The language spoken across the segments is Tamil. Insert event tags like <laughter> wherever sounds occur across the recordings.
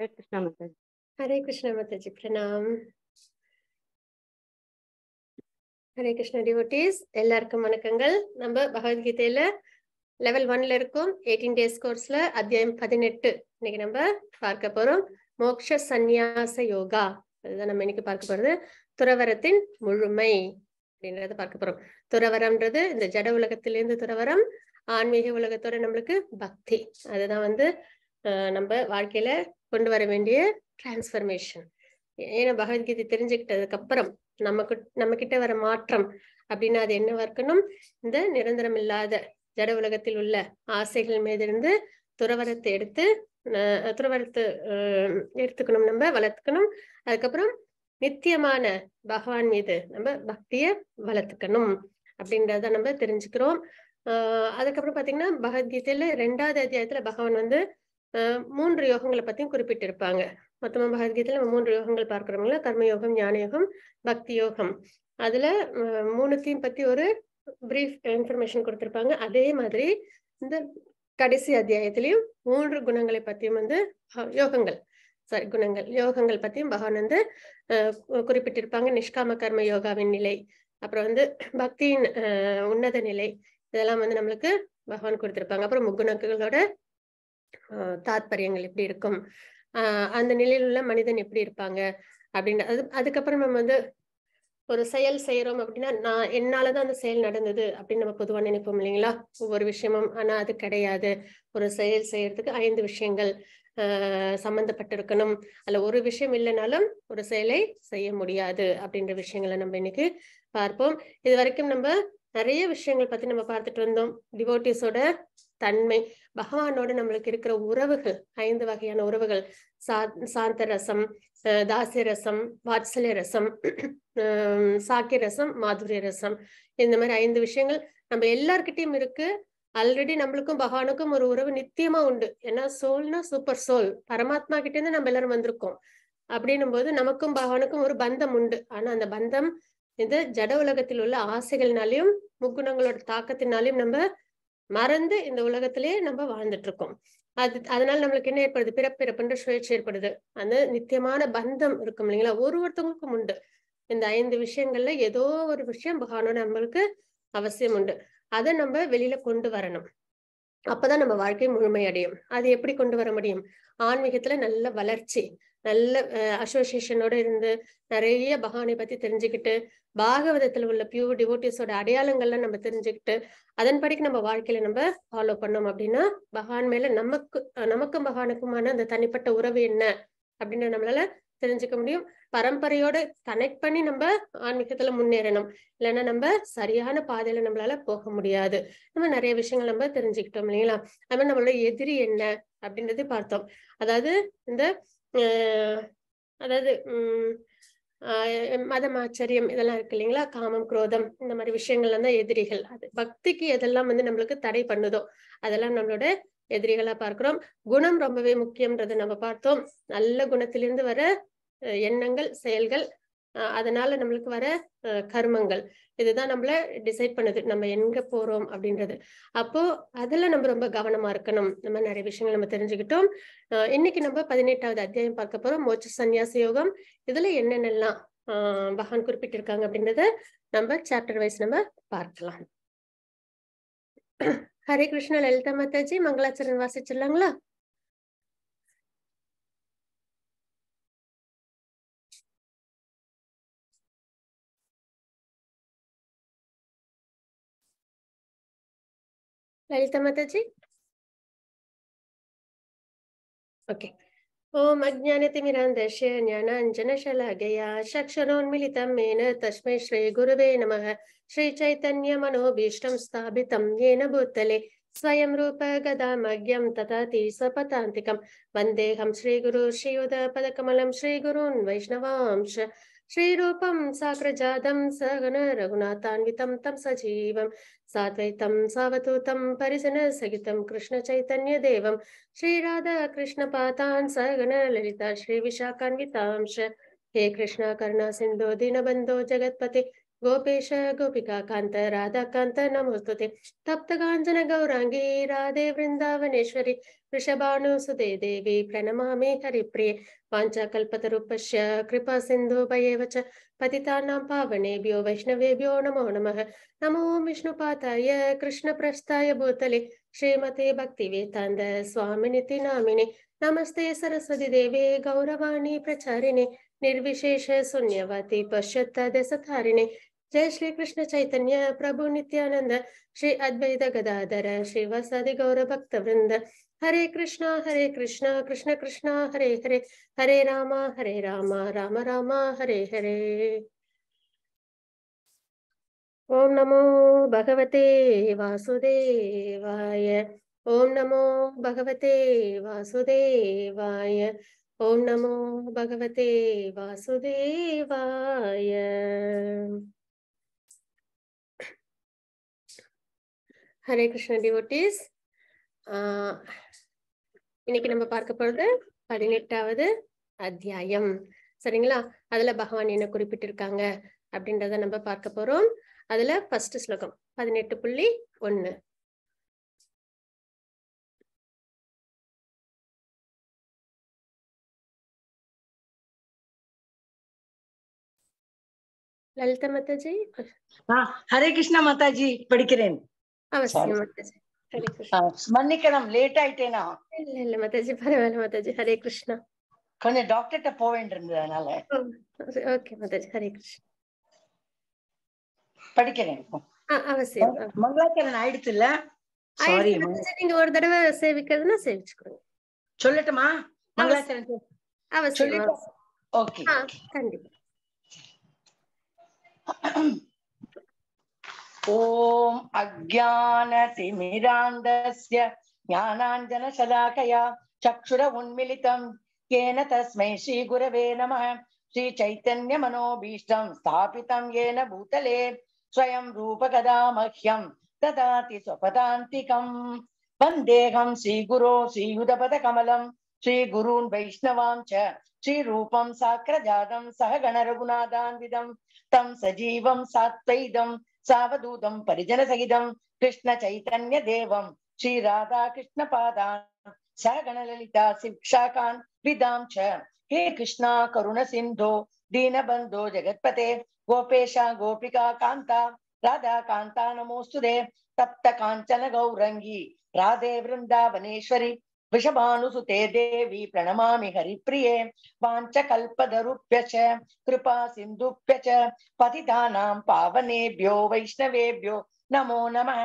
ஹரே கிருஷ்ணா மாதாஜி ஹரே கிருஷ்ணா மாதாஜி பிரணாம் ஹரே கிருஷ்ண டிவோட்டிஸ் எல்லாருக்கும் வணக்கங்கள் நம்ம பகவத்கீதையில லெவல் ஒன்ல இருக்கும் எயிட்டீன் டேஸ் கோர்ஸ்ல அத்தியாயம் பதினெட்டு இன்னைக்கு நம்ம பார்க்க போறோம் மோக்ஷ சந்நியாச யோகா அதுதான் நம்ம இன்னைக்கு பார்க்க போறது துறவரத்தின் முழுமை அப்படின்றத பார்க்க போறோம் துறவரம்ன்றது இந்த ஜட உலகத்திலிருந்து துறவரம் ஆன்மீக உலகத்தோட நம்மளுக்கு பக்தி அதுதான் வந்து நம்ம வாழ்க்கையில கொண்டு வர வேண்டிய டிரான்ஸ்பர்மேஷன் ஏன்னா பகவத்கீதை தெரிஞ்சுக்கிட்டதுக்கு அப்புறம் நமக்கு நம்ம கிட்ட வர மாற்றம் அப்படின்னா அது என்ன வர்க்கணும் இந்த நிரந்தரம் இல்லாத ஜட உலகத்தில் உள்ள ஆசைகள் மீதிருந்து துறவரத்தை எடுத்து துறவரத்தை எடுத்துக்கணும் நம்ம வளர்த்துக்கணும் அதுக்கப்புறம் நித்தியமான பகவான் மீது நம்ம பக்திய வளர்த்துக்கணும் அப்படின்றத நம்ம தெரிஞ்சுக்கிறோம் ஆஹ் அதுக்கப்புறம் பாத்தீங்கன்னா பகவத்கீதையில ரெண்டாவது அத்தியாயத்துல பகவான் வந்து மூன்று யோகங்களை பத்தியும் குறிப்பிட்டிருப்பாங்க மொத்தமா பகவத்கீதையில நம்ம மூன்று யோகங்கள் பார்க்கிறோம்ல கர்மயோகம் யோகம் பக்தி யோகம் அதுல மூணுத்தையும் பத்தி ஒரு பிரீஃப் இன்ஃபர்மேஷன் கொடுத்திருப்பாங்க அதே மாதிரி இந்த கடைசி அத்தியாயத்திலையும் மூன்று குணங்களை பத்தியும் வந்து யோகங்கள் சாரி குணங்கள் யோகங்கள் பத்தியும் பகவான் வந்து குறிப்பிட்டிருப்பாங்க நிஷ்காம கர்ம யோகாவின் நிலை அப்புறம் வந்து பக்தியின் உன்னத நிலை இதெல்லாம் வந்து நம்மளுக்கு பகவான் கொடுத்திருப்பாங்க அப்புறம் முகுணங்களோட தாத்பரியங்கள் எப்படி இருக்கும் அந்த நிலையில் உள்ள மனிதன் எப்படி இருப்பாங்க அப்படின்னு அது அதுக்கப்புறம் நம்ம வந்து ஒரு செயல் செய்யறோம் அப்படின்னா நான் என்னாலதான் அந்த செயல் நடந்தது அப்படின்னு நம்ம பொதுவாக நினைப்போம் இல்லைங்களா ஒவ்வொரு விஷயமும் ஆனா அது கிடையாது ஒரு செயல் செய்யறதுக்கு ஐந்து விஷயங்கள் சம்பந்தப்பட்டிருக்கணும் அல்ல ஒரு விஷயம் இல்லைனாலும் ஒரு செயலை செய்ய முடியாது அப்படின்ற விஷயங்களை நம்ம இன்னைக்கு பார்ப்போம் இது வரைக்கும் நம்ம நிறைய விஷயங்கள் பத்தி நம்ம பார்த்துட்டு வந்தோம் டிவோட்டிஸோட தன்மை பகவானோட நம்மளுக்கு இருக்கிற உறவுகள் ஐந்து வகையான உறவுகள் சா சாந்த ரசம் தாசிய ரசம் வாட்சல்ய ரசம் சாக்கிய ரசம் மாதுரிய ரசம் இந்த மாதிரி ஐந்து விஷயங்கள் நம்ம எல்லார்கிட்டையும் இருக்கு ஆல்ரெடி நம்மளுக்கும் பகவானுக்கும் ஒரு உறவு நித்தியமா உண்டு ஏன்னா சோல்னா சூப்பர் சோல் பரமாத்மா கிட்ட இருந்து நம்ம எல்லாரும் வந்திருக்கோம் அப்படின்னும் போது நமக்கும் பகவானுக்கும் ஒரு பந்தம் உண்டு ஆனா அந்த பந்தம் இந்த ஜட உலகத்தில் உள்ள ஆசைகள்னாலையும் முக்குணங்களோட தாக்கத்தினாலையும் நம்ம மறந்து இந்த உலகத்திலேயே நம்ம வாழ்ந்துட்டு இருக்கோம் அது அதனால நம்மளுக்கு என்ன ஏற்படுது பிறப்பிறப்புன்ற சுழற்சி ஏற்படுது அந்த நித்தியமான பந்தம் இருக்கும் இல்லைங்களா ஒரு ஒருத்தவங்களுக்கும் உண்டு இந்த ஐந்து விஷயங்கள்ல ஏதோ ஒரு விஷயம் பகவானோட நம்மளுக்கு அவசியம் உண்டு அதை நம்ம வெளியில கொண்டு வரணும் அப்பதான் நம்ம வாழ்க்கை முழுமை அடையும் அது எப்படி கொண்டு வர முடியும் ஆன்மீகத்துல நல்ல வளர்ச்சி நல்ல அசோசியேஷனோட இருந்து நிறைய பகவானை பத்தி தெரிஞ்சுக்கிட்டு பாகவதத்துல உள்ள பியூர் டிவோட்டிஸோட அடையாளங்கள்லாம் நம்ம தெரிஞ்சுக்கிட்டு அதன்படிக்கு நம்ம வாழ்க்கையில நம்ம ஃபாலோ பண்ணோம் அப்படின்னா பகவான் மேல நமக்கு நமக்கும் பகவானுக்குமான அந்த தனிப்பட்ட உறவு என்ன அப்படின்னு நம்மளால தெரிஞ்சுக்க முடியும் பரம்பரையோட கனெக்ட் பண்ணி நம்ம ஆன்மீகத்துல முன்னேறணும் இல்லைன்னா நம்ம சரியான பாதையில நம்மளால போக முடியாது நம்ம நிறைய விஷயங்கள் நம்ம தெரிஞ்சுக்கிட்டோம் இல்லைங்களா அது மாதிரி நம்மளோட எதிரி என்ன அப்படின்றதே பார்த்தோம் அதாவது இந்த அதாவது உம் மதம் ஆச்சரியம் இதெல்லாம் இருக்கு இல்லைங்களா காமம் குரோதம் இந்த மாதிரி விஷயங்கள்ல தான் எதிரிகள் அது பக்திக்கு எதெல்லாம் வந்து நம்மளுக்கு தடை பண்ணுதோ அதெல்லாம் நம்மளோட எதிரிகளா பார்க்கிறோம் குணம் ரொம்பவே முக்கியம்ன்றத நம்ம பார்த்தோம் நல்ல குணத்திலிருந்து வர எண்ணங்கள் செயல்கள் அதனால நம்மளுக்கு வர கர்மங்கள் இதுதான் நம்மள டிசைட் பண்ணுது நம்ம எங்க போறோம் அப்படின்றது அப்போ அதுல நம்ம ரொம்ப கவனமா இருக்கணும் நம்ம நிறைய விஷயங்கள் நம்ம தெரிஞ்சுக்கிட்டோம் இன்னைக்கு நம்ம பதினெட்டாவது அத்தியாயம் பார்க்க போறோம் மோச்ச சன்னியாச யோகம் இதுல என்னென்னலாம் பகவான் குறிப்பிட்டிருக்காங்க அப்படின்றத நம்ம சாப்டர் வைஸ் நம்ம பார்க்கலாம் <clears throat> ஹரே கிருஷ்ணா லலிதா மாதாஜி மங்களாச்சரன் வாசிச்சிடலாங்களா લલિતા માતાજી ઓકે ॐ अज्ञानतिमिरान्धस्य ज्ञानाञ्जनशलाघया शक्षरोन्मिलितं येन तस्मै श्रीगुरुवे नमः श्रीचैतन्यमनोभीष्टं स्थापितं येन भूतले स्वयं रूप गदामज्ञं तथा सपतान्तिकं वन्देऽहं श्रीगुरु श्रीयुधपदकमलं श्रीगुरून् वैष्णवांश श्रीरूपं साग्रजातं सहगन रघुनाथान्वितं तं सजीवं कृष्ण श्रीराधा कृष्ण परिजनसहितं कृष्णचैतन्यदेवं ललिता श्री श्रीविशाखान्वितांश हे कृष्ण कर्ण सिंधु दीनबंधो जगत्पति गोपेश गोपिकान्त राधाकान्त नमोस्तुते तप्तकाञ्चन गौरांगी राधे वृंदावनेश्वरी वृन्दावनेश्वरि वृषभानुसुते देवी प्रणमामि हरिप्रिये वाञ्छाकल्पतरुपश्य कृपासिन्धुभयेव च पतितानां पावनेभ्यो वैष्णवेभ्यो नमो नम नमो विष्णुपाताय कृष्ण कृष्णप्रस्थाय भूतले श्रीमते भक्तिवेतान्द स्वामिनिति नामिनि नमस्ते सरस्वति देवे गौरवाणी प्रचारिणे निर्विशेष शून्यवती पश्यत्तदसतारिणे जय श्री कृष्ण चैतन्य प्रभु नित्यानंद श्री अद्वैत गदाधर श्री गौर भक्त वृंद हरे कृष्णा हरे कृष्णा कृष्ण कृष्णा हरे हरे हरे रामा हरे रामा राम रामा हरे हरे ओम नमो भगवते वासुदेवाय ओम नमो भगवते वासुदेवाय ओम नमो भगवते वासुदेवाय ஹரே கிருஷ்ண டிவோட்டிஸ் இன்னைக்கு நம்ம பார்க்க போறது பதினெட்டாவது அத்தியாயம் சரிங்களா அதுல பகவான் என்ன குறிப்பிட்டிருக்காங்க அப்படின்றத நம்ம பார்க்க போறோம் அதுல ஃபர்ஸ்ட் ஸ்லோகம் பதினெட்டு புள்ளி ஒன்னு லலிதா மாதாஜி ஹரே கிருஷ்ணா மாதாஜி படிக்கிறேன் அவசியம் மாதாஜி கிருஷ்ணா மன்னிக்கணும் லேட் ஆயிட்டேனா இல்ல இல்ல மாதாஜி பரவாயில்ல மாதாஜி ஹரே கிருஷ்ணா கொஞ்சம் டாக்டர்கிட்ட போக வேண்டியிருந்தது அதனால ஓகே மாதாஜி ஹரே கிருஷ்ணா படிக்கிறேன் அவசியம் மங்களாச்சரண் ஆயிடுச்சு இல்ல சாரி நீங்க ஒரு தடவை சேவிக்கிறதுனா சேவிச்சுக்கோங்க சொல்லட்டுமா மங்களாச்சரண் அவசியம் ஓகே கண்டிப்பா ओम ॐ ज्ञानांजन ज्ञानाञ्जनशलाकया चक्षुर उन्मिलितं येन तस्मै श्री गुरवे नमः श्री चैतन्य मनोभीष्टं स्थापितं येन भूतले स्वयं रूप कदा मह्यं ददाति स्वपदान्तिकं वन्देऽहं श्रीगुरो श्रीयुधपदकमलं श्रीगुरून् वैष्णवां च श्रीरूपं साक्रजातं सह गणरघुनादान्विदं तं सजीवं सात्वैदं सावधूतम परिजन सहितम कृष्ण चैतन्य देवम श्री राधा कृष्ण पादान सगण ललिता शिक्षाकान विदाम हे कृष्णा करुण सिंधो दीन बंधो जगतपते गोपेशा गोपिका कांता राधा कांता नमोस्तुदे तप्त कांचन गौरंगी राधे वृंदावनेश्वरी वृषभानुसुते देवी प्रणमामि हरिप्रिये वाञ्छकल्पदरुभ्य च कृपा सिन्धुभ्य पतितानां पावनेभ्यो वैष्णवेभ्यो नमो नमः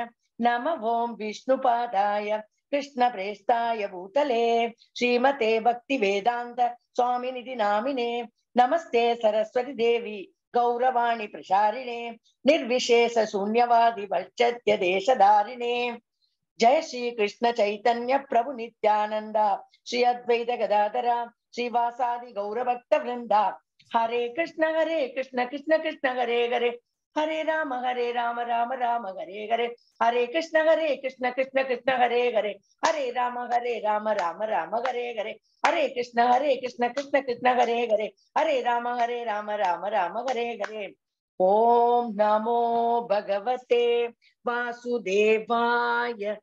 नम ॐ विष्णुपादाय कृष्णप्रेष्ठाय भूतले श्रीमते भक्तिवेदान्त स्वामिनिधि नामिने नमस्ते सरस्वती देवी गौरवाणी प्रसारिणे निर्विशेष शून्यवादि देशधारिणे जय श्री कृष्ण चैतन्य प्रभु नित्यानंद श्री अद्वैत गदाधर श्रीवासादि गौर भक्त वृंदा हरे कृष्ण हरे कृष्ण कृष्ण कृष्ण हरे हरे हरे राम हरे राम राम राम हरे हरे हरे कृष्ण हरे कृष्ण कृष्ण कृष्ण हरे हरे हरे राम हरे राम राम राम हरे हरे हरे कृष्ण हरे कृष्ण कृष्ण कृष्ण हरे हरे हरे राम हरे राम राम राम हरे हरे ओम नमो भगवते वासुदेवाय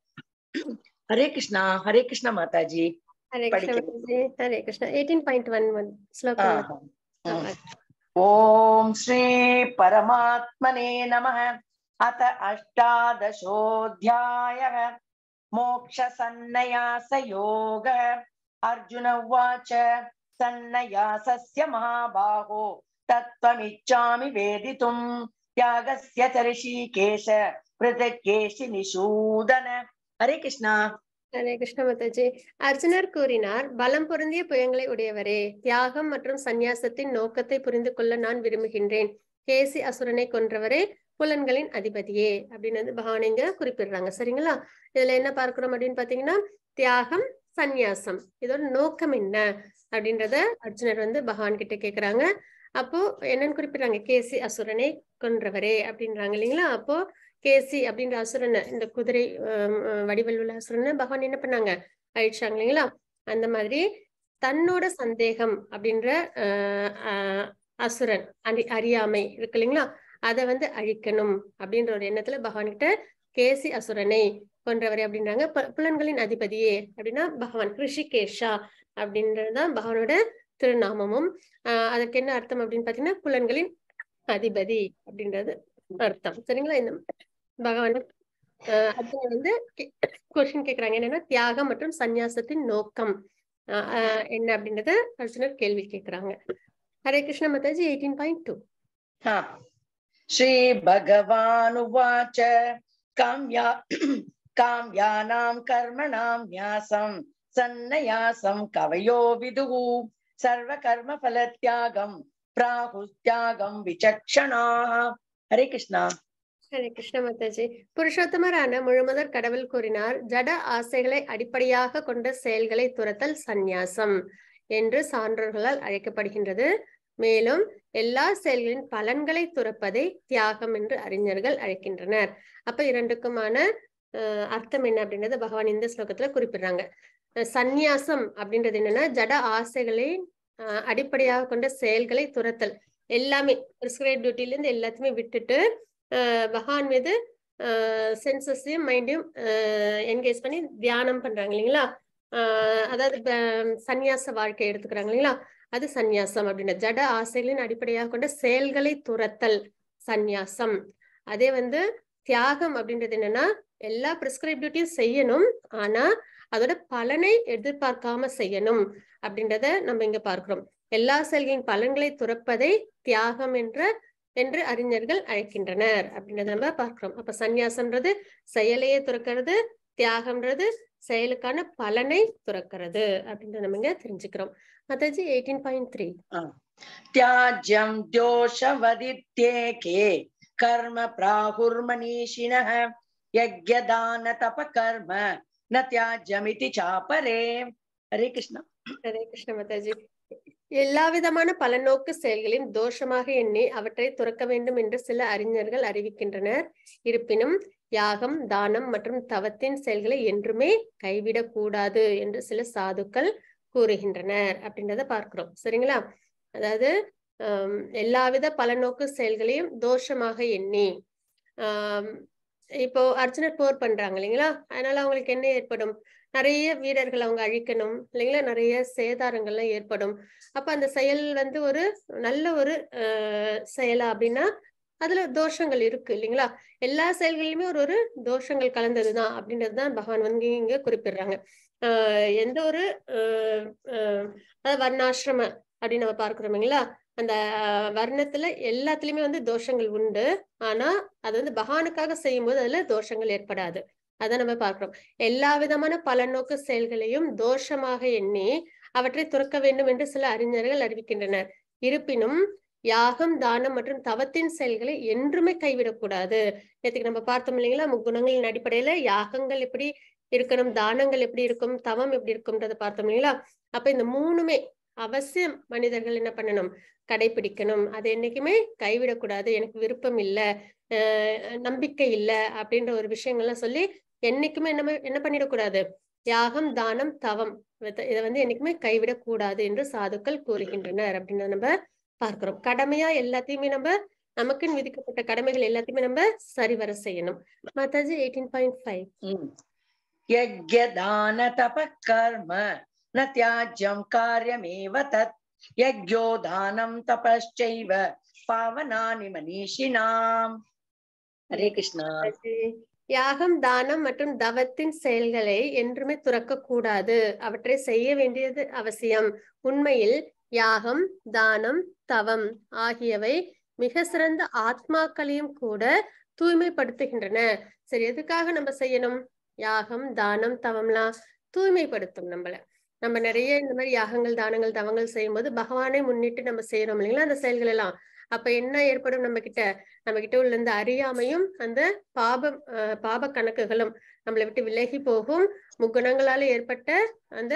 हरे कृष्णा हरे कृष्णा माता जी हरे कृष्णा हरे कृष्णा 18.11 श्लोक हाँ, हाँ, हाँ। श्री परमात्मने नमः अथ मोक्ष सन्नयास योग अर्जुन उवाच सन्नयासस्य महाबाहो तत्त्वमिच्छामि वेदितुम् त्यागस्य கேச பிரதகேஷி நிசூதன ஹரே கிருஷ்ணா ஹரே கிருஷ்ண மதாஜி அர்ஜுனர் கூறினார் பலம் பொருந்திய புயங்களை உடையவரே தியாகம் மற்றும் சந்நியாசத்தின் நோக்கத்தை புரிந்து கொள்ள நான் விரும்புகின்றேன் கேசி அசுரனை கொன்றவரே புலன்களின் அதிபதியே அப்படின்னு வந்து பகவானிங்க குறிப்பிடுறாங்க சரிங்களா இதுல என்ன பார்க்கிறோம் அப்படின்னு பாத்தீங்கன்னா தியாகம் சந்நியாசம் இதோட நோக்கம் என்ன அப்படின்றத அர்ஜுனர் வந்து பகவான் கிட்ட கேக்குறாங்க அப்போ என்னன்னு குறிப்பிடுறாங்க கேசி அசுரனை கொன்றவரே அப்படின்றாங்க இல்லைங்களா அப்போ கேசி அப்படின்ற அசுரனை இந்த குதிரை வடிவில் உள்ள அசுரனை பகவான் என்ன பண்ணாங்க அழிச்சாங்க இல்லைங்களா அந்த மாதிரி தன்னோட சந்தேகம் அப்படின்ற ஆஹ் அசுரன் அறி அறியாமை இருக்கு இல்லைங்களா அதை வந்து அழிக்கணும் அப்படின்ற ஒரு எண்ணத்துல பகவான் கிட்ட கேசி அசுரனை கொன்றவரே அப்படின்றாங்க புலன்களின் அதிபதியே அப்படின்னா பகவான் ரிஷிகேஷா அப்படின்றதுதான் பகவானோட திருநாமமும் அதற்கு என்ன அர்த்தம் அப்படின்னு பாத்தீங்கன்னா புலன்களின் அதிபதி அப்படின்றது அர்த்தம் சரிங்களா இந்த பகவான் அடுத்தவங்க வந்து கொஸ்டின் கேக்குறாங்க என்னன்னா தியாகம் மற்றும் சந்நியாசத்தின் நோக்கம் என்ன அப்படின்றத அர்ஜுனர் கேள்வி கேக்குறாங்க Hare Krishna Mataji eighteen point two Shri பகவானுவாச்ச காம்யா காம்யானாம் கர்மணாம் நியாசம் சந்நயாசம் கவையோ விதுவும் சர்வ கர்ம பல தியாகம் பிராகு தியாகம் விசக்ஷணா ஹரே கிருஷ்ணா ஹரே கிருஷ்ண மாதாஜி புருஷோத்தமரான முழுமுதற் கடவுள் கூறினார் ஜட ஆசைகளை அடிப்படையாக கொண்ட செயல்களை துரத்தல் சந்நியாசம் என்று சான்றோர்களால் அழைக்கப்படுகின்றது மேலும் எல்லா செயல்களின் பலன்களை துறப்பதை தியாகம் என்று அறிஞர்கள் அழைக்கின்றனர் அப்ப இரண்டுக்குமான அர்த்தம் என்ன அப்படின்றது பகவான் இந்த ஸ்லோகத்துல குறிப்பிடுறாங்க சந்நியாசம் அப்படின்றது என்னன்னா ஜட ஆசைகளை அடிப்படையாக கொண்ட செயல்களை துரத்தல் எல்லாமே டியூட்டில இருந்து எல்லாத்தையுமே விட்டுட்டு பகவான் மீது சென்சஸையும் மைண்டையும் என்கேஜ் பண்ணி தியானம் பண்றாங்க இல்லைங்களா அதாவது சந்நியாச வாழ்க்கை எடுத்துக்கிறாங்க இல்லைங்களா அது சந்நியாசம் அப்படின்னா ஜட ஆசைகளின் அடிப்படையாக கொண்ட செயல்களை துரத்தல் சந்நியாசம் அதே வந்து தியாகம் அப்படின்றது என்னன்னா எல்லா பிரிஸ்கிரைப் டியூட்டியும் செய்யணும் ஆனா அதோட பலனை எதிர்பார்க்காம செய்யணும் அப்படின்றத நம்ம இங்க பார்க்கிறோம் எல்லா செல்களின் பலன்களை துறப்பதை தியாகம் என்ற என்று அறிஞர்கள் அழைக்கின்றனர் அப்படின்றத நம்ம பார்க்கிறோம் அப்ப சந்நியாசம்ன்றது செயலையே துறக்கிறது தியாகம்ன்றது செயலுக்கான பலனை துறக்கிறது அப்படின்றத நம்ம இங்க தெரிஞ்சுக்கிறோம் அதாச்சு எயிட்டீன் பாயிண்ட் த்ரீ தியாஜம் தோஷவதித்தேகே கர்ம பிராகுர்மணீஷின யஜ்யதான தப கர்ம எல்லாவிதமான பல நோக்கு ஹரே கிருஷ்ணா ஹரே கிருஷ்ண எல்லா விதமான பலநோக்கு செயல்களின் தோஷமாக எண்ணி அவற்றை துறக்க வேண்டும் என்று சில அறிஞர்கள் அறிவிக்கின்றனர் இருப்பினும் யாகம் தானம் மற்றும் தவத்தின் செயல்களை என்றுமே கைவிடக் கூடாது என்று சில சாதுக்கள் கூறுகின்றனர் அப்படின்றத பார்க்கிறோம் சரிங்களா அதாவது எல்லாவித பலநோக்கு செயல்களையும் தோஷமாக எண்ணி இப்போ அர்ஜுனர் போர் பண்றாங்க இல்லைங்களா அதனால அவங்களுக்கு என்ன ஏற்படும் நிறைய வீரர்கள் அவங்க அழிக்கணும் இல்லைங்களா நிறைய சேதாரங்கள்லாம் ஏற்படும் அப்ப அந்த செயல் வந்து ஒரு நல்ல ஒரு செயலா அப்படின்னா அதுல தோஷங்கள் இருக்கு இல்லைங்களா எல்லா செயல்களிலுமே ஒரு ஒரு தோஷங்கள் கலந்ததுதான் அப்படின்றதுதான் பகவான் வந்து இங்க குறிப்பிடுறாங்க ஆஹ் எந்த ஒரு அஹ் வர்ணாசிரம அப்படின்னு நம்ம பார்க்கிறோம் இல்லைங்களா அந்த வர்ணத்துல எல்லாத்துலயுமே வந்து தோஷங்கள் உண்டு ஆனா அது வந்து பகவானுக்காக செய்யும் போது அதுல தோஷங்கள் ஏற்படாது அதை நம்ம பார்க்கிறோம் எல்லா விதமான பல நோக்கு செயல்களையும் தோஷமாக எண்ணி அவற்றை துறக்க வேண்டும் என்று சில அறிஞர்கள் அறிவிக்கின்றனர் இருப்பினும் யாகம் தானம் மற்றும் தவத்தின் செயல்களை என்றுமே கைவிடக்கூடாது நேற்றுக்கு நம்ம பார்த்தோம் இல்லைங்களா முக்குணங்களின் அடிப்படையில யாகங்கள் எப்படி இருக்கணும் தானங்கள் எப்படி இருக்கும் தவம் எப்படி இருக்கும்ன்றத பார்த்தோம் இல்லைங்களா அப்ப இந்த மூணுமே அவசியம் மனிதர்கள் என்ன பண்ணணும் கடைபிடிக்கணும் அது என்னைக்குமே கைவிடக்கூடாது எனக்கு விருப்பம் இல்லை நம்பிக்கை இல்லை அப்படின்ற ஒரு விஷயங்கள்லாம் சொல்லி என்னைக்குமே என்ன என்ன பண்ணிடக்கூடாது தியாகம் தானம் தவம் இதை வந்து என்னைக்குமே கைவிடக்கூடாது என்று சாதுக்கள் கூறுகின்றனர் அப்படின்னு நம்ம பார்க்கிறோம் கடமையா எல்லாத்தையுமே நம்ம நமக்குன்னு விதிக்கப்பட்ட கடமைகள் எல்லாத்தையுமே நம்ம சரிவர செய்யணும் மாதாஜி எயிட்டீன் பாயிண்ட் ஃபைவ் தப கர்ம न त्याज्यं कार्यमेव तत् பாவனானி மனிஷினாம் ஹரே கிருஷ்ணா யாகம் தானம் மற்றும் தவத்தின் செயல்களை என்றுமே துறக்க கூடாது அவற்றை செய்ய வேண்டியது அவசியம் உண்மையில் யாகம் தானம் தவம் ஆகியவை மிக சிறந்த ஆத்மாக்களையும் கூட தூய்மைப்படுத்துகின்றன சரி எதுக்காக நம்ம செய்யணும் யாகம் தானம் தவம்லாம் தூய்மைப்படுத்தும் நம்மள நம்ம நிறைய இந்த மாதிரி யாகங்கள் தானங்கள் தவங்கள் செய்யும் போது பகவானே முன்னிட்டு நம்ம செய்யறோம் இல்லைங்களா அந்த செயல்கள் எல்லாம் அப்ப என்ன ஏற்படும் நம்ம கிட்ட நம்ம கிட்ட உள்ள இந்த அறியாமையும் அந்த பாபம் பாப கணக்குகளும் நம்மளை விட்டு விலகி போகும் முக்குணங்களால ஏற்பட்ட அந்த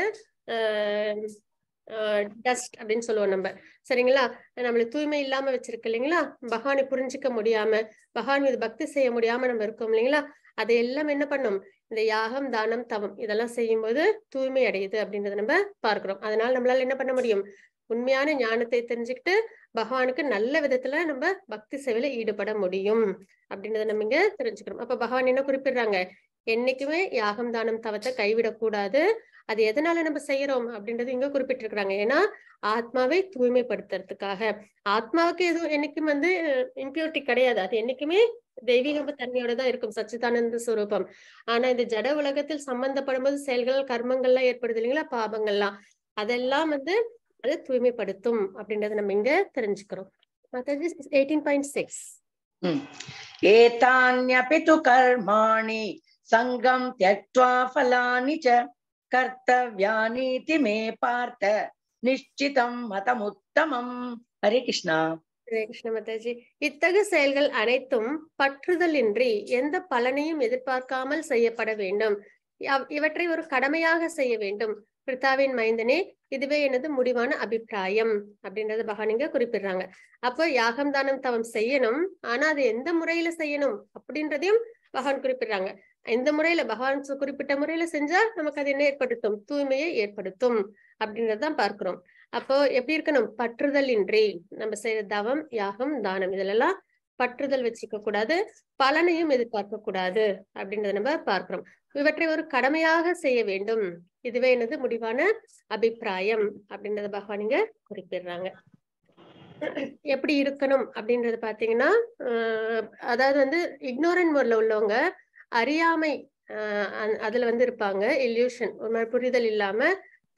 டஸ்ட் அப்படின்னு சொல்லுவோம் நம்ம சரிங்களா நம்மளை தூய்மை இல்லாம வச்சிருக்கு இல்லைங்களா பகவானை புரிஞ்சுக்க முடியாம பகவான் மீது பக்தி செய்ய முடியாம நம்ம இருக்கோம் இல்லைங்களா அதை எல்லாம் என்ன பண்ணும் இந்த யாகம் தானம் தவம் இதெல்லாம் செய்யும்போது தூய்மை அடையுது அப்படின்றத நம்ம பார்க்கிறோம் அதனால நம்மளால என்ன பண்ண முடியும் உண்மையான ஞானத்தை தெரிஞ்சுக்கிட்டு பகவானுக்கு நல்ல விதத்துல நம்ம பக்தி சேவையில ஈடுபட முடியும் அப்படின்றத நம்ம இங்க தெரிஞ்சுக்கிறோம் அப்ப பகவான் என்ன குறிப்பிடுறாங்க என்னைக்குமே யாகம் தானம் தவத்தை கைவிடக்கூடாது அது எதனால நம்ம செய்யறோம் அப்படின்றது இங்க குறிப்பிட்டிருக்கிறாங்க ஏன்னா ஆத்மாவை தூய்மைப்படுத்துறதுக்காக ஆத்மாவுக்கு எதுவும் என்னைக்கும் வந்து இம்பியூரிட்டி கிடையாது அது என்னைக்குமே தெய்வீக தன்மையோட தான் இருக்கும் சச்சிதானந்த சுரூபம் ஆனா இந்த ஜட உலகத்தில் சம்பந்தப்படும் போது செயல்கள் எல்லாம் ஏற்படுது இல்லைங்களா பாபங்கள்லாம் அதெல்லாம் வந்து அது தூய்மைப்படுத்தும் அப்படின்றத நம்ம இங்க தெரிஞ்சுக்கிறோம் மற்றது எயிட்டீன் பாயிண்ட் சிக்ஸ் ஏதான்யபி கர்மாணி சங்கம் தியக்வா ஃபலானி கர்த்தவியானீதி மே பார்த்த நிச்சிதம் உத்தமம் ஹரே கிருஷ்ணா ஹரே மாதாஜி இத்தகு செயல்கள் அனைத்தும் பற்றுதலின்றி எந்த பலனையும் எதிர்பார்க்காமல் செய்யப்பட வேண்டும் இவற்றை ஒரு கடமையாக செய்ய வேண்டும் பிரித்தாவின் மைந்தனே இதுவே எனது முடிவான அபிப்பிராயம் அப்படின்றத பகவானிங்க குறிப்பிடுறாங்க அப்போ யாகம் தானம் தவம் செய்யணும் ஆனா அது எந்த முறையில செய்யணும் அப்படின்றதையும் பகவான் குறிப்பிடுறாங்க இந்த முறையில பகவான் குறிப்பிட்ட முறையில செஞ்சா நமக்கு அது என்ன ஏற்படுத்தும் தூய்மையை ஏற்படுத்தும் அப்படின்றதான் பார்க்கிறோம் அப்போ எப்படி இருக்கணும் பற்றுதல் இன்றி நம்ம செய்யற தவம் யாகம் தானம் இதெல்லாம் பற்றுதல் வச்சுக்க கூடாது பலனையும் எதிர்பார்க்க கூடாது அப்படின்றத நம்ம பார்க்கிறோம் இவற்றை ஒரு கடமையாக செய்ய வேண்டும் இதுவே எனது முடிவான அபிப்பிராயம் அப்படின்றத பகவான் இங்க குறிப்பிடுறாங்க எப்படி இருக்கணும் அப்படின்றது பாத்தீங்கன்னா அதாவது வந்து இக்னோரன்ட் முறையில் உள்ளவங்க அறியாமை அதுல வந்து இருப்பாங்க இல்யூஷன் ஒரு மாதிரி புரிதல் இல்லாம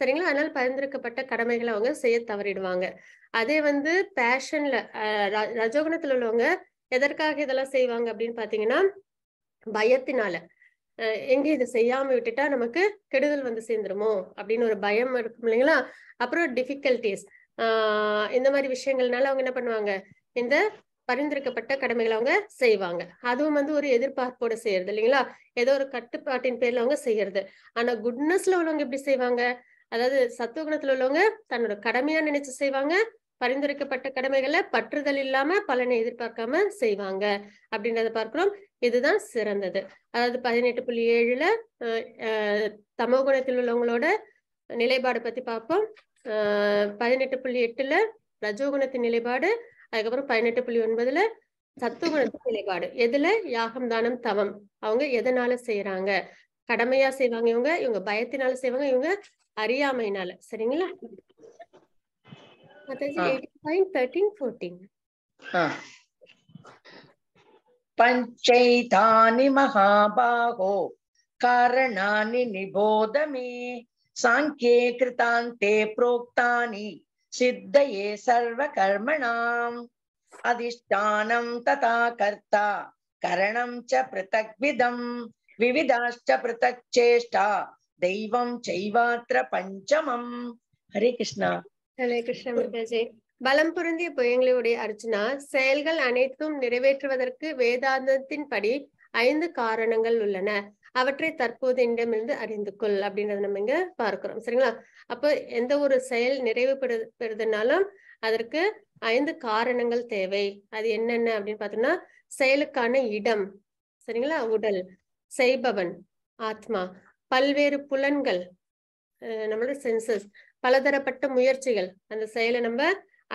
சரிங்களா அதனால பரிந்துரைக்கப்பட்ட கடமைகளை அவங்க செய்ய தவறிடுவாங்க அதே வந்து பேஷன்ல ரஜோகுணத்துல உள்ளவங்க எதற்காக இதெல்லாம் செய்வாங்க அப்படின்னு பாத்தீங்கன்னா பயத்தினால எங்க இது செய்யாம விட்டுட்டா நமக்கு கெடுதல் வந்து சேர்ந்துருமோ அப்படின்னு ஒரு பயம் இருக்கும் இல்லைங்களா அப்புறம் டிஃபிகல்டிஸ் ஆஹ் இந்த மாதிரி விஷயங்கள்னால அவங்க என்ன பண்ணுவாங்க இந்த பரிந்துரைக்கப்பட்ட கடமைகளை அவங்க செய்வாங்க அதுவும் வந்து ஒரு எதிர்பார்ப்போட செய்யறது இல்லைங்களா ஏதோ ஒரு கட்டுப்பாட்டின் பேர்ல அவங்க செய்யறது ஆனா குட்னஸ்ல உள்ளவங்க எப்படி செய்வாங்க அதாவது சத்துவ குணத்துல உள்ளவங்க தன்னோட கடமையா நினைச்சு செய்வாங்க பரிந்துரைக்கப்பட்ட கடமைகளை பற்றுதல் இல்லாம பலனை எதிர்பார்க்காம செய்வாங்க அப்படின்றத பார்க்கிறோம் இதுதான் சிறந்தது அதாவது பதினெட்டு புள்ளி ஏழுல தமோ குணத்தில் உள்ளவங்களோட நிலைப்பாடு பத்தி பார்ப்போம் பதினெட்டு புள்ளி எட்டுல ரஜோகுணத்தின் நிலைப்பாடு அதுக்கப்புறம் பதினெட்டு புள்ளி ஒன்பதுல சத்துவகுணத்தின் நிலைப்பாடு எதுல யாகம் தானம் தவம் அவங்க எதனால செய்யறாங்க கடமையா செய்வாங்க இவங்க இவங்க பயத்தினால செய்வாங்க இவங்க அறியாமையினால சரிங்களா பஞ்சைதானி மகாபாகோ காரணானி நிபோதமே சாங்கே கிருதாந்தே புரோக்தானி சித்தையே சர்வ கர்மணாம் அதிஷ்டானம் ததா கர்த்தா கரணம் ச பிருத்தக் விதம் விவிதாஷ்ட பிருத்தக் சேஷ்டா தெய்வம் செய்வாத்திர பஞ்சமம் ஹரே கிருஷ்ணா ஹரே கிருஷ்ணா பலம் பொருந்திய புயங்களுடைய அர்ச்சனா செயல்கள் அனைத்தும் நிறைவேற்றுவதற்கு வேதாந்தத்தின் படி ஐந்து காரணங்கள் உள்ளன அவற்றை தற்போது என்னிடமிருந்து அறிந்து கொள் அப்படின்றத நம்ம இங்க பார்க்கிறோம் சரிங்களா அப்ப எந்த ஒரு செயல் நிறைவு பெறுதுனாலும் அதற்கு ஐந்து காரணங்கள் தேவை அது என்னென்ன அப்படின்னு பார்த்தோம்னா செயலுக்கான இடம் சரிங்களா உடல் செய்பவன் ஆத்மா பல்வேறு புலன்கள் நம்மளோட சென்சஸ் பலதரப்பட்ட முயற்சிகள் அந்த செயலை நம்ம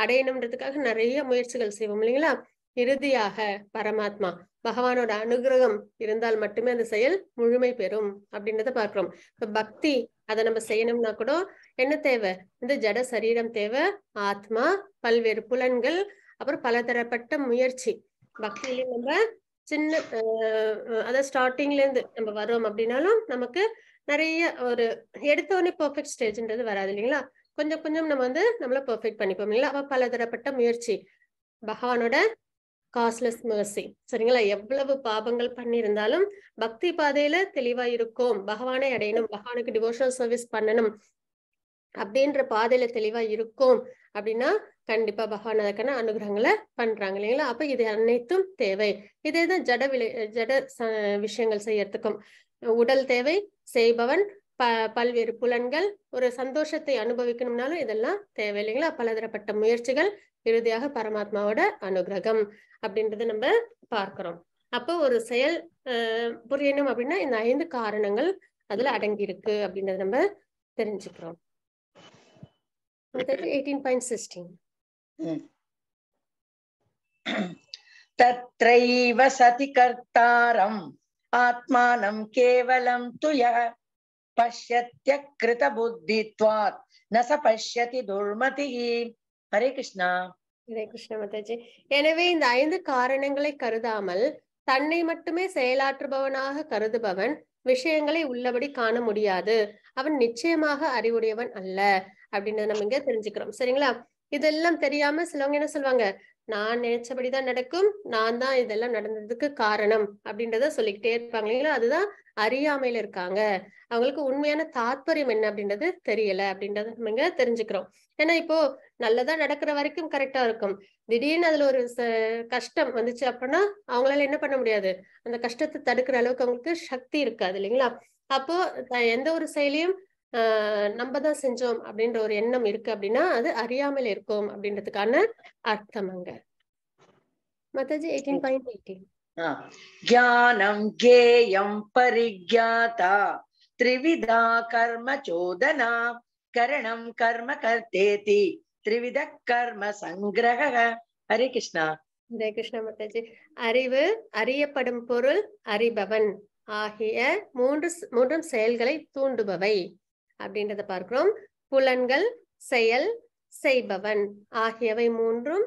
அடையணுன்றதுக்காக நிறைய முயற்சிகள் செய்வோம் இல்லைங்களா இறுதியாக பரமாத்மா பகவானோட அனுகிரகம் இருந்தால் மட்டுமே அந்த செயல் முழுமை பெறும் அப்படின்றத பாக்குறோம் இப்ப பக்தி அதை நம்ம செய்யணும்னா கூட என்ன தேவை இந்த ஜட சரீரம் தேவை ஆத்மா பல்வேறு புலன்கள் அப்புறம் பலதரப்பட்ட முயற்சி பக்தியிலையும் நம்ம சின்ன அதாவது ஸ்டார்டிங்ல இருந்து நம்ம வரோம் அப்படின்னாலும் நமக்கு நிறைய ஒரு எடுத்தோடனே பர்ஃபெக்ட் ஸ்டேஜ்ன்றது வராது இல்லைங்களா கொஞ்சம் கொஞ்சம் நம்ம வந்து நம்மள பெர்ஃபெக்ட் பண்ணிப்போம் இல்லைங்களா அப்ப பலதரப்பட்ட முயற்சி பகவானோட காஸ்ட்லெஸ் மேர்சி சரிங்களா எவ்வளவு பாபங்கள் பண்ணியிருந்தாலும் பக்தி பாதையில தெளிவா இருக்கும் பகவானை அடையணும் பகவானுக்கு டிவோஷனல் சர்வீஸ் பண்ணணும் அப்படின்ற பாதையில தெளிவா இருக்கும் அப்படின்னா கண்டிப்பா பகவான் அதற்கான அனுகிரகங்களை பண்றாங்க இல்லைங்களா அப்ப இது அனைத்தும் தேவை இதே தான் ஜட விலை ஜட விஷயங்கள் செய்யறதுக்கும் உடல் தேவை செய்பவன் ப பல்வேறு புலன்கள் ஒரு சந்தோஷத்தை அனுபவிக்கணும்னாலும் இதெல்லாம் தேவை இல்லைங்களா பலதரப்பட்ட முயற்சிகள் இறுதியாக பரமாத்மாவோட அனுகிரகம் அப்படின்றத நம்ம பார்க்கிறோம் அப்போ ஒரு செயல் புரியணும் அப்படின்னா இந்த ஐந்து காரணங்கள் அதுல அடங்கி இருக்கு அப்படின்றத நம்ம தெரிஞ்சுக்கிறோம் எயிட்டீன் பாயிண்ட் சிக்ஸ்டீன் तत्रैव கேவலம் துய आत्मानं केवलं तु यः पश्यत्यकृतबुद्धित्वात् न ஹரே கிருஷ்ணா ஹரே கிருஷ்ண மதாஜி எனவே இந்த ஐந்து காரணங்களை கருதாமல் தன்னை மட்டுமே செயலாற்றுபவனாக கருதுபவன் விஷயங்களை உள்ளபடி காண முடியாது அவன் நிச்சயமாக அறிவுடையவன் அல்ல அப்படின்னு நம்ம இங்க தெரிஞ்சுக்கிறோம் சரிங்களா இதெல்லாம் தெரியாம சிலவங்க என்ன சொல்லுவாங்க நான் நினைச்சபடிதான் நடக்கும் நான் தான் இதெல்லாம் நடந்ததுக்கு காரணம் அப்படின்றத சொல்லிக்கிட்டே இருப்பாங்க இல்லைங்களா அதுதான் அறியாமையில இருக்காங்க அவங்களுக்கு உண்மையான தாற்பயம் என்ன அப்படின்றது தெரியல அப்படின்றத நம்ம தெரிஞ்சுக்கிறோம் ஏன்னா இப்போ நல்லதா நடக்கிற வரைக்கும் கரெக்டா இருக்கும் திடீர்னு அதுல ஒரு கஷ்டம் வந்துச்சு அப்படின்னா அவங்களால என்ன பண்ண முடியாது அந்த கஷ்டத்தை தடுக்கிற அளவுக்கு அவங்களுக்கு சக்தி இருக்காது இல்லைங்களா அப்போ எந்த ஒரு செயலியும் நம்ம தான் செஞ்சோம் அப்படின்ற ஒரு எண்ணம் இருக்கு அப்படின்னா அது அறியாமல் இருக்கும் அப்படின்றதுக்கான அர்த்தம் அங்க மத்தாஜி எயிட்டீன் பாயிண்ட் எயிட்டீன் ஜானம் ज्ञेयं परिज्ञाता त्रिविधा கர்ம चोदना करणं कर्म कर्तेति கர்ம சங்கிரக ஹரே கிருஷ்ணா ஹரே கிருஷ்ணா மாதாஜி அறிவு அறியப்படும் பொருள் அறிபவன் ஆகிய மூன்று மூன்றும் செயல்களை தூண்டுபவை அப்படின்றத பார்க்கிறோம் புலன்கள் செயல் செய்பவன் ஆகியவை மூன்றும்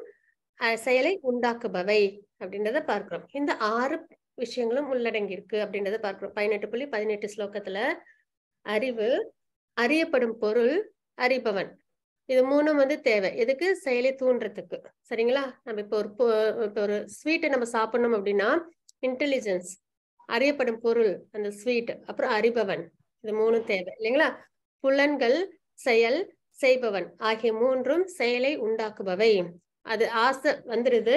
செயலை உண்டாக்குபவை அப்படின்றத பார்க்கிறோம் இந்த ஆறு விஷயங்களும் உள்ளடங்கி இருக்கு அப்படின்றத பார்க்கிறோம் பதினெட்டு புள்ளி பதினெட்டு ஸ்லோகத்துல அறிவு அறியப்படும் பொருள் அறிபவன் இது மூணும் வந்து தேவை எதுக்கு செயலை தூண்டுறதுக்கு சரிங்களா நம்ம இப்போ ஒரு இப்போ ஒரு ஸ்வீட்டை நம்ம சாப்பிடணும் அப்படின்னா இன்டெலிஜென்ஸ் அறியப்படும் பொருள் அந்த ஸ்வீட் அப்புறம் அறிபவன் இது மூணும் தேவை இல்லைங்களா புலன்கள் செயல் செய்பவன் ஆகிய மூன்றும் செயலை உண்டாக்குபவை அது ஆசை வந்துடுது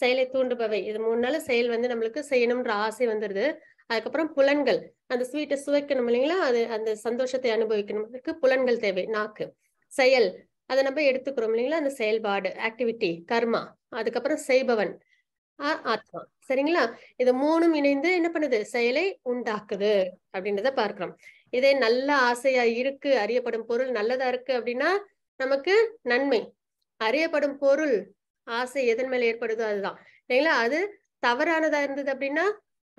செயலை தூண்டுபவை இது மூணு நாள் செயல் வந்து நம்மளுக்கு செய்யணும்ன்ற ஆசை வந்துடுது அதுக்கப்புறம் புலன்கள் அந்த ஸ்வீட்டை சுவைக்கணும் இல்லைங்களா அது அந்த சந்தோஷத்தை அனுபவிக்கணும் அதுக்கு புலன்கள் தேவை நாக்கு செயல் அதை நம்ம எடுத்துக்கிறோம் இல்லைங்களா அந்த செயல்பாடு ஆக்டிவிட்டி கர்மா அதுக்கப்புறம் செய்பவன் ஆத்மா சரிங்களா இது மூணும் இணைந்து என்ன பண்ணுது செயலை உண்டாக்குது அப்படின்றத பார்க்கிறோம் இதே நல்ல ஆசையா இருக்கு அறியப்படும் பொருள் நல்லதா இருக்கு அப்படின்னா நமக்கு நன்மை அறியப்படும் பொருள் ஆசை எதன் மேல ஏற்படுதோ அதுதான் இல்லைங்களா அது தவறானதா இருந்தது அப்படின்னா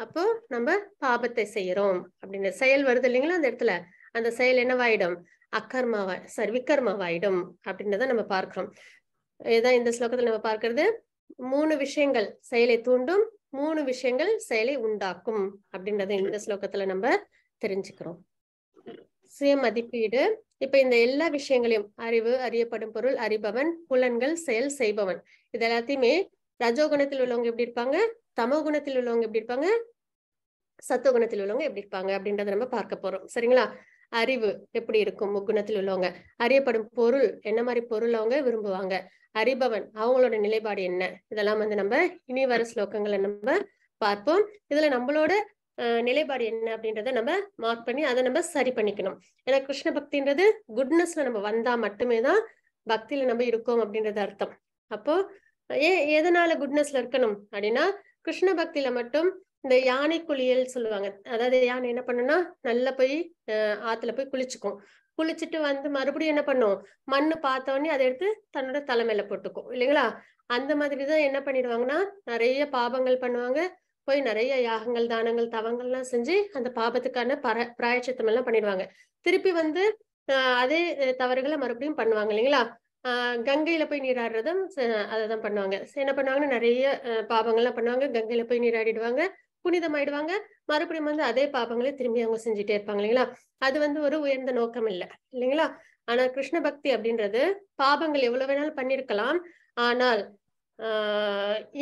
அப்போ நம்ம பாபத்தை செய்யறோம் அப்படின்னு செயல் வருது இல்லைங்களா அந்த இடத்துல அந்த செயல் என்னவாயிடும் அக்கர்மாவா சாரி விக்கர்மாவாயிடும் அப்படின்றத நம்ம பார்க்கிறோம் இதுதான் இந்த ஸ்லோகத்துல நம்ம பார்க்கறது மூணு விஷயங்கள் செயலை தூண்டும் மூணு விஷயங்கள் செயலை உண்டாக்கும் அப்படின்றத இந்த ஸ்லோகத்துல நம்ம தெரிஞ்சுக்கிறோம் சுய மதிப்பீடு இப்ப இந்த எல்லா விஷயங்களையும் அறிவு அறியப்படும் பொருள் அறிபவன் புலன்கள் செயல் செய்பவன் இது எல்லாத்தையுமே ரஜோகுணத்தில் உள்ளவங்க எப்படி இருப்பாங்க தமோ குணத்தில் உள்ளவங்க எப்படி இருப்பாங்க சத்துவ குணத்தில் உள்ளவங்க எப்படி இருப்பாங்க அப்படின்றத நம்ம பார்க்க போறோம் சரிங்களா அறிவு எப்படி இருக்கும் முக்குணத்தில் உள்ளவங்க அறியப்படும் பொருள் என்ன மாதிரி பொருள் அவங்க விரும்புவாங்க அறிபவன் அவங்களோட நிலைப்பாடு என்ன இதெல்லாம் வந்து நம்ம இனி வர ஸ்லோகங்களை நம்ம பார்ப்போம் இதுல நம்மளோட நிலைப்பாடு என்ன அப்படின்றத நம்ம மார்க் பண்ணி அதை நம்ம சரி பண்ணிக்கணும் ஏன்னா கிருஷ்ண பக்தின்றது குட்னஸ்ல நம்ம வந்தா மட்டுமே தான் பக்தியில நம்ம இருக்கோம் அப்படின்றது அர்த்தம் அப்போ ஏ எதனால குட்னஸ்ல இருக்கணும் அப்படின்னா கிருஷ்ண பக்தியில மட்டும் இந்த யானை குளியல் சொல்லுவாங்க அதாவது யானை என்ன பண்ணுன்னா நல்லா போய் ஆத்துல போய் குளிச்சுக்கும் குளிச்சுட்டு வந்து மறுபடியும் என்ன பண்ணும் மண்ணு பார்த்தோன்னே அதை எடுத்து தன்னோட தலைமையில போட்டுக்கும் இல்லைங்களா அந்த மாதிரிதான் என்ன பண்ணிடுவாங்கன்னா நிறைய பாபங்கள் பண்ணுவாங்க போய் நிறைய யாகங்கள் தானங்கள் தவங்கள் எல்லாம் செஞ்சு அந்த பாபத்துக்கான பர பிராயச்சித்தம் எல்லாம் பண்ணிடுவாங்க திருப்பி வந்து அதே தவறுகளை மறுபடியும் பண்ணுவாங்க இல்லைங்களா ஆஹ் கங்கையில போய் நீராடுறதும் அதை தான் பண்ணுவாங்க என்ன பண்ணுவாங்கன்னா நிறைய பாபங்கள்லாம் பண்ணுவாங்க கங்கையில போய் நீராடிடுவாங்க புனிதமாயிடுவாங்க மறுபடியும் வந்து அதே பாபங்களே திரும்பி அவங்க செஞ்சுட்டே இருப்பாங்க இல்லைங்களா அது வந்து ஒரு உயர்ந்த நோக்கம் இல்லை இல்லைங்களா ஆனா கிருஷ்ண பக்தி அப்படின்றது பாபங்கள் எவ்வளவு வேணாலும் பண்ணிருக்கலாம் ஆனால்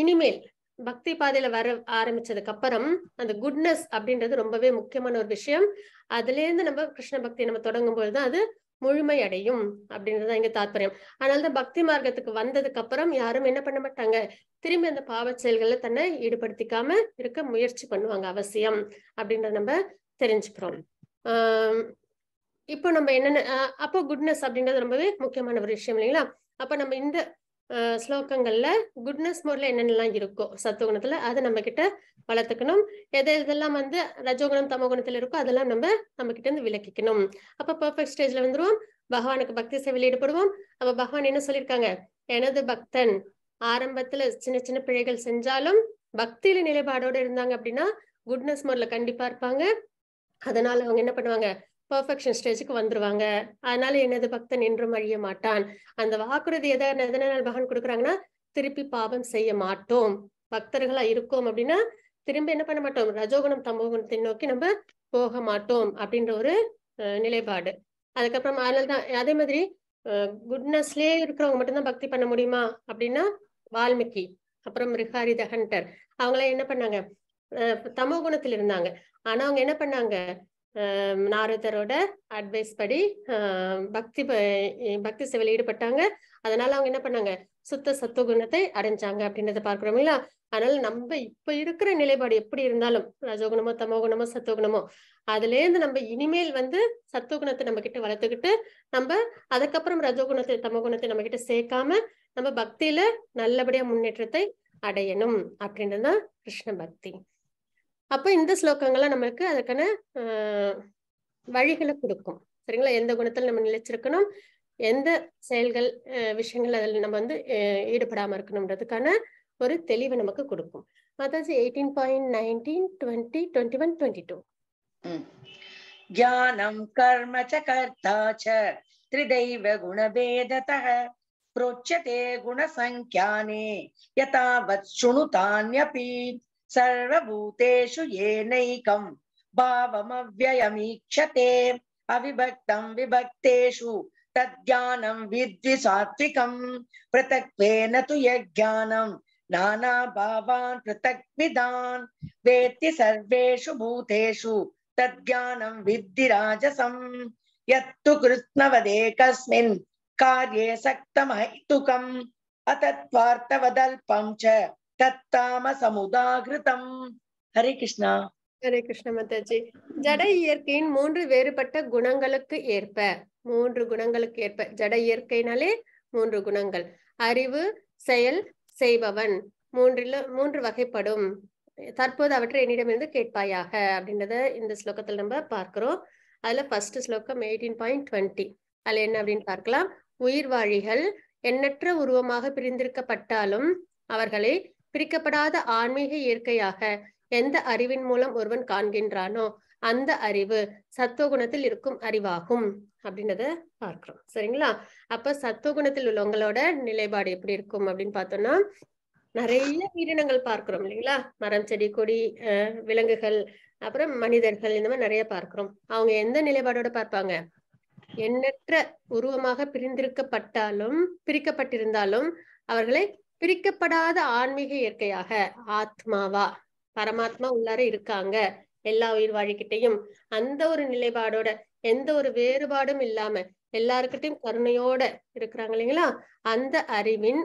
இனிமேல் பக்தி பாதையில வர ஆரம்பிச்சதுக்கு அப்புறம் அந்த குட்னஸ் அப்படின்றது ரொம்பவே முக்கியமான ஒரு விஷயம் அதுல இருந்து நம்ம கிருஷ்ண பக்தி நம்ம தொடங்கும் பொழுதுதான் அது முழுமை அடையும் அப்படின்றது இங்க தாத்பரியம் அதனாலதான் பக்தி மார்க்கத்துக்கு வந்ததுக்கு அப்புறம் யாரும் என்ன பண்ண மாட்டாங்க திரும்பி அந்த பாவ செயல்களை தன்னை ஈடுபடுத்திக்காம இருக்க முயற்சி பண்ணுவாங்க அவசியம் அப்படின்றத நம்ம தெரிஞ்சுக்கிறோம் ஆஹ் இப்போ நம்ம என்னென்ன அப்போ குட்னஸ் அப்படின்றது ரொம்பவே முக்கியமான ஒரு விஷயம் இல்லைங்களா அப்ப நம்ம இந்த ஸ்லோகங்கள்ல குட்னஸ் மோட்ல என்னென்னலாம் இருக்கோ சத்துவகுணத்துல அதை நம்ம கிட்ட வளர்த்துக்கணும் எதை இதெல்லாம் வந்து ரஜோகுணம் தமோகுணத்துல இருக்கோ அதெல்லாம் நம்ம நம்ம கிட்ட இருந்து விலக்கிக்கணும் அப்ப பர்ஃபெக்ட் ஸ்டேஜ்ல வந்துருவோம் பகவானுக்கு பக்தி சேவையில் ஈடுபடுவோம் அப்ப பகவான் என்ன சொல்லியிருக்காங்க எனது பக்தன் ஆரம்பத்துல சின்ன சின்ன பிழைகள் செஞ்சாலும் பக்தியில நிலைப்பாடோட இருந்தாங்க அப்படின்னா குட்னஸ் மோட்ல கண்டிப்பா இருப்பாங்க அதனால அவங்க என்ன பண்ணுவாங்க பர்ஃபெக்ஷன் ஸ்டேஜுக்கு வந்துருவாங்க அதனால எனது பக்தன் என்றும் அழிய மாட்டான் அந்த வாக்குறுதி எதை எதனால் பகவான் கொடுக்குறாங்கன்னா திருப்பி பாவம் செய்ய மாட்டோம் பக்தர்களா இருக்கோம் அப்படின்னா திரும்ப என்ன பண்ண மாட்டோம் ரஜோகுணம் தமோகுணத்தை நோக்கி நம்ம போக மாட்டோம் அப்படின்ற ஒரு நிலைப்பாடு அதுக்கப்புறம் அதனால்தான் அதே மாதிரி குட்னஸ்லயே இருக்கிறவங்க மட்டும்தான் பக்தி பண்ண முடியுமா அப்படின்னா வால்மீகி அப்புறம் ரிஹாரி தஹண்டர் அவங்களாம் என்ன பண்ணாங்க தமோ குணத்தில் இருந்தாங்க ஆனா அவங்க என்ன பண்ணாங்க நாரதரோட அட்வைஸ் படி பக்தி பக்தி சேவையில் ஈடுபட்டாங்க அதனால அவங்க என்ன பண்ணாங்க சுத்த சத்துவகுணத்தை அடைஞ்சாங்க அப்படின்றத பார்க்கிறோம் இல்லையா அதனால நம்ம இப்ப இருக்கிற நிலைப்பாடு எப்படி இருந்தாலும் ரஜோகுணமோ தமோகுணமோ சத்துவகுணமோ அதுல இருந்து நம்ம இனிமேல் வந்து சத்துவகுணத்தை நம்ம கிட்ட வளர்த்துக்கிட்டு நம்ம அதுக்கப்புறம் ரஜோகுணத்தை தமோகுணத்தை நம்ம கிட்ட சேர்க்காம நம்ம பக்தியில நல்லபடியா முன்னேற்றத்தை அடையணும் அப்படின்றதுதான் கிருஷ்ண பக்தி அப்போ இந்த ஸ்லோகங்கள்லாம் நம்மளுக்கு அதுக்கான வழிகளை கொடுக்கும் சரிங்களா எந்த குணத்தில் நம்ம நிலைச்சிருக்கணும் எந்த செயல்கள் விஷயங்கள் அதில் நம்ம வந்து ஈடுபடாமல் இருக்கணும்ன்றதுக்கான ஒரு தெளிவை நமக்கு கொடுக்கும் Mataji eighteen point nineteen twenty twenty one twenty two ज्ञानं कर्म च कर्ता च त्रिदैव गुणभेदतः प्रोच्यते गुणसङ्ख्याने यथावत् शृणुतान्यपि सर्वभूतेषु येनैकं भावमव्ययमीक्षते अविभक्तं विभक्तेषु तज्ज्ञानं विद्धि सात्विकं पृथक्त्वेन तु यज्ञानं नानाभावान् पृथक्विदान् वेत्ति सर्वेषु भूतेषु तज्ज्ञानं विद्धि राजसं यत्तु कृत्स्नवदेकस्मिन् कार्ये सक्तमहैतुकम् अतत्वार्थवदल्पं च தத்தாம சமுதாகிருதம் ஹரே கிருஷ்ணா ஹரே கிருஷ்ண மாதாஜி ஜட இயற்கையின் மூன்று வேறுபட்ட குணங்களுக்கு ஏற்ப மூன்று குணங்களுக்கு ஏற்ப ஜட இயற்கைனாலே மூன்று குணங்கள் அறிவு செயல் செய்பவன் மூன்றில் மூன்று வகைப்படும் தற்போது அவற்றை என்னிடமிருந்து கேட்பாயாக அப்படின்றத இந்த ஸ்லோகத்தில் நம்ம பார்க்கிறோம் அதுல ஃபர்ஸ்ட் ஸ்லோகம் எயிட்டீன் பாயிண்ட் டுவெண்ட்டி அதுல என்ன அப்படின்னு பார்க்கலாம் உயிர் வாழிகள் எண்ணற்ற உருவமாக பிரிந்திருக்கப்பட்டாலும் அவர்களை பிரிக்கப்படாத ஆன்மீக இயற்கையாக எந்த அறிவின் மூலம் ஒருவன் காண்கின்றானோ அந்த அறிவு சத்துவ குணத்தில் இருக்கும் அறிவாகும் அப்படின்றத பார்க்கிறோம் சரிங்களா அப்ப சத்துவ குணத்தில் உள்ளவங்களோட நிலைப்பாடு எப்படி இருக்கும் அப்படின்னு பார்த்தோம்னா நிறைய உயிரினங்கள் பார்க்கிறோம் இல்லைங்களா மரம் செடி கொடி விலங்குகள் அப்புறம் மனிதர்கள் இந்த மாதிரி நிறைய பார்க்கிறோம் அவங்க எந்த நிலைப்பாடோட பார்ப்பாங்க எண்ணற்ற உருவமாக பிரிந்திருக்கப்பட்டாலும் பிரிக்கப்பட்டிருந்தாலும் அவர்களை பிரிக்கப்படாத ஆன்மீக இயற்கையாக ஆத்மாவா பரமாத்மா உள்ளார இருக்காங்க எல்லா உயிர் வாழிக்கிட்டையும் அந்த ஒரு நிலைப்பாடோட எந்த ஒரு வேறுபாடும் இல்லாம எல்லாருக்கிட்டையும் கருணையோட இருக்கிறாங்க இல்லைங்களா அந்த அறிவின்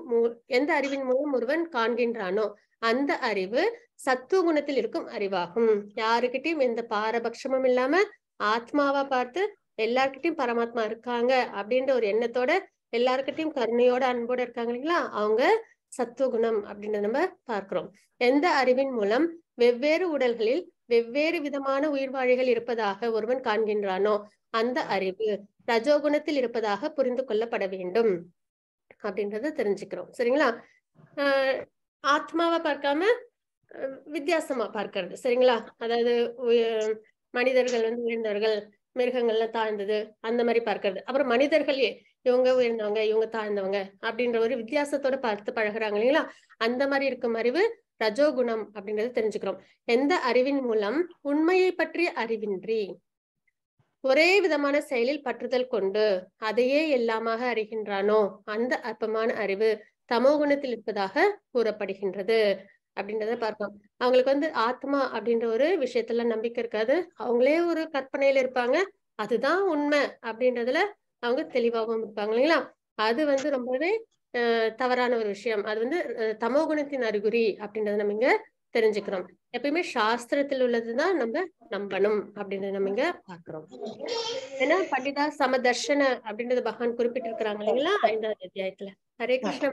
எந்த அறிவின் மூலம் ஒருவன் காண்கின்றானோ அந்த அறிவு சத்துவ குணத்தில் இருக்கும் அறிவாகும் யாருக்கிட்டையும் எந்த பாரபட்சமும் இல்லாம ஆத்மாவா பார்த்து எல்லார்கிட்டையும் பரமாத்மா இருக்காங்க அப்படின்ற ஒரு எண்ணத்தோட எல்லாருக்கிட்டையும் கருணையோட அன்போட இருக்காங்க இல்லைங்களா அவங்க சத்துவகுணம் அப்படின்னு நம்ம பார்க்கிறோம் எந்த அறிவின் மூலம் வெவ்வேறு உடல்களில் வெவ்வேறு விதமான உயிர்வாழிகள் இருப்பதாக ஒருவன் காண்கின்றானோ அந்த அறிவு ரஜோகுணத்தில் இருப்பதாக புரிந்து கொள்ளப்பட வேண்டும் அப்படின்றத தெரிஞ்சுக்கிறோம் சரிங்களா ஆஹ் ஆத்மாவை பார்க்காம வித்தியாசமா பார்க்கறது சரிங்களா அதாவது மனிதர்கள் வந்து உயர்ந்தவர்கள் மிருகங்கள்லாம் தாழ்ந்தது அந்த மாதிரி பார்க்கறது அப்புறம் மனிதர்களே இவங்க உயர்ந்தவங்க இவங்க தாழ்ந்தவங்க அப்படின்ற ஒரு வித்தியாசத்தோட பார்த்து பழகுறாங்க இல்லைங்களா அந்த மாதிரி இருக்கும் அறிவு ரஜோகுணம் அப்படின்றத தெரிஞ்சுக்கிறோம் எந்த அறிவின் மூலம் உண்மையை பற்றிய அறிவின்றி ஒரே விதமான செயலில் பற்றுதல் கொண்டு அதையே எல்லாமாக அறிகின்றானோ அந்த அற்பமான அறிவு தமோ குணத்தில் இருப்பதாக கூறப்படுகின்றது அப்படின்றத பார்ப்போம் அவங்களுக்கு வந்து ஆத்மா அப்படின்ற ஒரு விஷயத்துல நம்பிக்கை இருக்காது அவங்களே ஒரு கற்பனையில இருப்பாங்க அதுதான் உண்மை அப்படின்றதுல அவங்க தெளிவாகவும் இருப்பாங்க இல்லைங்களா அது வந்து ரொம்பவே தவறான ஒரு விஷயம் அது வந்து தமோ குணத்தின் அறிகுறி அப்படின்றத நம்ம இங்க தெரிஞ்சுக்கிறோம் எப்பயுமே சாஸ்திரத்தில் உள்ளதுதான் நம்ம நம்பணும் அப்படின்றத நம்ம இங்க பாக்குறோம் ஏன்னா பண்டிதா சமதர்ஷன அப்படின்றது பகவான் குறிப்பிட்டிருக்கிறாங்க இல்லைங்களா ஐந்தாவது அத்தியாயத்துல ஹரே கிருஷ்ண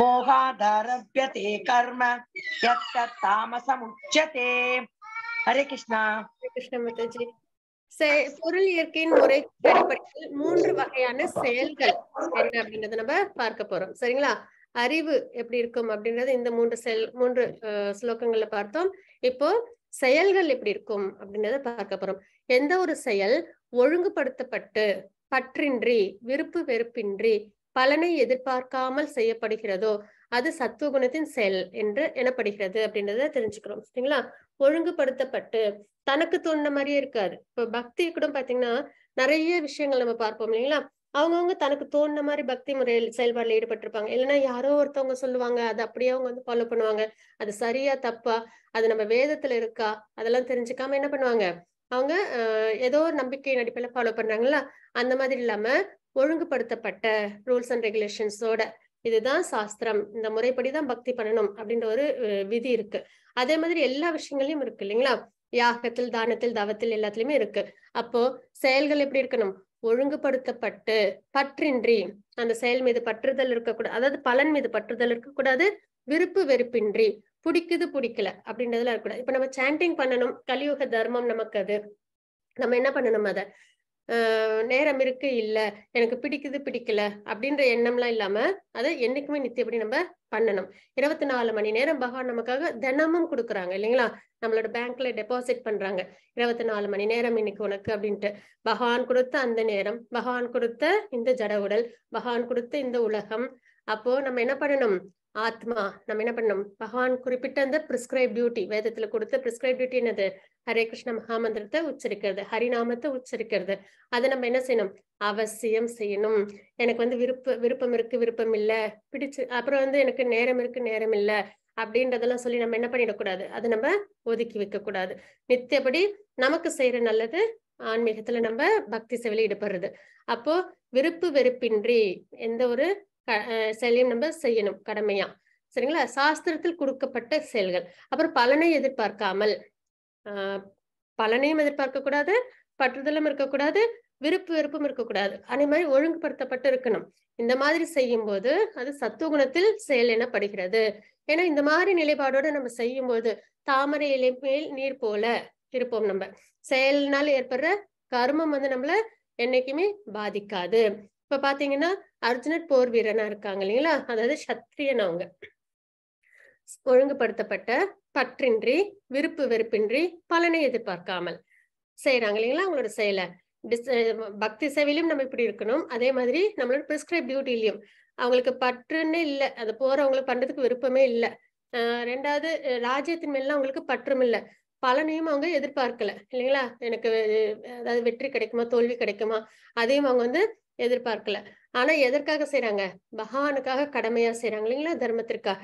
மோகாதாரபியதே கர்ம தாமசமுச்சதே ஹரே கிருஷ்ணா கிருஷ்ண மாதாஜி பொருள் இயற்கையின் முறை அடிப்படையில் மூன்று வகையான செயல்கள் அப்படின்றத நம்ம பார்க்க போறோம் சரிங்களா அறிவு எப்படி இருக்கும் அப்படின்றது இந்த மூன்று செயல் மூன்று ஸ்லோகங்கள்ல பார்த்தோம் இப்போ செயல்கள் எப்படி இருக்கும் அப்படின்றத பார்க்க போறோம் எந்த ஒரு செயல் ஒழுங்குபடுத்தப்பட்டு பற்றின்றி விருப்பு வெறுப்பின்றி பலனை எதிர்பார்க்காமல் செய்யப்படுகிறதோ அது சத்துவகுணத்தின் செயல் என்று எனப்படுகிறது அப்படின்றத தெரிஞ்சுக்கிறோம் சரிங்களா ஒழுங்குபடுத்தப்பட்டு தனக்கு தோணுன மாதிரியே இருக்காது இப்போ பக்தி கூட பாத்தீங்கன்னா நிறைய விஷயங்கள் நம்ம பார்ப்போம் இல்லைங்களா அவங்கவுங்க தனக்கு தோணுன மாதிரி பக்தி முறையில் செயல்பாடுல ஈடுபட்டிருப்பாங்க இல்லைன்னா யாரோ ஒருத்தவங்க சொல்லுவாங்க அது அப்படியே அவங்க வந்து ஃபாலோ பண்ணுவாங்க அது சரியா தப்பா அது நம்ம வேதத்துல இருக்கா அதெல்லாம் தெரிஞ்சுக்காம என்ன பண்ணுவாங்க அவங்க ஏதோ ஒரு நம்பிக்கையின் அடிப்படையில ஃபாலோ பண்றாங்களா அந்த மாதிரி இல்லாம ஒழுங்குபடுத்தப்பட்ட ரூல்ஸ் அண்ட் ரெகுலேஷன்ஸோட இதுதான் சாஸ்திரம் இந்த முறைப்படிதான் பக்தி பண்ணணும் அப்படின்ற ஒரு விதி இருக்கு அதே மாதிரி எல்லா விஷயங்களையும் இருக்கு இல்லைங்களா யாகத்தில் தானத்தில் தவத்தில் எல்லாத்துலயுமே இருக்கு அப்போ செயல்கள் எப்படி இருக்கணும் ஒழுங்குபடுத்தப்பட்டு பற்றின்றி அந்த செயல் மீது பற்றுதல் இருக்கக்கூடாது அதாவது பலன் மீது பற்றுதல் இருக்கக்கூடாது விருப்பு வெறுப்பின்றி பிடிக்குது பிடிக்கல அப்படின்றதுல இருக்கக்கூடாது இப்ப நம்ம சாண்டிங் பண்ணணும் கலியுக தர்மம் நமக்கு அது நம்ம என்ன பண்ணணும் அதை நேரம் இருக்கு இல்லை எனக்கு பிடிக்குது பிடிக்கல அப்படின்ற எண்ணம்லாம் இல்லாம அதை என்னைக்குமே நித்தியப்படி நம்ம பண்ணணும் இருபத்தி நாலு மணி நேரம் பகவான் நமக்காக தினமும் கொடுக்குறாங்க இல்லைங்களா நம்மளோட பேங்க்ல டெபாசிட் பண்றாங்க இருபத்தி நாலு மணி நேரம் இன்னைக்கு உனக்கு அப்படின்ட்டு பகவான் கொடுத்த அந்த நேரம் பகவான் கொடுத்த இந்த ஜட உடல் பகவான் கொடுத்த இந்த உலகம் அப்போ நம்ம என்ன பண்ணணும் ஆத்மா நம்ம என்ன பண்ணோம் பகவான் குறிப்பிட்ட அந்த பிரிஸ்கிரைப் டியூட்டி வேதத்துல கொடுத்த பிரிஸ்கிரைப் டியூட்டி என்னது ஹரே கிருஷ்ண மகாமந்திரத்தை உச்சரிக்கிறது ஹரிநாமத்தை உச்சரிக்கிறது அதை நம்ம என்ன செய்யணும் அவசியம் செய்யணும் எனக்கு வந்து விருப்ப விருப்பம் இருக்கு விருப்பம் இல்ல பிடிச்சு அப்புறம் வந்து எனக்கு நேரம் இருக்கு நேரம் இல்ல அப்படின்றதெல்லாம் சொல்லி நம்ம என்ன பண்ணிடக்கூடாது அதை நம்ம ஒதுக்கி வைக்க கூடாது நித்தியபடி நமக்கு செய்யற நல்லது ஆன்மீகத்துல நம்ம பக்தி சேவையில் ஈடுபடுறது அப்போ விருப்பு வெறுப்பின்றி எந்த ஒரு செயலையும் நம்ம செய்யணும் கடமையா சரிங்களா சாஸ்திரத்தில் கொடுக்கப்பட்ட செயல்கள் அப்புறம் பலனை எதிர்பார்க்காமல் பலனையும் எதிர்பார்க்க கூடாது பற்றுதலும் இருக்கக்கூடாது விருப்பு வெறுப்பும் இருக்கக்கூடாது அதே மாதிரி ஒழுங்குபடுத்தப்பட்டு இருக்கணும் இந்த மாதிரி செய்யும் போது அது சத்துவகுணத்தில் செயல் எனப்படுகிறது ஏன்னா இந்த மாதிரி நிலைப்பாடோட நம்ம செய்யும் போது தாமரை இலை மேல் நீர் போல இருப்போம் நம்ம செயல்னால ஏற்படுற கருமம் வந்து நம்மள என்னைக்குமே பாதிக்காது இப்ப பாத்தீங்கன்னா அர்ஜுனட் போர் வீரனா இருக்காங்க இல்லைங்களா அதாவது சத்திரியன் அவங்க ஒழுங்குபடுத்தப்பட்ட பற்றின்றி விருப்பு வெறுப்பின்றி பலனை எதிர்பார்க்காமல் செய்யறாங்க இல்லைங்களா அவங்களோட செயலை டிஸ் பக்தி சேவையிலும் நம்ம இப்படி இருக்கணும் அதே மாதிரி நம்மளோட பிரிஸ்கிரைப் டியூட்டிலையும் அவங்களுக்கு பற்றுன்னு இல்லை அது போறவங்களுக்கு பண்றதுக்கு விருப்பமே இல்லை ஆஹ் ரெண்டாவது ராஜ்யத்தின் மேலாம் அவங்களுக்கு பற்றும் இல்லை பலனையும் அவங்க எதிர்பார்க்கல இல்லைங்களா எனக்கு அதாவது வெற்றி கிடைக்குமா தோல்வி கிடைக்குமா அதையும் அவங்க வந்து எதிர்பார்க்கல ஆனா எதற்காக செய்யறாங்க பகவானுக்காக கடமையா செய்யறாங்க இல்லைங்களா தர்மத்திற்காக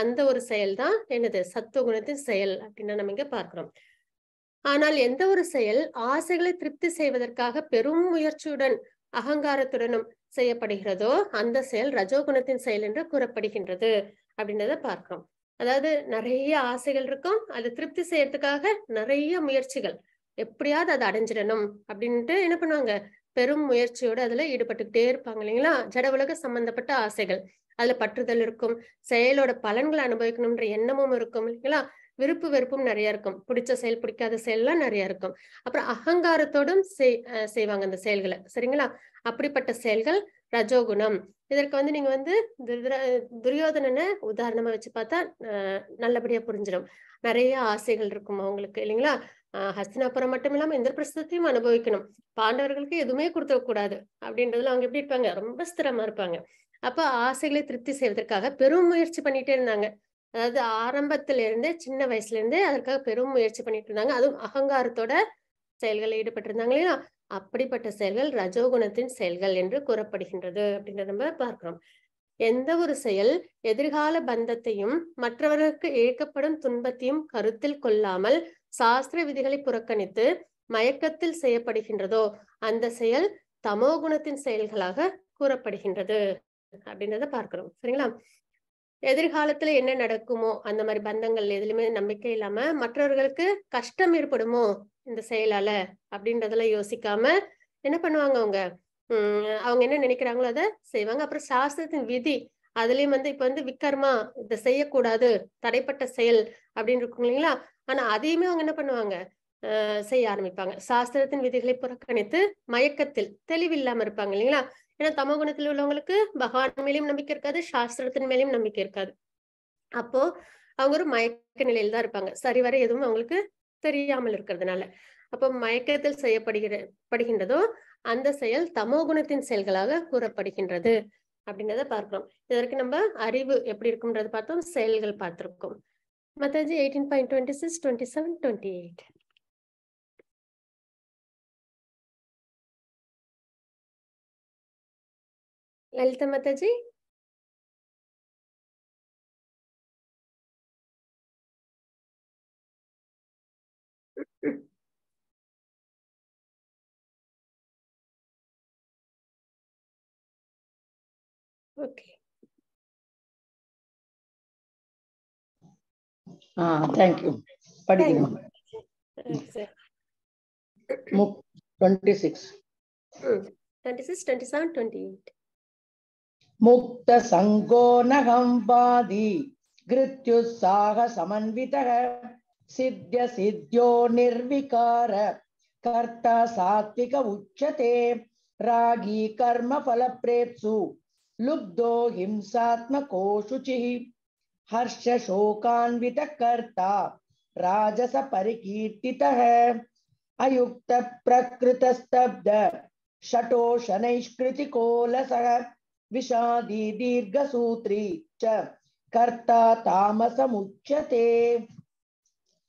அந்த ஒரு செயல் தான் என்னது குணத்தின் செயல் அப்படின்னு நம்ம இங்க பார்க்கிறோம் ஆனால் எந்த ஒரு செயல் ஆசைகளை திருப்தி செய்வதற்காக பெரும் முயற்சியுடன் அகங்காரத்துடனும் செய்யப்படுகிறதோ அந்த செயல் ரஜோகுணத்தின் செயல் என்று கூறப்படுகின்றது அப்படின்றத பார்க்கிறோம் அதாவது நிறைய ஆசைகள் இருக்கும் அது திருப்தி செய்யறதுக்காக நிறைய முயற்சிகள் எப்படியாவது அதை அடைஞ்சிடணும் அப்படின்ட்டு என்ன பண்ணுவாங்க பெரும் முயற்சியோட அதுல ஈடுபட்டுக்கிட்டே இருப்பாங்க இல்லைங்களா ஜட உலக சம்பந்தப்பட்ட ஆசைகள் அதுல பற்றுதல் இருக்கும் செயலோட பலன்களை அனுபவிக்கணும்ன்ற எண்ணமும் இருக்கும் இல்லைங்களா விருப்பு வெறுப்பும் நிறைய இருக்கும் பிடிச்ச செயல் பிடிக்காத செயல்லாம் நிறைய இருக்கும் அப்புறம் அகங்காரத்தோடும் செய்வாங்க அந்த செயல்களை சரிங்களா அப்படிப்பட்ட செயல்கள் ரஜோகுணம் இதற்கு வந்து நீங்க வந்து துரியோதனனை உதாரணமா வச்சு பார்த்தா நல்லபடியா புரிஞ்சிடும் நிறைய ஆசைகள் இருக்கும் அவங்களுக்கு இல்லைங்களா ஹஸ்தினாபுரம் மட்டும் இல்லாம எந்த பிரசத்தையும் அனுபவிக்கணும் பாண்டவர்களுக்கு எதுவுமே கொடுத்துக்க கூடாது அப்படின்றதுல அவங்க எப்படி இருப்பாங்க ரொம்ப ஸ்திரமா இருப்பாங்க அப்ப ஆசைகளை திருப்தி செய்வதற்காக பெரும் முயற்சி பண்ணிட்டே இருந்தாங்க அதாவது ஆரம்பத்துல இருந்தே சின்ன வயசுல இருந்தே அதற்காக பெரும் முயற்சி பண்ணிட்டு இருந்தாங்க அதுவும் அகங்காரத்தோட செயல்களில் ஈடுபட்டிருந்தாங்க இல்லையா அப்படிப்பட்ட செயல்கள் ரஜோகுணத்தின் செயல்கள் என்று கூறப்படுகின்றது அப்படின்றத நம்ம பார்க்கிறோம் எந்த ஒரு செயல் எதிர்கால பந்தத்தையும் மற்றவர்களுக்கு இழைக்கப்படும் துன்பத்தையும் கருத்தில் கொள்ளாமல் சாஸ்திர விதிகளை புறக்கணித்து மயக்கத்தில் செய்யப்படுகின்றதோ அந்த செயல் தமோ குணத்தின் செயல்களாக கூறப்படுகின்றது அப்படின்றத பார்க்கிறோம் சரிங்களா எதிர்காலத்துல என்ன நடக்குமோ அந்த மாதிரி பந்தங்கள் எதுலையுமே நம்பிக்கை இல்லாம மற்றவர்களுக்கு கஷ்டம் ஏற்படுமோ இந்த செயலால அப்படின்றதெல்லாம் யோசிக்காம என்ன பண்ணுவாங்க அவங்க உம் அவங்க என்ன நினைக்கிறாங்களோ அதை செய்வாங்க அப்புறம் சாஸ்திரத்தின் விதி அதுலயும் வந்து இப்ப வந்து விக்கர்மா இதை செய்யக்கூடாது தடைப்பட்ட செயல் அப்படின்னு இருக்கும் இல்லைங்களா ஆனா அதையுமே அவங்க என்ன பண்ணுவாங்க செய்ய ஆரம்பிப்பாங்க சாஸ்திரத்தின் விதிகளை புறக்கணித்து மயக்கத்தில் தெளிவில்லாம இருப்பாங்க இல்லைங்களா ஏன்னா தமோ குணத்தில் உள்ளவங்களுக்கு பகவான் மேலேயும் நம்பிக்கை இருக்காது சாஸ்திரத்தின் மேலேயும் நம்பிக்கை இருக்காது அப்போ அவங்க ஒரு மயக்க நிலையில தான் இருப்பாங்க சரிவர எதுவும் அவங்களுக்கு தெரியாமல் இருக்கிறதுனால அப்போ மயக்கத்தில் செய்யப்படுகிற படுகின்றதோ அந்த செயல் தமோ குணத்தின் செயல்களாக கூறப்படுகின்றது அப்படின்றத பார்க்கிறோம் இதற்கு நம்ம அறிவு எப்படி இருக்கும்ன்றது பார்த்தோம் செயல்கள் பார்த்திருக்கோம் बता जी eighteen point twenty six twenty seven twenty eight Lalita Mata ji okay हाँ मुक्त संगो गृत्युत्साह समन्वित सिद्ध सिद्ध्यो निर्विकार कर्ता सात्विक उच्यते रागी कर्म फल प्रेत्सु लुब्धो हिंसात्मको शुचि हर्ष शोकान्वित कर्ता राजस परिकीर्ति है अयुक्त प्रकृत स्तब्ध शटो शनैष्कृति कोलस विषादी दीर्घ सूत्री च कर्ता तामस मुच्यते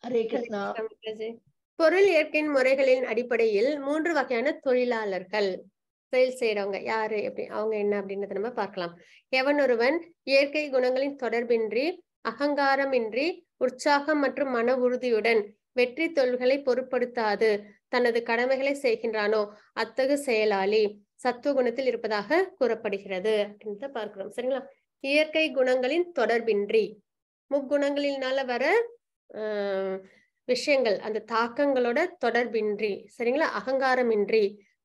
हरे कृष्णा பொருள் ஏற்கின் முறைகளின் அடிப்படையில் மூன்று வகையான தொழிலாளர்கள் செயல் செய்யறவங்க யாரு எப்படி அவங்க என்ன அப்படின்றத நம்ம பார்க்கலாம் எவன் ஒருவன் இயற்கை குணங்களின் தொடர்பின்றி அகங்காரமின்றி உற்சாகம் மற்றும் மன உறுதியுடன் வெற்றி தொழில்களை பொருட்படுத்தாது தனது கடமைகளை செய்கின்றானோ அத்தகு செயலாளி சத்துவ குணத்தில் இருப்பதாக கூறப்படுகிறது அப்படின்னு பார்க்கிறோம் சரிங்களா இயற்கை குணங்களின் தொடர்பின்றி முக்குணங்களினால வர விஷயங்கள் அந்த தாக்கங்களோட தொடர்பின்றி சரிங்களா அகங்காரமின்றி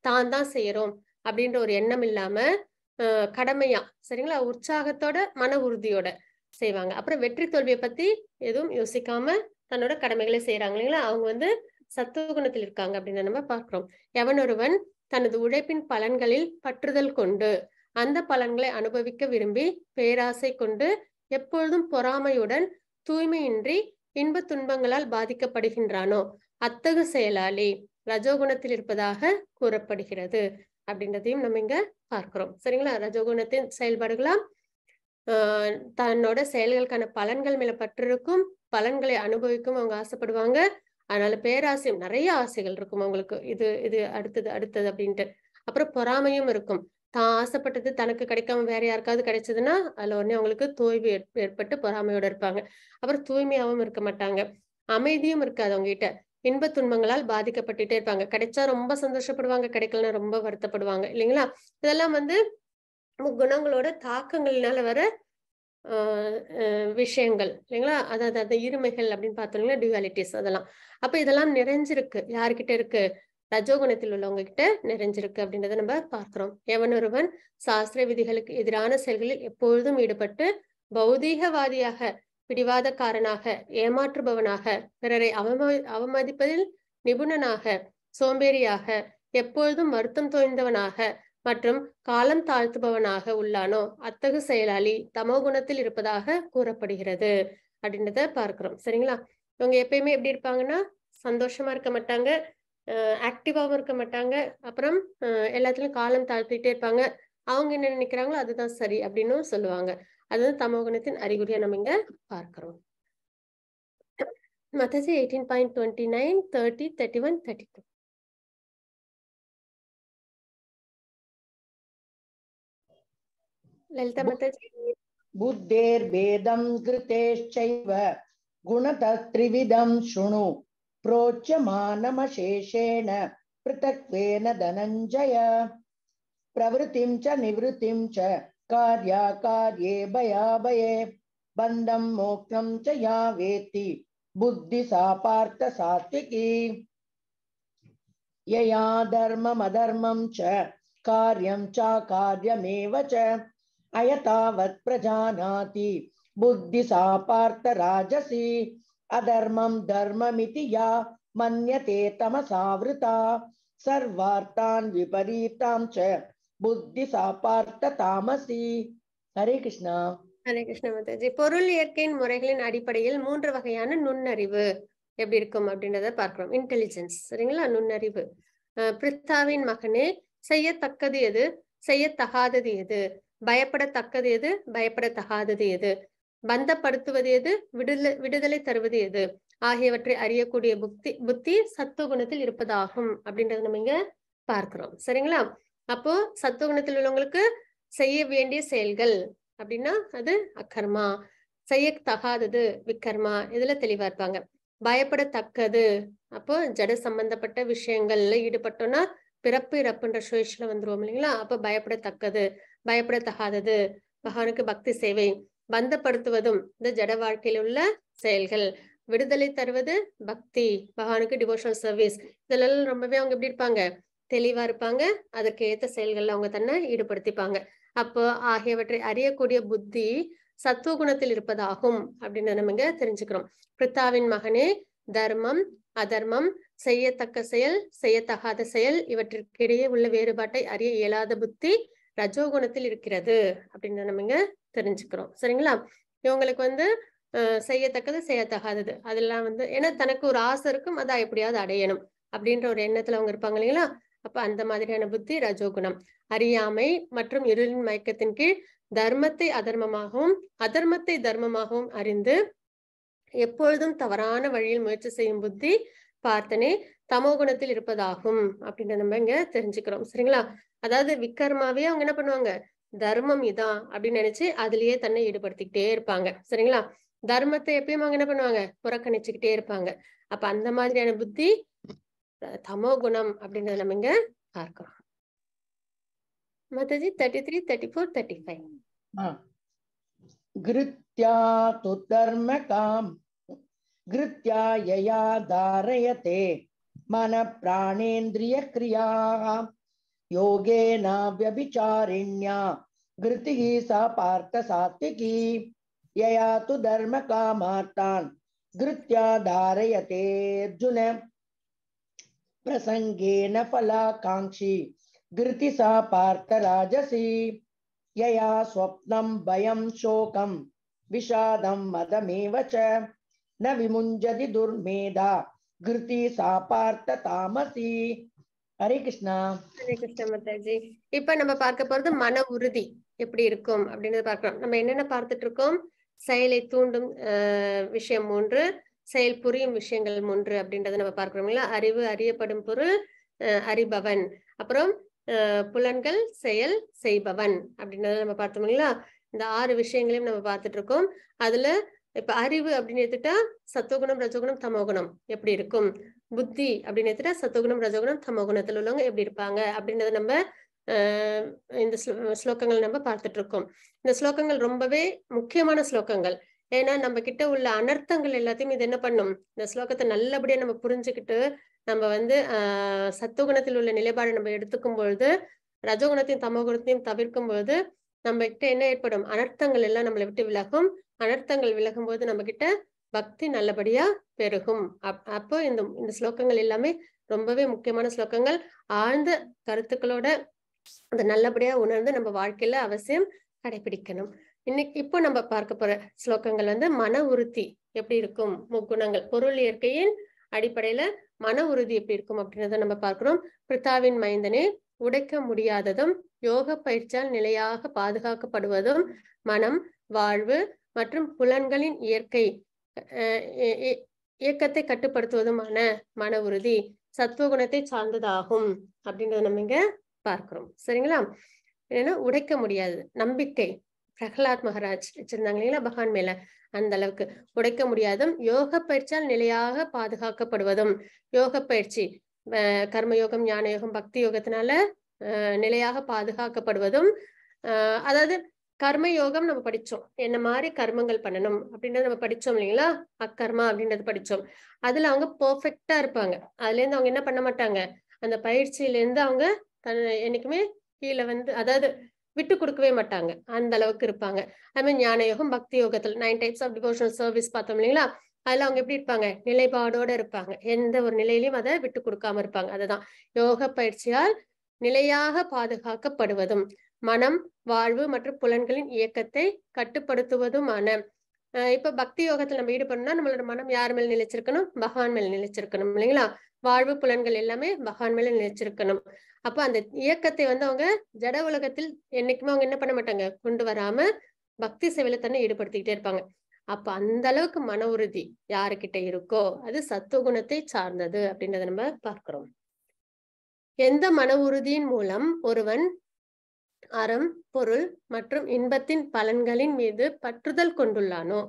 தான் தான் செய்யறோம் அப்படின்ற ஒரு எண்ணம் இல்லாம கடமையா சரிங்களா உற்சாகத்தோட மன உறுதியோட செய்வாங்க அப்புறம் வெற்றி தோல்வியை பத்தி எதுவும் யோசிக்காம தன்னோட கடமைகளை செய்யறாங்க இல்லைங்களா அவங்க வந்து சத்துவகுணத்தில் இருக்காங்க அப்படின்னு நம்ம பார்க்கிறோம் எவன் ஒருவன் தனது உழைப்பின் பலன்களில் பற்றுதல் கொண்டு அந்த பலன்களை அனுபவிக்க விரும்பி பேராசை கொண்டு எப்பொழுதும் பொறாமையுடன் தூய்மையின்றி இன்ப துன்பங்களால் பாதிக்கப்படுகின்றானோ அத்தகு செயலாளி ரஜோகுணத்தில் இருப்பதாக கூறப்படுகிறது அப்படின்றதையும் நம்ம இங்க பார்க்கிறோம் சரிங்களா ரஜகுணத்தின் செயல்பாடுகளா தன்னோட செயல்களுக்கான பலன்கள் மேல பற்றிருக்கும் பலன்களை அனுபவிக்கும் அவங்க ஆசைப்படுவாங்க அதனால பேராசையும் நிறைய ஆசைகள் இருக்கும் அவங்களுக்கு இது இது அடுத்தது அடுத்தது அப்படின்ட்டு அப்புறம் பொறாமையும் இருக்கும் தான் ஆசைப்பட்டது தனக்கு கிடைக்காம வேற யாருக்காவது கிடைச்சதுன்னா அதுல உடனே அவங்களுக்கு தோய்வு ஏற்பட்டு பொறாமையோட இருப்பாங்க அப்புறம் தூய்மையாவும் இருக்க மாட்டாங்க அமைதியும் இருக்காது அவங்க கிட்ட இன்ப துன்பங்களால் பாதிக்கப்பட்டுட்டே இருப்பாங்க கிடைச்சா ரொம்ப சந்தோஷப்படுவாங்க கிடைக்கலன்னா ரொம்ப வருத்தப்படுவாங்க இல்லைங்களா இதெல்லாம் வந்து குணங்களோட தாக்கங்களினால வர விஷயங்கள் இல்லைங்களா அதாவது அந்த இருமைகள் அப்படின்னு பார்த்தோம்னா டியூவாலிட்டிஸ் அதெல்லாம் அப்ப இதெல்லாம் நிறைஞ்சிருக்கு யாருக்கிட்ட இருக்கு ரஜோகுணத்தில் உள்ளவங்க கிட்ட நிறைஞ்சிருக்கு அப்படின்றத நம்ம பார்க்கிறோம் எவன் ஒருவன் சாஸ்திர விதிகளுக்கு எதிரான செயல்களில் எப்பொழுதும் ஈடுபட்டு பௌதீகவாதியாக பிடிவாதக்காரனாக ஏமாற்றுபவனாக பிறரை அவம அவமதிப்பதில் நிபுணனாக சோம்பேறியாக எப்பொழுதும் வருத்தம் தோய்ந்தவனாக மற்றும் காலம் தாழ்த்துபவனாக உள்ளானோ அத்தகு செயலாளி தமோ குணத்தில் இருப்பதாக கூறப்படுகிறது அப்படின்றத பார்க்கிறோம் சரிங்களா இவங்க எப்பயுமே எப்படி இருப்பாங்கன்னா சந்தோஷமா இருக்க மாட்டாங்க ஆக்டிவாகவும் இருக்க மாட்டாங்க அப்புறம் எல்லாத்துலயும் காலம் தாழ்த்திட்டே இருப்பாங்க அவங்க என்ன நினைக்கிறாங்களோ அதுதான் சரி அப்படின்னு சொல்லுவாங்க அதாவது தமோ குணத்தின் அறிகுறியை நம்ம இங்க பார்க்கிறோம் Mataji eighteen point twenty nine thirty thirty one thirty two Lalita Mataji बुद्धेर्भेदं कृतेश्चैव गुणतस्त्रिविधं शृणु प्रोच्यमानमशेषेण पृथक्त्वेन धनञ्जय प्रवृत्तिं च निवृत्तिं च कार्याकार्ये भयाभये बन्धं मोक्षं च या वेत्ति बुद्धि सा पार्थ सात्विकी यया धर्ममधर्मं च कार्यं कार्यमेव च अयतावत् प्रजानाति बुद्धि सा पार्थ राजसी अधर्मं धर्ममिति या मन्यते तमसावृता सर्वार्थान् विपरीतां च புத்தி சாப்பார்த்த தாமசி ஹரே கிருஷ்ணா ஹரே கிருஷ்ணா மாதாஜி பொருள் இயற்கையின் முறைகளின் அடிப்படையில் மூன்று வகையான நுண்ணறிவு எப்படி இருக்கும் அப்படின்றத பார்க்கிறோம் இன்டெலிஜென்ஸ் சரிங்களா நுண்ணறிவு பிரித்தாவின் மகனே செய்யத்தக்கது எது செய்யத்தகாதது எது பயப்படத்தக்கது எது பயப்படத்தகாதது எது பந்தப்படுத்துவது எது விடுதலை விடுதலை தருவது எது ஆகியவற்றை அறியக்கூடிய புத்தி புத்தி சத்துவ குணத்தில் இருப்பதாகும் அப்படின்றத நம்ம இங்க பார்க்கிறோம் சரிங்களா அப்போ சத்துவகுணத்தில் குணத்தில் உள்ளவங்களுக்கு செய்ய வேண்டிய செயல்கள் அப்படின்னா அது அக்கர்மா செய்ய தகாதது விக்கர்மா இதுல தெளிவா இருப்பாங்க பயப்படத்தக்கது அப்போ ஜட சம்பந்தப்பட்ட விஷயங்கள்ல ஈடுபட்டோம்னா பிறப்பு இறப்புன்ற சுழற்சியில வந்துருவோம் இல்லைங்களா அப்ப பயப்படத்தக்கது பயப்படத்தகாதது பகவானுக்கு பக்தி சேவை பந்தப்படுத்துவதும் இந்த ஜட வாழ்க்கையில் உள்ள செயல்கள் விடுதலை தருவது பக்தி பகவானுக்கு டிவோஷனல் சர்வீஸ் இதுல ரொம்பவே அவங்க எப்படி இருப்பாங்க தெளிவா இருப்பாங்க அதற்கு ஏத்த செயல்கள்ல அவங்க தன்னை ஈடுபடுத்திப்பாங்க அப்போ ஆகியவற்றை அறியக்கூடிய புத்தி சத்துவ குணத்தில் இருப்பதாகும் அப்படின்னு நம்ம இங்க தெரிஞ்சுக்கிறோம் பிரித்தாவின் மகனே தர்மம் அதர்மம் செய்யத்தக்க செயல் செய்யத்தகாத செயல் இவற்றிற்கிடையே உள்ள வேறுபாட்டை அறிய இயலாத புத்தி ரஜோகுணத்தில் இருக்கிறது அப்படின்னு நம்ம இங்க தெரிஞ்சுக்கிறோம் சரிங்களா இவங்களுக்கு வந்து செய்யத்தக்கது செய்யத்தகாதது அதெல்லாம் வந்து ஏன்னா தனக்கு ஒரு ஆசை இருக்கும் அதை எப்படியாவது அடையணும் அப்படின்ற ஒரு எண்ணத்துல அவங்க இருப்பாங்க இல்லைங்களா அப்ப அந்த மாதிரியான புத்தி ரஜோகுணம் அறியாமை மற்றும் இருளின் மயக்கத்தின் கீழ் தர்மத்தை அதர்மமாகவும் அதர்மத்தை தர்மமாகவும் அறிந்து எப்பொழுதும் தவறான வழியில் முயற்சி செய்யும் புத்தி பார்த்தனே தமோ குணத்தில் இருப்பதாகும் அப்படின்னு நம்ம இங்க தெரிஞ்சுக்கிறோம் சரிங்களா அதாவது விக்கர்மாவே அவங்க என்ன பண்ணுவாங்க தர்மம் இதான் அப்படின்னு நினைச்சு அதுலயே தன்னை ஈடுபடுத்திக்கிட்டே இருப்பாங்க சரிங்களா தர்மத்தை எப்பயும் அவங்க என்ன பண்ணுவாங்க புறக்கணிச்சுக்கிட்டே இருப்பாங்க அப்ப அந்த மாதிரியான புத்தி தமோ குணம் அப்படின்றத நம்ம இங்க பார்க்கிறோம் thirty three thirty four thirty five यया धारयते मनप्राणेन्द्रियक्रियाः योगेन व्यभिचारिण्या घृतिः सा यया तु धर्मकामार्तान् घृत्या धारयते अर्जुन प्रसङ्गेन फलाकाङ्क्षी धृति சா பார்த்த ராஜசி யயா स्वप्नं பயம் சோகம் விஷாதம் मदमेव च न विमुञ्जति दुर्मेधा घृति सा पार्थ தாமசி ஹரே கிருஷ்ணா ஹரே கிருஷ்ணா மாதாஜி இப்ப நம்ம பார்க்க போறது மன உறுதி எப்படி இருக்கும் அப்படின்றத பார்க்கலாம் நம்ம என்னென்ன பார்த்துட்டு இருக்கோம் செயலை தூண்டும் விஷயம் மூன்று செயல் புரியும் விஷயங்கள் ஒன்று அப்படின்றத நம்ம பார்க்கிறோம் இல்லையா அறிவு அறியப்படும் பொருள் அறிபவன் அப்புறம் புலன்கள் செயல் செய்பவன் அப்படின்றத நம்ம பார்த்தோம் இல்லையா இந்த ஆறு விஷயங்களையும் நம்ம பார்த்துட்டு இருக்கோம் அதுல இப்ப அறிவு அப்படின்னு எடுத்துட்டா சத்துவகுணம் ரஜகுணம் தமோகுணம் எப்படி இருக்கும் புத்தி அப்படின்னு எடுத்துட்டா சத்துவகுணம் ரஜகுணம் தமோகுணத்துல உள்ளவங்க எப்படி இருப்பாங்க அப்படின்றத நம்ம இந்த ஸ்லோகங்கள் நம்ம பார்த்துட்டு இருக்கோம் இந்த ஸ்லோகங்கள் ரொம்பவே முக்கியமான ஸ்லோகங்கள் ஏன்னா நம்ம கிட்ட உள்ள அனர்த்தங்கள் எல்லாத்தையும் இது என்ன பண்ணும் இந்த ஸ்லோகத்தை நல்லபடியா நம்ம புரிஞ்சுக்கிட்டு நம்ம வந்து ஆஹ் சத்துவகுணத்தில் உள்ள நிலைப்பாடு நம்ம எடுத்துக்கும் பொழுது ரஜகுணத்தையும் தமோகுணத்தையும் தவிர்க்கும் பொழுது நம்ம கிட்ட என்ன ஏற்படும் அனர்த்தங்கள் எல்லாம் நம்மளை விட்டு விலகும் அனர்த்தங்கள் விலகும் போது நம்ம கிட்ட பக்தி நல்லபடியா பெருகும் அப் அப்போ இந்த இந்த ஸ்லோகங்கள் எல்லாமே ரொம்பவே முக்கியமான ஸ்லோகங்கள் ஆழ்ந்த கருத்துக்களோட அதை நல்லபடியா உணர்ந்து நம்ம வாழ்க்கையில அவசியம் கடைபிடிக்கணும் இன்னைக்கு இப்போ நம்ம பார்க்க போற ஸ்லோகங்கள் வந்து மன உறுதி எப்படி இருக்கும் முக்குணங்கள் பொருள் இயற்கையின் அடிப்படையில மன உறுதி எப்படி இருக்கும் அப்படின்றத நம்ம பார்க்கிறோம் பிரித்தாவின் மைந்தனே உடைக்க முடியாததும் யோக பயிற்சியால் நிலையாக பாதுகாக்கப்படுவதும் மனம் வாழ்வு மற்றும் புலன்களின் இயற்கை இயக்கத்தை கட்டுப்படுத்துவதுமான மன உறுதி சத்துவகுணத்தை சார்ந்ததாகும் அப்படின்றத நம்ம இங்க பார்க்கிறோம் சரிங்களா என்னன்னா உடைக்க முடியாது நம்பிக்கை பிரகலாத் மகராஜ் வச்சிருந்தாங்க இல்லைங்களா பகவான் மேல அந்த அளவுக்கு உடைக்க முடியாதும் யோக பயிற்சியால் நிலையாக பாதுகாக்கப்படுவதும் யோக பயிற்சி கர்மயோகம் ஞான யோகம் பக்தி யோகத்தினால நிலையாக பாதுகாக்கப்படுவதும் அதாவது கர்ம யோகம் நம்ம படிச்சோம் என்ன மாதிரி கர்மங்கள் பண்ணணும் அப்படின்றத நம்ம படிச்சோம் இல்லைங்களா அக்கர்மா அப்படின்றது படிச்சோம் அதுல அவங்க பர்ஃபெக்டா இருப்பாங்க அதுல இருந்து அவங்க என்ன பண்ண மாட்டாங்க அந்த பயிற்சியில இருந்து அவங்க தன் என்னைக்குமே கீழே வந்து அதாவது விட்டு கொடுக்கவே மாட்டாங்க அந்த அளவுக்கு இருப்பாங்க அது மாதிரி ஞான யோகம் பக்தி யோகத்துல nine types of devotional service பார்த்தோம் இல்லைங்களா அதுல அவங்க எப்படி இருப்பாங்க நிலைப்பாடோட இருப்பாங்க எந்த ஒரு நிலையிலையும் அதை விட்டு கொடுக்காம இருப்பாங்க அதுதான் யோக பயிற்சியால் நிலையாக பாதுகாக்கப்படுவதும் மனம் வாழ்வு மற்றும் புலன்களின் இயக்கத்தை கட்டுப்படுத்துவதுமான இப்ப பக்தி யோகத்துல நம்ம ஈடுபடணும்னா நம்மளோட மனம் யார் மேல் நிலைச்சிருக்கணும் பகவான் மேல் நிலைச்சிருக்கணும் இல்லைங்களா வாழ்வு புலன்கள் எல்லாமே பகவான் மேல நிலைச்சிருக்கணும் அப்ப அந்த இயக்கத்தை வந்து அவங்க ஜட உலகத்தில் என்னைக்குமே அவங்க என்ன பண்ண மாட்டாங்க கொண்டு வராம பக்தி சேவையில தன்னை ஈடுபடுத்திக்கிட்டே இருப்பாங்க அப்ப அந்த அளவுக்கு மன உறுதி யாருக்கிட்ட இருக்கோ அது சத்துவகுணத்தை சார்ந்தது அப்படின்றத நம்ம பார்க்கிறோம் எந்த மன உறுதியின் மூலம் ஒருவன் அறம் பொருள் மற்றும் இன்பத்தின் பலன்களின் மீது பற்றுதல் கொண்டுள்ளானோ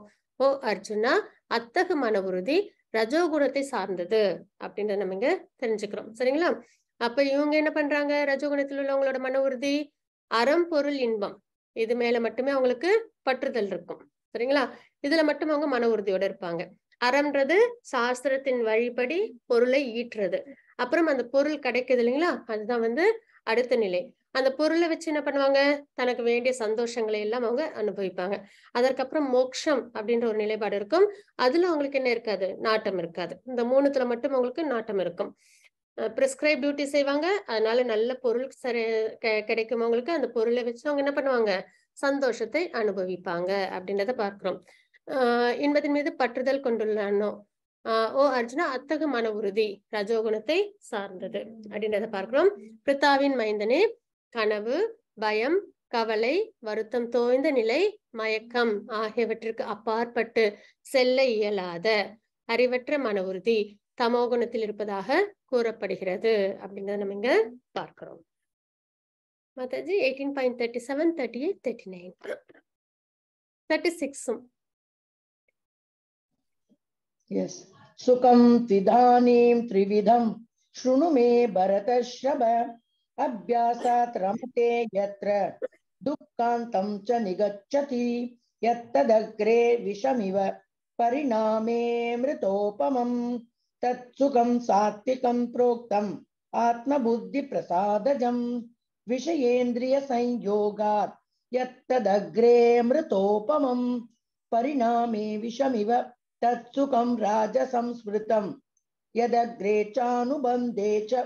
ஓ அர்ஜுனா அத்தகு மன உறுதி ரஜோகுணத்தை சார்ந்தது அப்படின்றத நம்ம இங்க தெரிஞ்சுக்கிறோம் சரிங்களா அப்ப இவங்க என்ன பண்றாங்க ரஜோகுணத்தில் உள்ளவங்களோட மன உறுதி அறம் பொருள் இன்பம் இது மேல மட்டுமே அவங்களுக்கு பற்றுதல் இருக்கும் சரிங்களா இதுல மட்டும் அவங்க மன உறுதியோட இருப்பாங்க அறம்ன்றது சாஸ்திரத்தின் வழிபடி பொருளை ஈட்டுறது அப்புறம் அந்த பொருள் கிடைக்குது இல்லைங்களா அதுதான் வந்து அடுத்த நிலை அந்த பொருளை வச்சு என்ன பண்ணுவாங்க தனக்கு வேண்டிய சந்தோஷங்களை எல்லாம் அவங்க அனுபவிப்பாங்க அதற்கப்புறம் மோக்ஷம் அப்படின்ற ஒரு நிலைப்பாடு இருக்கும் அதுல அவங்களுக்கு என்ன இருக்காது நாட்டம் இருக்காது இந்த மூணுத்துல மட்டும் அவங்களுக்கு நாட்டம் இருக்கும் ப்ரிஸ்கிரைப் டியூட்டி செய்வாங்க அதனால நல்ல பொருள் சரி அவங்களுக்கு அந்த பொருளை வச்சு அவங்க என்ன பண்ணுவாங்க சந்தோஷத்தை அனுபவிப்பாங்க அப்படின்றத பார்க்கிறோம் இன்பத்தின் மீது பற்றுதல் கொண்டுள்ளானோ ஓ அர்ஜுனா அத்தகு மன உறுதி ரஜோகுணத்தை சார்ந்தது அப்படின்றத பார்க்கிறோம் பிரித்தாவின் மைந்தனே கனவு பயம் கவலை வருத்தம் தோய்ந்த நிலை மயக்கம் ஆகியவற்றிற்கு அப்பாற்பட்டு செல்ல இயலாத அறிவற்ற மன உறுதி தமோகுணத்தில் இருப்பதாக கூறப்படுகிறது அப்படின்றத நம்ம இங்க பார்க்கிறோம் Mataji eighteen point thirty seven thirty eight thirty nine thirty சிக்ஸும் சுகம் திதானீம் த்ரிவிதம் शृणु பரத ஷப अभ्यासात् ரமதே யத்ர துக்காந்தம் ச நிகச்சதி யத்ததக்ரே விஷமிவ பரிணாமே மிருதோபமம் तत्सुखम सात्विकम प्रोक्तम आत्मबुद्धि प्रसादजम विषयेन्द्रिय संयोगा यदग्रे मृतोपम परिणामे विषमिव तत्सुखम राजसंस्मृतम यदग्रे चानुबंधे च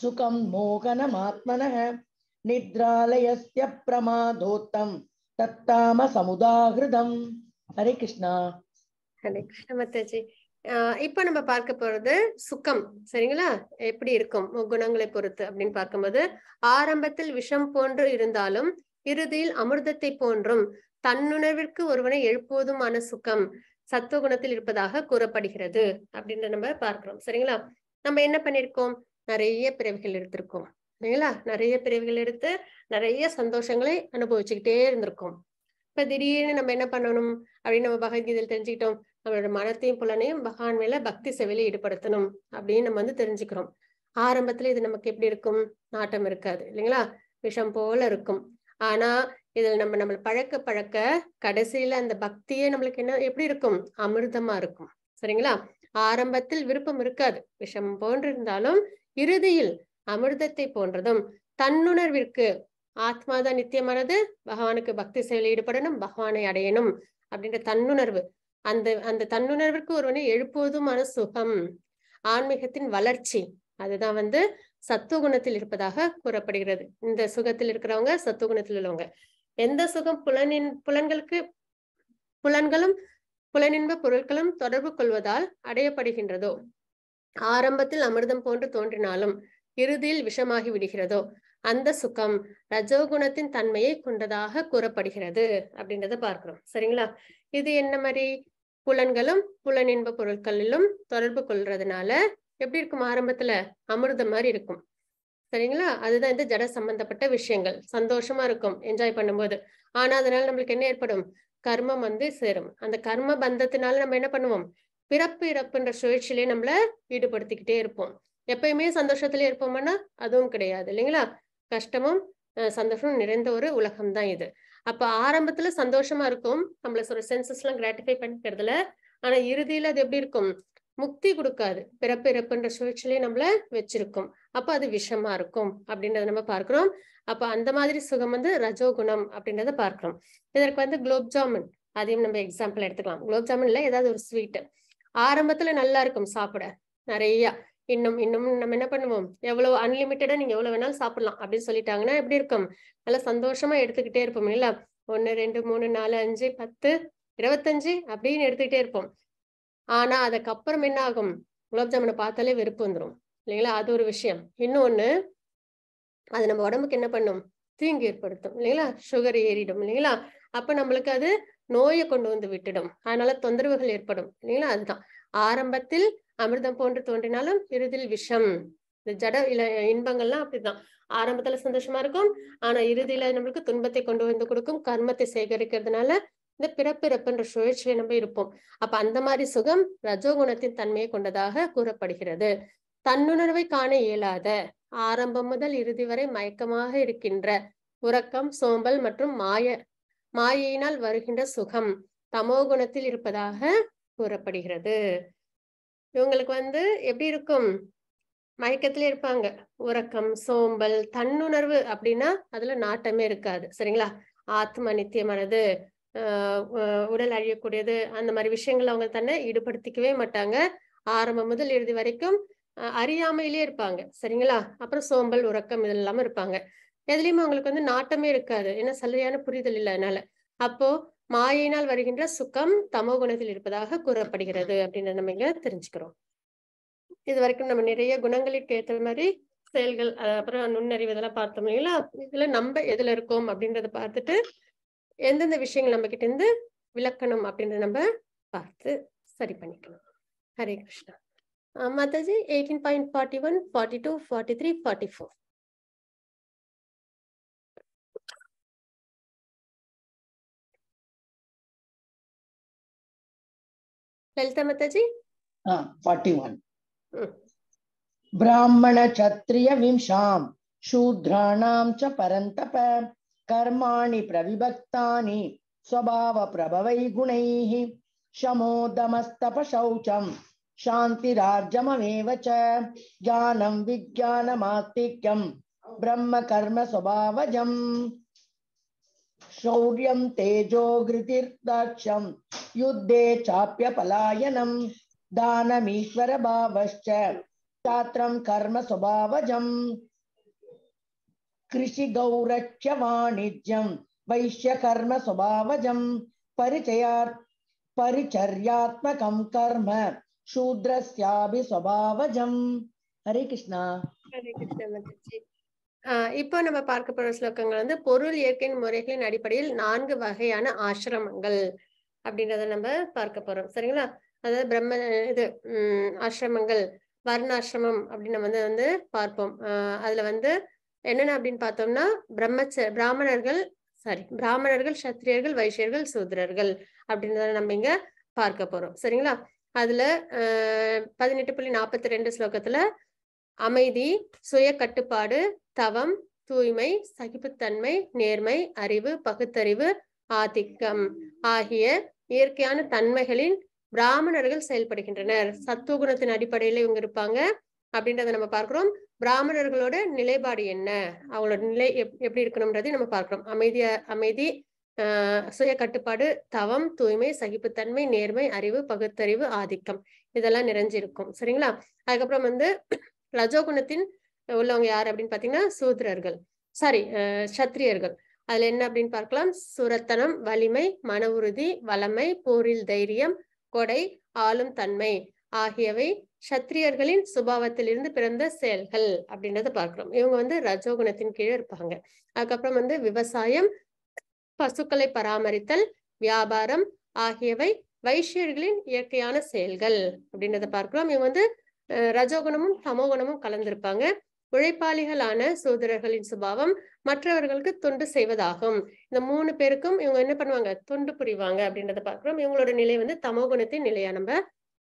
सुखम मोहनमात्मन निद्रालयस्य प्रमादोत्तम तत्ताम समुदाहृदम हरे कृष्णा हरे कृष्ण माता जी இப்ப நம்ம பார்க்க போறது சுக்கம் சரிங்களா எப்படி இருக்கும் குணங்களை பொறுத்து அப்படின்னு பார்க்கும்போது ஆரம்பத்தில் விஷம் போன்று இருந்தாலும் இறுதியில் அமிர்தத்தை போன்றும் தன்னுணர்விற்கு ஒருவனை எழுப்புவதுமான சுக்கம் சத்துவ குணத்தில் இருப்பதாக கூறப்படுகிறது அப்படின்னு நம்ம பார்க்கிறோம் சரிங்களா நம்ம என்ன பண்ணிருக்கோம் நிறைய பிறவிகள் எடுத்திருக்கோம் இல்லைங்களா நிறைய பிறவிகள் எடுத்து நிறைய சந்தோஷங்களை அனுபவிச்சுக்கிட்டே இருந்திருக்கோம் இப்ப திடீர்னு நம்ம என்ன பண்ணணும் அப்படின்னு நம்ம பகவத்கீதையில் தெரிஞ்சுக்கிட்டோம் நம்மளோட மனத்தையும் புலனையும் பகவான் மேல பக்தி செவிலி ஈடுபடுத்தணும் அப்படின்னு நம்ம வந்து தெரிஞ்சுக்கிறோம் ஆரம்பத்துல இது நமக்கு எப்படி இருக்கும் நாட்டம் இருக்காது இல்லைங்களா விஷம் போல இருக்கும் ஆனா இதுல நம்ம நம்ம பழக்க பழக்க கடைசியில அந்த பக்தியே நம்மளுக்கு என்ன எப்படி இருக்கும் அமிர்தமா இருக்கும் சரிங்களா ஆரம்பத்தில் விருப்பம் இருக்காது விஷம் போன்றிருந்தாலும் இறுதியில் அமிர்தத்தை போன்றதும் தன்னுணர்விற்கு ஆத்மாதான் நித்தியமானது பகவானுக்கு பக்தி செயல் ஈடுபடணும் பகவானை அடையணும் அப்படின்ற தன்னுணர்வு அந்த அந்த தன்னுணர்விற்கு ஒருவனை எழுப்புவதுமான சுகம் ஆன்மீகத்தின் வளர்ச்சி அதுதான் வந்து சத்துவகுணத்தில் இருப்பதாக கூறப்படுகிறது இந்த சுகத்தில் இருக்கிறவங்க சத்துவகுணத்தில் உள்ளவங்க எந்த சுகம் புலனின் புலன்களுக்கு புலன்களும் புலனின்ப பொருட்களும் தொடர்பு கொள்வதால் அடையப்படுகின்றதோ ஆரம்பத்தில் அமிர்தம் போன்று தோன்றினாலும் இறுதியில் விஷமாகி விடுகிறதோ அந்த சுகம் ரஜோகுணத்தின் தன்மையை கொண்டதாக கூறப்படுகிறது அப்படின்றத பார்க்கிறோம் சரிங்களா இது என்ன மாதிரி புலன்களும் புலன் இன்ப பொருட்களிலும் தொடர்பு கொள்றதுனால எப்படி இருக்கும் ஆரம்பத்துல அமிர்தம் மாதிரி இருக்கும் சரிங்களா அதுதான் இந்த ஜட சம்பந்தப்பட்ட விஷயங்கள் சந்தோஷமா இருக்கும் என்ஜாய் பண்ணும்போது ஆனா அதனால நம்மளுக்கு என்ன ஏற்படும் கர்மம் வந்து சேரும் அந்த கர்ம பந்தத்தினால நம்ம என்ன பண்ணுவோம் பிறப்பு இறப்புன்ற சுழற்சியிலே நம்மள ஈடுபடுத்திக்கிட்டே இருப்போம் எப்பயுமே சந்தோஷத்துல இருப்போம்னா அதுவும் கிடையாது இல்லைங்களா கஷ்டமும் சந்தோஷமும் நிறைந்த ஒரு உலகம் தான் இது அப்ப ஆரம்பத்துல சந்தோஷமா இருக்கும் நம்மள சொல்ற சென்சஸ் எல்லாம் கிராட்டிஃபை பண்ணிக்கிறதுல ஆனா இறுதியில அது எப்படி இருக்கும் முக்தி கொடுக்காது பிறப்பு இறப்புன்ற சுழற்சியிலே நம்மள வச்சிருக்கும் அப்ப அது விஷமா இருக்கும் அப்படின்றத நம்ம பார்க்கிறோம் அப்ப அந்த மாதிரி சுகம் வந்து ரஜோகுணம் அப்படின்றத பார்க்கிறோம் இதற்கு வந்து குலோப் ஜாமுன் அதையும் நம்ம எக்ஸாம்பிள் எடுத்துக்கலாம் குலோப் ஜாமுன்ல ஏதாவது ஒரு ஸ்வீட் ஆரம்பத்துல நல்லா இருக்கும் சாப்பிட நிறைய இன்னும் இன்னும் நம்ம என்ன பண்ணுவோம் எவ்வளவு அன்லிமிட்டடா நீங்க எவ்வளவு வேணாலும் சாப்பிடலாம் அப்படின்னு சொல்லிட்டாங்கன்னா எப்படி இருக்கும் நல்லா சந்தோஷமா எடுத்துக்கிட்டே இருப்போம் இல்ல ஒன்னு ரெண்டு மூணு நாலு அஞ்சு பத்து இருபத்தஞ்சு அப்படின்னு எடுத்துக்கிட்டே இருப்போம் ஆனா அதுக்கப்புறம் என்ன ஆகும் குலாப் ஜாமுனை பார்த்தாலே வெறுப்பு வந்துடும் இல்லைங்களா அது ஒரு விஷயம் இன்னொன்னு அது நம்ம உடம்புக்கு என்ன பண்ணும் தீங்கு ஏற்படுத்தும் இல்லைங்களா சுகர் ஏறிடும் இல்லைங்களா அப்ப நம்மளுக்கு அது நோயை கொண்டு வந்து விட்டுடும் அதனால தொந்தரவுகள் ஏற்படும் இல்லைங்களா அதுதான் ஆரம்பத்தில் அமிர்தம் போன்று தோன்றினாலும் இறுதியில் விஷம் இந்த ஜட இல இன்பங்கள்லாம் அப்படிதான் ஆரம்பத்துல சந்தோஷமா இருக்கும் ஆனா இறுதியில நம்மளுக்கு துன்பத்தை கொண்டு வந்து கொடுக்கும் கர்மத்தை சேகரிக்கிறதுனால இந்த பிறப்பிறப்புன்ற சுழற்சியை நம்ம இருப்போம் அப்ப அந்த மாதிரி சுகம் ரஜோகுணத்தின் தன்மையை கொண்டதாக கூறப்படுகிறது தன்னுணர்வை காண இயலாத ஆரம்பம் முதல் இறுதி வரை மயக்கமாக இருக்கின்ற உறக்கம் சோம்பல் மற்றும் மாய மாயையினால் வருகின்ற சுகம் தமோ குணத்தில் இருப்பதாக கூறப்படுகிறது இவங்களுக்கு வந்து எப்படி இருக்கும் மயக்கத்துல இருப்பாங்க உறக்கம் சோம்பல் தன்னுணர்வு அப்படின்னா அதுல நாட்டமே இருக்காது சரிங்களா ஆத்ம நித்தியமானது ஆஹ் உடல் அழியக்கூடியது அந்த மாதிரி விஷயங்கள் அவங்க தன்னை ஈடுபடுத்திக்கவே மாட்டாங்க ஆரம்பம் முதல் இறுதி வரைக்கும் அறியாமையிலே இருப்பாங்க சரிங்களா அப்புறம் சோம்பல் உறக்கம் இதெல்லாம இருப்பாங்க எதுலயுமே அவங்களுக்கு வந்து நாட்டமே இருக்காது ஏன்னா சரியான புரிதல் இல்லை அதனால அப்போ மாயினால் வருகின்ற சுக்கம் தமோ குணத்தில் இருப்பதாக கூறப்படுகிறது அப்படின்னு நம்ம இங்க தெரிஞ்சுக்கிறோம் இது வரைக்கும் நம்ம நிறைய குணங்களுக்கு ஏற்ற மாதிரி செயல்கள் அப்புறம் நுண்ணறிவு இதெல்லாம் பார்த்தோம் இல்லைங்களா இதுல நம்ம எதுல இருக்கோம் அப்படின்றத பார்த்துட்டு எந்தெந்த விஷயங்கள் நம்ம கிட்ட இருந்து விளக்கணும் அப்படின்றத நம்ம பார்த்து சரி பண்ணிக்கணும் Hare Krishna Mataji eighteen point forty one forty two forty three forty four Lalita Mata ji forty one ब्राह्मण क्षत्रिय विंशाम शूद्राणाम च परंतप कर्माणि प्रविभक्तानि स्वभाव प्रभवै गुणैः शमो दमस्तप शौचम शान्तिरार्जममेव च ज्ञानं विज्ञानमास्तिक्यं ब्रह्मकर्म स्वभावजम् शौर्य तेजो घृतिर्दाक्ष्यम युद्धे चाप्य पलायनम दानमीश्वर भाव छात्रम कर्म स्वभावज कृषि गौरक्ष वाणिज्यम वैश्य कर्म स्वभावज परिचया परिचर्यात्मक कर्म शूद्रस्याभि स्वभावज हरे कृष्णा हरे कृष्ण இப்போ நம்ம பார்க்க போற ஸ்லோகங்கள் வந்து பொருள் இயற்கையின் முறைகளின் அடிப்படையில் நான்கு வகையான ஆசிரமங்கள் அப்படின்றத நம்ம பார்க்க போறோம் சரிங்களா அதாவது பிரம்ம இது உம் ஆசிரமங்கள் வர்ணாசிரமம் அப்படின்னு நம்ம வந்து வந்து பார்ப்போம் அதுல வந்து என்னென்ன அப்படின்னு பார்த்தோம்னா பிரம்மச்ச பிராமணர்கள் சாரி பிராமணர்கள் சத்திரியர்கள் வைஷியர்கள் சூத்திரர்கள் அப்படின்றத நம்ம இங்க பார்க்க போறோம் சரிங்களா அதுல பதினெட்டு புள்ளி நாற்பத்தி ரெண்டு ஸ்லோகத்துல அமைதி சுய கட்டுப்பாடு தவம் தூய்மை சகிப்புத்தன்மை நேர்மை அறிவு பகுத்தறிவு ஆதிக்கம் ஆகிய இயற்கையான தன்மைகளில் பிராமணர்கள் செயல்படுகின்றனர் சத்துவகுணத்தின் அடிப்படையில இவங்க இருப்பாங்க அப்படின்றத நம்ம பார்க்கிறோம் பிராமணர்களோட நிலைப்பாடு என்ன அவங்களோட நிலை எப் எப்படி இருக்கணும்ன்றதை நம்ம பார்க்கிறோம் அமைதியா அமைதி சுய கட்டுப்பாடு தவம் தூய்மை சகிப்புத்தன்மை நேர்மை அறிவு பகுத்தறிவு ஆதிக்கம் இதெல்லாம் நிறைஞ்சிருக்கும் சரிங்களா அதுக்கப்புறம் வந்து ரஜோகுணத்தின் உள்ளவங்க யார் அப்படின்னு பாத்தீங்கன்னா சூத்ரர்கள் சாரி சத்திரியர்கள் அதுல என்ன அப்படின்னு பார்க்கலாம் சுரத்தனம் வலிமை மன உறுதி வளமை போரில் தைரியம் கொடை ஆளும் தன்மை ஆகியவை சத்திரியர்களின் சுபாவத்திலிருந்து பிறந்த செயல்கள் அப்படின்றத பார்க்கிறோம் இவங்க வந்து ரஜோகுணத்தின் கீழே இருப்பாங்க அதுக்கப்புறம் வந்து விவசாயம் பசுக்களை பராமரித்தல் வியாபாரம் ஆகியவை வைஷ்யர்களின் இயற்கையான செயல்கள் அப்படின்றத பார்க்கிறோம் இவங்க வந்து ரஜோகுணமும் சமோகுணமும் கலந்திருப்பாங்க உழைப்பாளிகளான சோதரர்களின் சுபாவம் மற்றவர்களுக்கு தொண்டு செய்வதாகும் இந்த மூணு பேருக்கும் இவங்க என்ன பண்ணுவாங்க தொண்டு புரிவாங்க அப்படின்றத பார்க்கிறோம் இவங்களோட நிலை வந்து தமோ குணத்தின் நிலையா நம்ம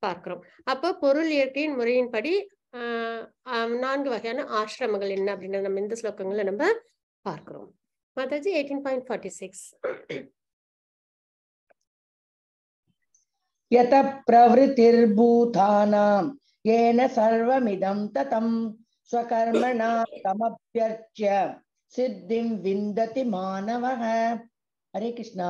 பார்க்கிறோம் அப்போ பொருள் இயற்கையின் முறையின்படி ஆஹ் நான்கு வகையான ஆசிரமங்கள் என்ன அப்படின்றத நம்ம இந்த ஸ்லோகங்களை நம்ம பார்க்கிறோம் Mataji eighteen point forty six यतः प्रवृत्तिर्भूतानां येन सर्वमिदं ततं சித்திம் விந்ததி மாணவக ஹரே கிருஷ்ணா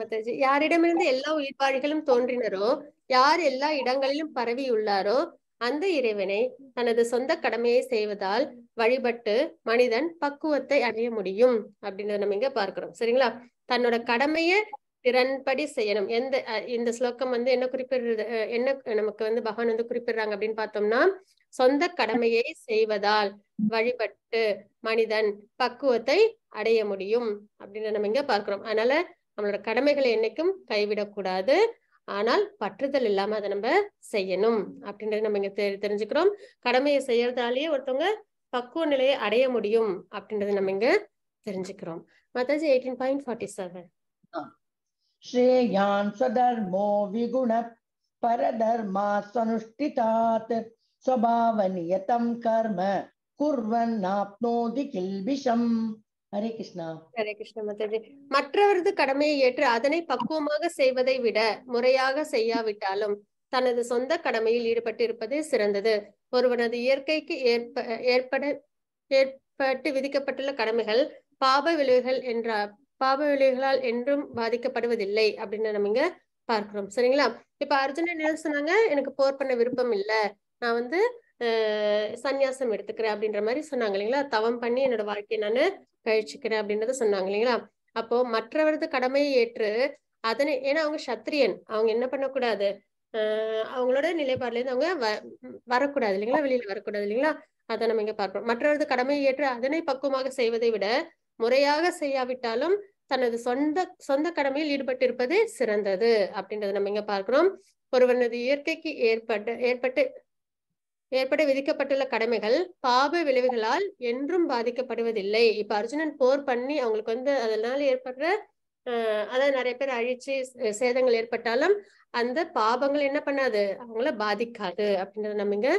மாதாஜி யாரிடமிருந்து எல்லா உயிர்வாழிகளும் தோன்றினரோ யார் எல்லா இடங்களிலும் பரவியுள்ளாரோ அந்த இறைவனை தனது சொந்த கடமையை செய்வதால் வழிபட்டு மனிதன் பக்குவத்தை அடைய முடியும் அப்படின்றத நம்ம இங்க பார்க்கிறோம் சரிங்களா தன்னோட கடமையை திறன்படி செய்யணும் எந்த இந்த ஸ்லோகம் வந்து என்ன குறிப்பிடுறது என்ன நமக்கு வந்து பகவான் வந்து குறிப்பிடுறாங்க அப்படின்னு பார்த்தோம்னா சொந்த கடமையை செய்வதால் வழிபட்டு மனிதன் பக்குவத்தை அடைய முடியும் அப்படின்னு நம்ம இங்க பாக்குறோம் அதனால நம்மளோட கடமைகளை என்னைக்கும் கைவிடக்கூடாது ஆனால் பற்றுதல் இல்லாம அதை நம்ம செய்யணும் அப்படின்றது நம்ம இங்க தெரிஞ்சுக்கிறோம் கடமையை செய்யறதாலேயே ஒருத்தவங்க பக்குவ நிலையை அடைய முடியும் அப்படின்றத நம்ம இங்க தெரிஞ்சுக்கிறோம் மத்தாஜி எயிட்டீன் பாயிண்ட் ஃபார்ட்டி செவன் ஸ்ரேயான் சதர்மோ விகுண பரதர்மா சனுஷ்டிதாத் स्वभावनियतं कर्म குர்வன்னாப்னோதி கில்பிஷம் ஹரே கிருஷ்ணா ஹரே கிருஷ்ண மற்றவரது கடமையை ஏற்று அதனை பக்குவமாக செய்வதை விட முறையாக செய்யாவிட்டாலும் தனது சொந்த கடமையில் ஈடுபட்டு இருப்பது சிறந்தது ஒருவனது இயற்கைக்கு ஏற்ப ஏற்பட ஏற்பட்டு விதிக்கப்பட்டுள்ள கடமைகள் பாப விளைவுகள் என்ற பாப விளைவுகளால் என்றும் பாதிக்கப்படுவதில்லை அப்படின்னு நம்ம இங்க பார்க்கிறோம் சரிங்களா இப்ப அர்ஜுனன் என்ன சொன்னாங்க எனக்கு போர் பண்ண விருப்பம் இல்லை நான் வந்து சந்நியாசம் எடுத்துக்கிறேன் அப்படின்ற மாதிரி சொன்னாங்க இல்லைங்களா தவம் பண்ணி என்னோட வாழ்க்கையை நான் கழிச்சுக்கிறேன் அப்படின்றத சொன்னாங்க இல்லைங்களா அப்போ மற்றவரது கடமையை ஏற்று அதனை ஏன்னா அவங்க சத்திரியன் அவங்க என்ன பண்ணக்கூடாது அவங்களோட நிலைப்பாடுல இருந்து அவங்க வ வரக்கூடாது இல்லைங்களா வெளியில வரக்கூடாது இல்லைங்களா அதை நம்ம இங்க பார்க்கிறோம் மற்றவரது கடமையை ஏற்று அதனை பக்குவமாக செய்வதை விட முறையாக செய்யாவிட்டாலும் தனது சொந்த சொந்த கடமையில் ஈடுபட்டு இருப்பது சிறந்தது அப்படின்றத நம்ம இங்க பார்க்கிறோம் ஒருவனது இயற்கைக்கு ஏற்பட்ட ஏற்பட்டு ஏற்பட விதிக்கப்பட்டுள்ள கடமைகள் பாப விளைவுகளால் என்றும் பாதிக்கப்படுவதில்லை இப்ப அர்ஜுனன் போர் பண்ணி அவங்களுக்கு வந்து அதனால ஏற்படுற அதாவது நிறைய பேர் அழிச்சு சேதங்கள் ஏற்பட்டாலும் அந்த பாபங்கள் என்ன பண்ணாது அவங்கள பாதிக்காது அப்படின்றத நம்ம இங்க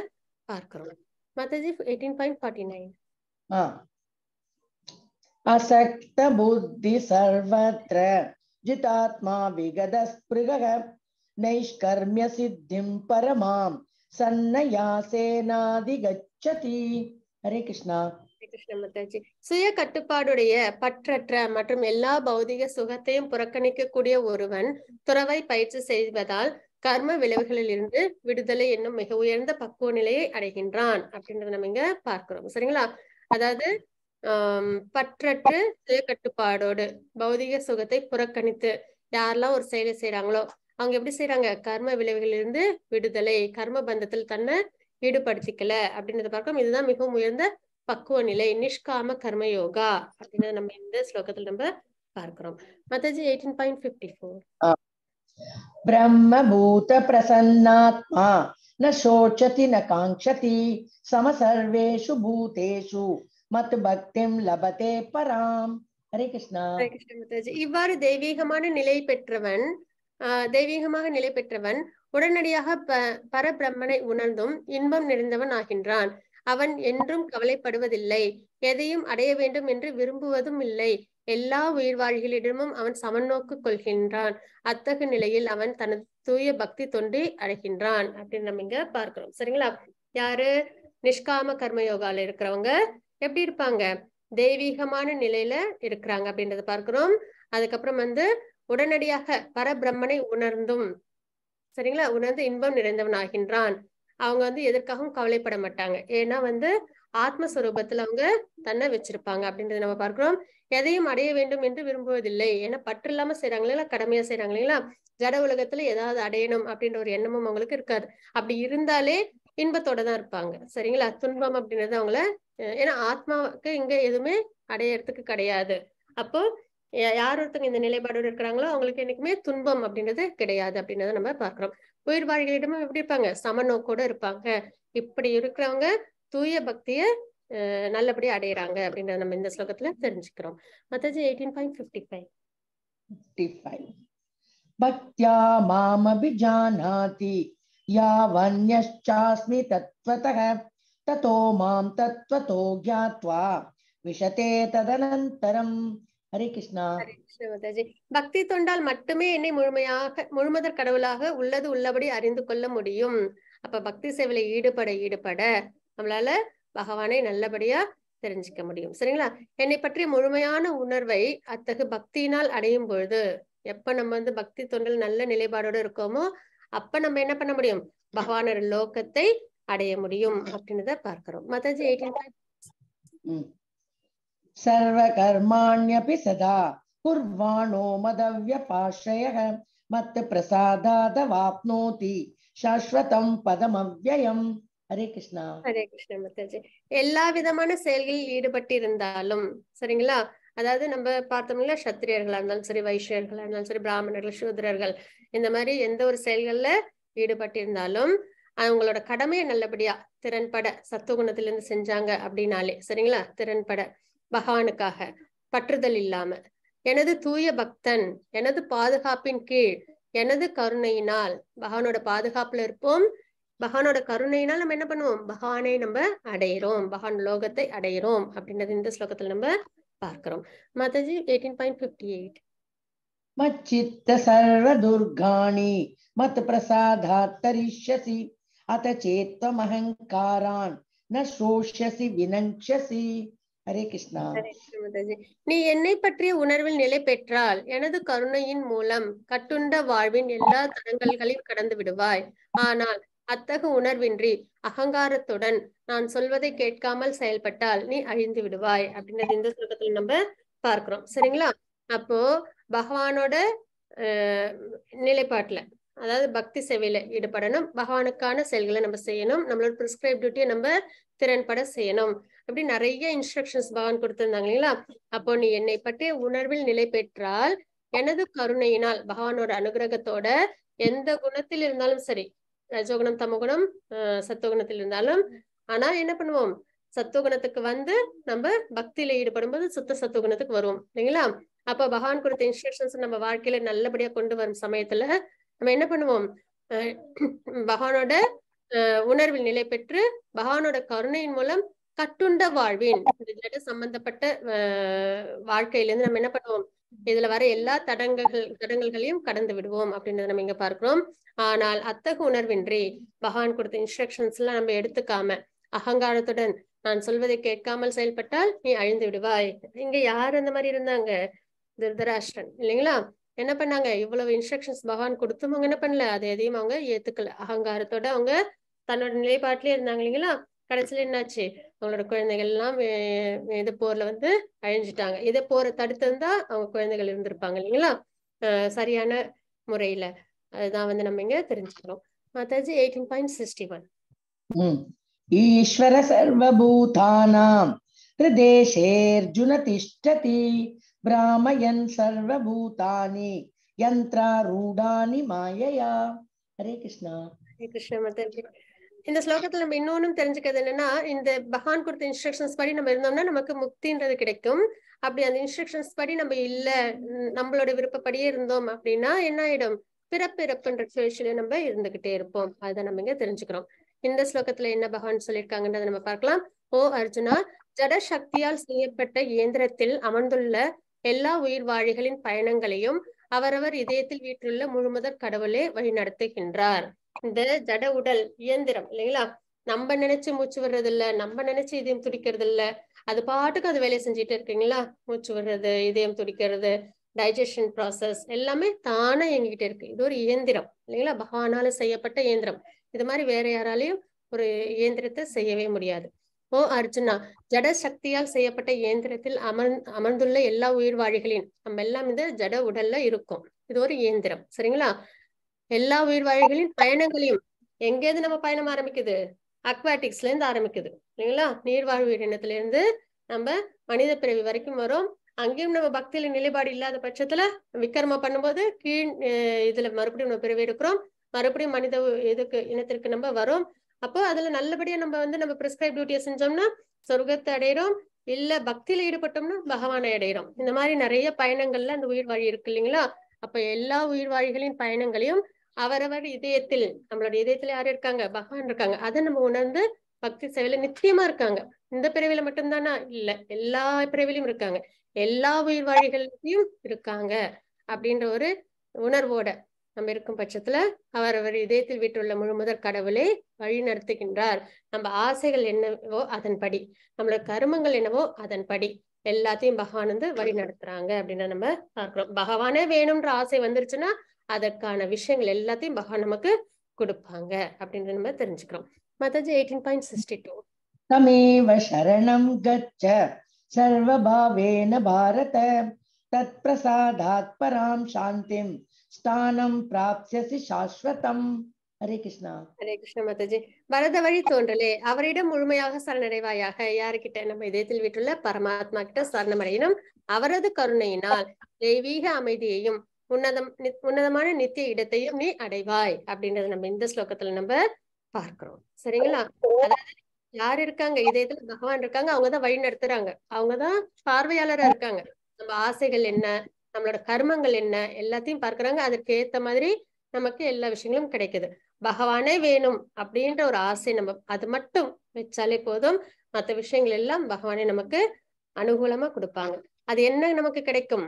பார்க்கிறோம் மத்தஜி எயிட்டீன் பாயிண்ட் ஃபார்ட்டி நைன் அசக்த புத்தி சர்வத்திர ஜிதாத்மா விகத ஸ்பிருக நைஷ்கர்மிய சித்திம் பரமாம் சன்னயாசேனாதி கச்சதி ஹரே கிருஷ்ணா சுய கட்டுப்பாடுடைய பற்றற்ற மற்றும் எல்லா பௌதிக சுகத்தையும் புறக்கணிக்கக்கூடிய ஒருவன் துறவை பயிற்சி செய்வதால் கர்ம விளைவுகளில் இருந்து விடுதலை என்னும் மிக உயர்ந்த பக்குவ நிலையை அடைகின்றான் அப்படின்றத நம்ம இங்க பார்க்கிறோம் சரிங்களா அதாவது ஆஹ் பற்றற்று சுய கட்டுப்பாடோடு பௌதிக சுகத்தை புறக்கணித்து யாரெல்லாம் ஒரு செயலை செய்யறாங்களோ அவங்க எப்படி செய்யறாங்க கர்ம விளைவுகளிலிருந்து விடுதலை கர்ம பந்தத்தில் தன்னை ஈடுபடுத்திக்கல அப்படின்றத பார்க்கணும் இதுதான் மிகவும் உயர்ந்த பக்குவ நிலை நிஷ்காம கர்ம யோகா அப்படின்னு நம்ம இந்த ஸ்லோகத்தில் நம்ம பார்க்கிறோம் மத்தஜி எயிட்டீன் பாயிண்ட் பிப்டி ஃபோர் பிரம்மபூத பிரசன்னாத்மா न शोचति न பூதேஷு மத் பக்திம் லபதே பராம் ஹரே கிருஷ்ணா இவ்வாறு தெய்வீகமான நிலை பெற்றவன் தெய்வீகமாக நிலை பெற்றவன் உடனடியாக ப பரபிரம்மனை உணர்ந்தும் இன்பம் நிறைந்தவன் ஆகின்றான் அவன் என்றும் கவலைப்படுவதில்லை எதையும் அடைய வேண்டும் என்று விரும்புவதும் இல்லை எல்லா உயிர்வாழிகளிடமும் அவன் சமநோக்கு கொள்கின்றான் அத்தகு நிலையில் அவன் தனது தூய பக்தி தொண்டி அடைகின்றான் அப்படின்னு நம்ம இங்க பார்க்கிறோம் சரிங்களா யாரு நிஷ்காம கர்மயோகால இருக்கிறவங்க எப்படி இருப்பாங்க தெய்வீகமான நிலையில இருக்கிறாங்க அப்படின்றத பார்க்கிறோம் அதுக்கப்புறம் வந்து உடனடியாக பரபிரம்மனை உணர்ந்தும் சரிங்களா உணர்ந்து இன்பம் நிறைந்தவன் ஆகின்றான் அவங்க வந்து எதற்காகவும் கவலைப்பட மாட்டாங்க ஏன்னா வந்து ஆத்மஸ்வரூபத்துல அவங்க தன்னை வச்சிருப்பாங்க அப்படின்றத நம்ம பார்க்கிறோம் எதையும் அடைய வேண்டும் என்று விரும்புவதில்லை ஏன்னா பற்று இல்லாம செய்யறாங்க இல்லைங்களா கடமையா செய்யறாங்க இல்லைங்களா ஜட உலகத்துல ஏதாவது அடையணும் அப்படின்ற ஒரு எண்ணமும் அவங்களுக்கு இருக்காது அப்படி இருந்தாலே இன்பத்தோட தான் இருப்பாங்க சரிங்களா துன்பம் அப்படின்றது அவங்கள ஏன்னா ஆத்மாவுக்கு இங்க எதுவுமே அடையறதுக்கு கிடையாது அப்போ யார் ஒருத்தங்க இந்த நிலைப்பாடோடு இருக்கிறாங்களோ அவங்களுக்கு என்னைக்குமே துன்பம் அப்படின்றது கிடையாது அப்படின்றத நம்ம பார்க்கிறோம் உயிர் வாழ்களிடமும் எப்படி இருப்பாங்க சமநோக்கோட இருப்பாங்க இப்படி இருக்கிறவங்க தூய பக்திய நல்லபடியா அடையிறாங்க அப்படின்றத நம்ம இந்த ஸ்லோகத்துல தெரிஞ்சுக்கிறோம் மத்தஜி eighteen point fifty five fifty five பக்தியா மாமபிஜானாதி ததோ மாம் தத்வதோ ஜாத்வா विशते ததனந்தரம் ஹரே கிருஷ்ணா பக்தி தொண்டால் மட்டுமே என்னை முழுமையாக முழுமதர் கடவுளாக உள்ளது உள்ளபடி அறிந்து கொள்ள முடியும் அப்ப பக்தி சேவையில ஈடுபட ஈடுபட நம்மளால பகவானை நல்லபடியா தெரிஞ்சுக்க முடியும் சரிங்களா என்னை பற்றி முழுமையான உணர்வை அத்தகு பக்தியினால் அடையும் பொழுது எப்ப நம்ம வந்து பக்தி தொண்டல் நல்ல நிலைப்பாடோட இருக்கோமோ அப்ப நம்ம என்ன பண்ண முடியும் பகவானோட லோகத்தை அடைய முடியும் அப்படின்னு பார்க்கிறோம் மதாஜி எயிட்டீன் सर्वकर्माण्यपि सदा कुर्वाणो मदव्यपाश्रयः மத்பிரசாதாதவாப்னோதி சாஸ்வதம் பதம் ஹரே கிருஷ்ணா ஹரே கிருஷ்ணா மத்தாஜி எல்லா விதமான செயல்களில் ஈடுபட்டிருந்தாலும் சரிங்களா அதாவது நம்ம பார்த்தோம்னா சத்திரியர்களா இருந்தாலும் சரி வைஷ்யர்களா இருந்தாலும் சரி பிராமணர்கள் சூத்ரர்கள் இந்த மாதிரி எந்த ஒரு செயல்கள்ல ஈடுபட்டிருந்தாலும் அவங்களோட கடமையை நல்லபடியா திறன்பட சத்துவகுணத்திலிருந்து செஞ்சாங்க அப்படின்னாலே சரிங்களா திறன்பட பகவானுக்காக பற்றுதல் இல்லாம எனது தூய பக்தன் எனது பாதுகாப்பின் கீழ் எனது கருணையினால் பகவானோட பாதுகாப்புல இருப்போம் பகவானோட கருணையினால் நம்ம என்ன பண்ணுவோம் பகவானை நம்ம அடையிறோம் பகவான் லோகத்தை அடையிறோம் அப்படின்றது இந்த ஸ்லோகத்துல நம்ம பார்க்கிறோம் Mataji eighteen point fifty eight மச்சித்த சர்வ துர்காணி மத் பிரசாதாத் தரிஷ்யசி அத சேத்வமஹங்காரான் ந சோஷ்யசி வினங்ஷசி ஹரே கிருஷ்ணா நீ என்னை பற்றிய உணர்வில் நிலை பெற்றால் எனது கருணையின் மூலம் கட்டுண்ட வாழ்வின் எல்லா தரங்கள்களையும் கடந்து விடுவாய் ஆனால் அத்தகு உணர்வின்றி அகங்காரத்துடன் நான் சொல்வதை கேட்காமல் செயல்பட்டால் நீ அழிந்து விடுவாய் அப்படின்றது இந்த சுலகத்துல நம்ம பார்க்கிறோம் சரிங்களா அப்போ பகவானோட நிலைப்பாட்டுல அதாவது பக்தி சேவையில ஈடுபடணும் பகவானுக்கான செயல்களை நம்ம செய்யணும் நம்மளோட பிரிஸ்கிரைப் டியூட்டியை நம்ம திறன்பட செய்யணும் இப்படி நிறைய இன்ஸ்ட்ரக்ஷன்ஸ் பகவான் கொடுத்திருந்தாங்க இல்லைங்களா அப்போ நீ என்னை பற்றிய உணர்வில் நிலை பெற்றால் எனது கருணையினால் பகவானோட அனுகிரகத்தோட எந்த குணத்தில் இருந்தாலும் சரி ரஜோகுணம் தமகுணம் சத்துவகுணத்தில் இருந்தாலும் ஆனா என்ன பண்ணுவோம் சத்துவகுணத்துக்கு வந்து நம்ம பக்தியில ஈடுபடும் போது சுத்த சத்துவகுணத்துக்கு வருவோம் இல்லைங்களா அப்ப பகவான் கொடுத்த இன்ஸ்ட்ரக்ஷன்ஸ் நம்ம வாழ்க்கையில நல்லபடியா கொண்டு வரும் சமயத்துல நம்ம என்ன பண்ணுவோம் பகவானோட உணர்வில் நிலை பெற்று பகவானோட கருணையின் மூலம் கட்டுண்ட வாழ்வின் இந்த சம்பந்தப்பட்ட வாழ்க்கையில இருந்து நம்ம என்ன பண்ணுவோம் இதுல வர எல்லா தடங்கல்கள் தடங்கல்களையும் கடந்து விடுவோம் அப்படின்றத நம்ம இங்க பார்க்கிறோம் ஆனால் அத்தகு உணர்வின்றி பகவான் கொடுத்த இன்ஸ்ட்ரக்ஷன்ஸ் எல்லாம் நம்ம எடுத்துக்காம அகங்காரத்துடன் நான் சொல்வதை கேட்காமல் செயல்பட்டால் நீ அழிந்து விடுவாய் இங்க யார் அந்த மாதிரி இருந்தாங்க திருதராஷ்டன் இல்லைங்களா என்ன பண்ணாங்க இவ்வளவு இன்ஸ்ட்ரக்ஷன்ஸ் பகவான் கொடுத்தும் அவங்க என்ன பண்ணல அதை எதையும் அவங்க ஏத்துக்கல அகங்காரத்தோட அவங்க தன்னோட நிலைப்பாட்டிலே இருந்தாங்க இல்லைங்களா கடைசியில என்னாச்சு அவங்களோட குழந்தைகள் எல்லாம் இது போர்ல வந்து அழிஞ்சிட்டாங்க இதை போற தடுத்திருந்தா அவங்க குழந்தைகள் இருந்திருப்பாங்க இல்லைங்களா சரியான முறையில அதுதான் வந்து நம்ம இங்க தெரிஞ்சுக்கிறோம் மாதாஜி எயிட்டீன் பாயிண்ட் சிக்ஸ்டி ஒன் ईश्वर सर्वभूतानां हृदेशेऽर्जुन तिष्ठति भ्रामयन् सर्वभूतानि यन्त्रारूढानि मायया हरे कृष्ण हरे कृष्ण माता இந்த ஸ்லோகத்துல நம்ம இன்னொன்னு தெரிஞ்சுக்கிறது என்னன்னா இந்த பகவான் கொடுத்த இன்ஸ்ட்ரக்ஷன்ஸ் படி நம்ம இருந்தோம்னா நமக்கு முக்தின்றது கிடைக்கும் அப்படி அந்த இன்ஸ்ட்ரக்ஷன்ஸ் படி நம்ம இல்ல நம்மளோட விருப்பப்படியே இருந்தோம் அப்படின்னா என்ன ஆயிடும் பிறப்பிறப்புன்ற சுழற்சியில நம்ம இருந்துகிட்டே இருப்போம் அதை நம்ம இங்க தெரிஞ்சுக்கிறோம் இந்த ஸ்லோகத்துல என்ன பகவான் சொல்லியிருக்காங்கன்றதை நம்ம பார்க்கலாம் ஓ அர்ஜுனா ஜட சக்தியால் செய்யப்பட்ட இயந்திரத்தில் அமர்ந்துள்ள எல்லா உயிர் வாழிகளின் பயணங்களையும் அவரவர் இதயத்தில் வீட்டிலுள்ள முழுமுதற் கடவுளே வழிநடத்துகின்றார் இந்த ஜட உடல் இயந்திரம் இல்லைங்களா நம்ம நினைச்சு மூச்சு விடுறது இல்ல நம்ம நினைச்சு இதயம் துடிக்கிறது இல்ல அது பாட்டுக்கு அது வேலையை செஞ்சுட்டு இருக்குங்களா மூச்சு விடுறது இதயம் துடிக்கிறது டைஜஷன் ப்ராசஸ் எல்லாமே தானே எங்ககிட்ட இருக்கு இது ஒரு இயந்திரம் இல்லைங்களா பகவானால செய்யப்பட்ட இயந்திரம் இது மாதிரி வேற யாராலையும் ஒரு இயந்திரத்தை செய்யவே முடியாது ஓ அர்ஜுனா ஜட சக்தியால் செய்யப்பட்ட இயந்திரத்தில் அமர் அமர்ந்துள்ள எல்லா உயிர் வாழிகளின் நம்ம எல்லாம் இந்த ஜட உடல்ல இருக்கும் இது ஒரு இயந்திரம் சரிங்களா எல்லா உயிர் வாழ்களின் பயணங்களையும் எங்கேருந்து நம்ம பயணம் ஆரம்பிக்குது அக்வாட்டிக்ஸ்ல இருந்து ஆரம்பிக்குது இல்லைங்களா நீர்வாழ் உயிரினத்துல இருந்து நம்ம மனித பிறவி வரைக்கும் வரும் அங்கேயும் நம்ம பக்தியில நிலைப்பாடு இல்லாத பட்சத்துல விக்கிரம பண்ணும்போது கீழ் இதுல மறுபடியும் நம்ம பிறவி எடுக்கிறோம் மறுபடியும் மனித இதுக்கு இனத்திற்கு நம்ம வரோம் அப்போ அதுல நல்லபடியா நம்ம வந்து நம்ம பிரிஸ்கிரைப் டியூட்டியை செஞ்சோம்னா சொர்க்கத்தை அடையிறோம் இல்ல பக்தியில ஈடுபட்டோம்னா பகவானை அடையிறோம் இந்த மாதிரி நிறைய பயணங்கள்ல அந்த உயிர் வாழி இருக்கு இல்லைங்களா அப்ப எல்லா உயிர் வாழிகளின் பயணங்களையும் அவரவர் இதயத்தில் நம்மளோட இதயத்துல யாரும் இருக்காங்க பகவான் இருக்காங்க அதை நம்ம உணர்ந்து பக்தி சேவையில நிச்சயமா இருக்காங்க இந்த பிறவில மட்டும்தானா இல்ல எல்லா பிறவிலையும் இருக்காங்க எல்லா உயிர் வாழிகளையும் இருக்காங்க அப்படின்ற ஒரு உணர்வோட நம்ம இருக்கும் பட்சத்துல அவரவர் இதயத்தில் வீட்டுள்ள முழு முதற் கடவுளே வழி நடத்துகின்றார் நம்ம ஆசைகள் என்னவோ அதன்படி நம்மளோட கருமங்கள் என்னவோ அதன்படி எல்லாத்தையும் பகவான் வந்து வழி நடத்துறாங்க அப்படின்னு நம்ம பார்க்கிறோம் பகவானே வேணும்ன்ற ஆசை வந்துருச்சுன்னா அதற்கான விஷயங்கள் எல்லாத்தையும் பகவான் நமக்கு கொடுப்பாங்க அப்படின்ற நம்ம தெரிஞ்சுக்கிறோம் மதஜி எயிட்டீன் பாயிண்ட் சிக்ஸ்டி டூ தமேவ சரணம் கச்ச சர்வபாவேன பாரத தத் பிரசாதாத் பராம் சாந்திம் ஸ்தானம் பிராப்சியசி சாஸ்வதம் ஹரே கிருஷ்ணா ஹரே கிருஷ்ணா மாதாஜி பரத வழி தோன்றலே அவரிடம் முழுமையாக சரணடைவாயாக யாருக்கிட்ட நம்ம இதயத்தில் விட்டுள்ள பரமாத்மா கிட்ட சரணமடையணும் அவரது கருணையினால் தெய்வீக அமைதியையும் உன்னதம் உன்னதமான நித்திய இடத்தையும் நீ அடைவாய் அப்படின்றத நம்ம இந்த ஸ்லோகத்துல நம்ம பார்க்கிறோம் சரிங்களா அதாவது யார் இருக்காங்க இதயத்துல பகவான் இருக்காங்க அவங்கதான் வழி நடத்துறாங்க அவங்கதான் பார்வையாளரா இருக்காங்க நம்ம ஆசைகள் என்ன நம்மளோட கர்மங்கள் என்ன எல்லாத்தையும் பார்க்கறாங்க அதற்கு ஏத்த மாதிரி நமக்கு எல்லா விஷயங்களும் கிடைக்குது பகவானே வேணும் அப்படின்ற ஒரு ஆசை நம்ம அது மட்டும் வச்சாலே போதும் மற்ற விஷயங்கள் எல்லாம் பகவானே நமக்கு அனுகூலமா கொடுப்பாங்க அது என்ன நமக்கு கிடைக்கும்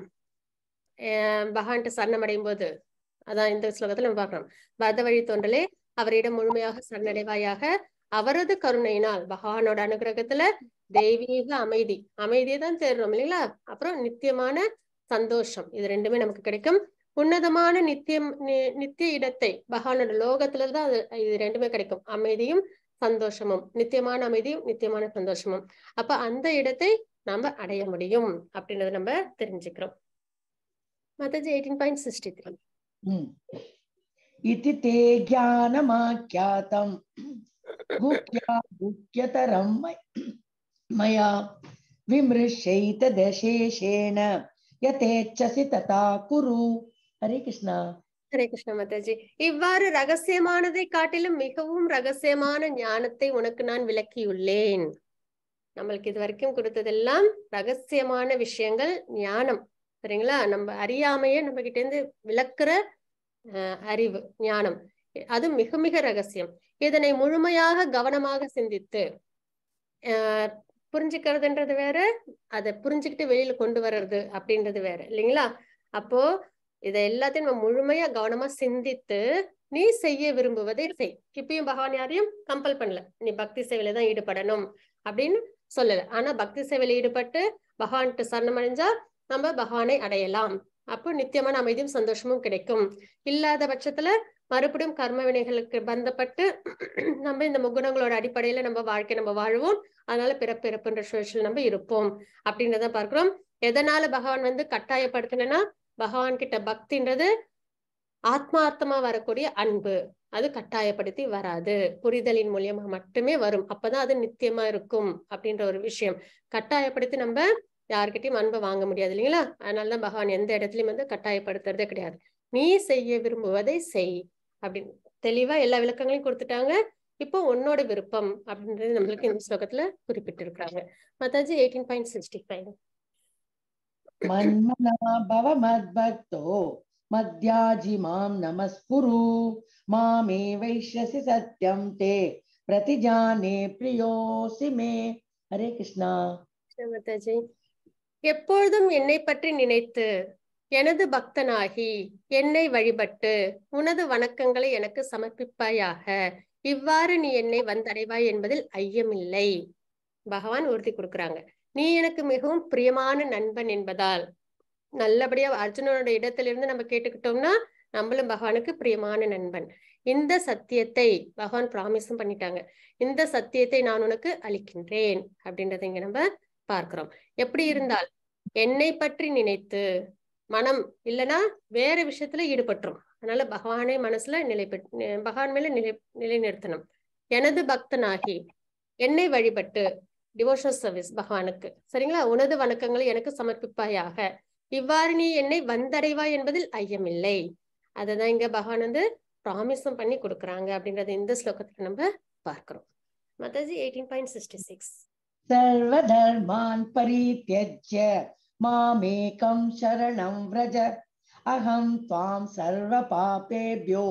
பகவான்கிட்ட சரணமடையும் போது அதான் இந்த ஸ்லோகத்துல நம்ம பாக்குறோம் பரத வழி தோன்றலே அவரிடம் முழுமையாக சரணடைவாயாக அவரது கருணையினால் பகவானோட அனுகிரகத்துல தெய்வீக அமைதி அமைதியை தான் தேடுறோம் இல்லைங்களா அப்புறம் நித்தியமான சந்தோஷம் இது ரெண்டுமே நமக்கு கிடைக்கும் உன்னதமான நித்தியம் நித்திய இடத்தை பகவானோட லோகத்துல தான் அது இது ரெண்டுமே கிடைக்கும் அமைதியும் சந்தோஷமும் நித்தியமான அமைதியும் நித்தியமான சந்தோஷமும் அப்ப அந்த இடத்தை நம்ம அடைய முடியும் அப்படின்றத நம்ம தெரிஞ்சுக்கிறோம் माताजी एटीन पॉइंट सिक्सटी थ्री इति ते ज्ञानमाख्यातम् गुह्या गुह्यतरं मया विमृश्यैतदशेषेण यथेच्छसि तथा कुरु ஹரே கிருஷ்ணா ஹரே கிருஷ்ண மாதாஜி இவ்வாறு ரகசியமானதை காட்டிலும் மிகவும் ரகசியமான ஞானத்தை உனக்கு நான் விளக்கியுள்ளேன் நம்மளுக்கு இது வரைக்கும் கொடுத்ததெல்லாம் ரகசியமான விஷயங்கள் ஞானம் சரிங்களா நம்ம அறியாமையே நம்ம இருந்து விளக்குற அறிவு ஞானம் அது மிக மிக ரகசியம் இதனை முழுமையாக கவனமாக சிந்தித்து புரிஞ்சுக்கிறதுன்றது வேற அதை புரிஞ்சுக்கிட்டு வெளியில கொண்டு வர்றது அப்படின்றது வேற இல்லைங்களா அப்போ இதை எல்லாத்தையும் நம்ம முழுமையா கவனமா சிந்தித்து நீ செய்ய விரும்புவதை செய் இப்பயும் பகவான் யாரையும் கம்பல் பண்ணல நீ பக்தி சேவையில தான் ஈடுபடணும் அப்படின்னு சொல்லல ஆனா பக்தி சேவையில ஈடுபட்டு பகவான்கிட்ட சரணம் அடைஞ்சா நம்ம பகவானை அடையலாம் அப்போ நித்தியமான அமைதியும் சந்தோஷமும் கிடைக்கும் இல்லாத பட்சத்துல மறுபடியும் கர்ம வினைகளுக்கு பந்தப்பட்டு <clears throat> நம்ம இந்த முகுணங்களோட அடிப்படையில நம்ம வாழ்க்கை நம்ம வாழ்வோம் அதனால பிறப்பிறப்புன்ற இறப்புன்ற சுழற்சியில் நம்ம இருப்போம் அப்படின்றத பார்க்கிறோம் எதனால பகவான் வந்து கட்டாயப்படுத்தினா பகவான் கிட்ட பக்தின்றது ஆத்மார்த்தமா வரக்கூடிய அன்பு அது கட்டாயப்படுத்தி வராது புரிதலின் மூலியமா மட்டுமே வரும் அப்பதான் அது நித்தியமா இருக்கும் அப்படின்ற ஒரு விஷயம் கட்டாயப்படுத்தி நம்ம யாருக்கிட்டையும் அன்பை வாங்க முடியாது இல்லைங்களா அதனால தான் பகவான் எந்த இடத்துலயும் வந்து கட்டாயப்படுத்துறதே கிடையாது நீ செய்ய விரும்புவதை செய் அப்படின்னு தெளிவா எல்லா விளக்கங்களையும் கொடுத்துட்டாங்க இப்போ உன்னோட விருப்பம் அப்படின்றது நம்மளுக்கு இந்த ஸ்லோகத்துல குறிப்பிட்டிருக்காங்க மத்தாஜி எயிட்டீன் பாயிண்ட் சிக்ஸ்டி ஃபைவ் மத்பக்தோ மத்யாஜி மாம் நமஸ்குரு மாமே வைஷ்யசி சத்யம் தே பிரதிஜானே பிரியோசி ஹரே கிருஷ்ணா மத்தாஜி எப்பொழுதும் என்னை பற்றி நினைத்து எனது பக்தனாகி என்னை வழிபட்டு உனது வணக்கங்களை எனக்கு சமர்ப்பிப்பாயாக இவ்வாறு நீ என்னை வந்தடைவாய் என்பதில் ஐயமில்லை பகவான் உறுதி கொடுக்குறாங்க நீ எனக்கு மிகவும் பிரியமான நண்பன் என்பதால் நல்லபடியா அர்ஜுனனோட இடத்திலிருந்து நம்ம கேட்டுக்கிட்டோம்னா நம்மளும் பகவானுக்கு பிரியமான நண்பன் இந்த சத்தியத்தை பகவான் ப்ராமிஸும் பண்ணிட்டாங்க இந்த சத்தியத்தை நான் உனக்கு அளிக்கின்றேன் அப்படின்றத இங்க நம்ம பார்க்கிறோம் எப்படி இருந்தால் என்னை பற்றி நினைத்து மனம் இல்லனா வேற விஷயத்துல ஈடுபட்டுரும் அதனால பகவானே மனசுல நிலை பகவான் மேல நிலை நிலைநிறுத்தணும் எனது பக்தனாகி என்னை வழிபட்டு டிவோஷனல் சர்வீஸ் பகவானுக்கு சரிங்களா உனது வணக்கங்களை எனக்கு சமர்ப்பிப்பாயாக இவ்வாறு நீ என்னை வந்தடைவாய் என்பதில் ஐயமில்லை அததான் இங்க பகவான் வந்து ப்ராமிஸும் பண்ணி கொடுக்குறாங்க அப்படின்றத இந்த ஸ்லோகத்துல நம்ம பார்க்கிறோம் மதாஜி எயிட்டீன் பாயிண்ட் சிக்ஸ்டி சிக்ஸ் सर्वधर्मान् परित्यज्य சரணம் शरणं व्रज अहं சர்வ सर्वपापेभ्यो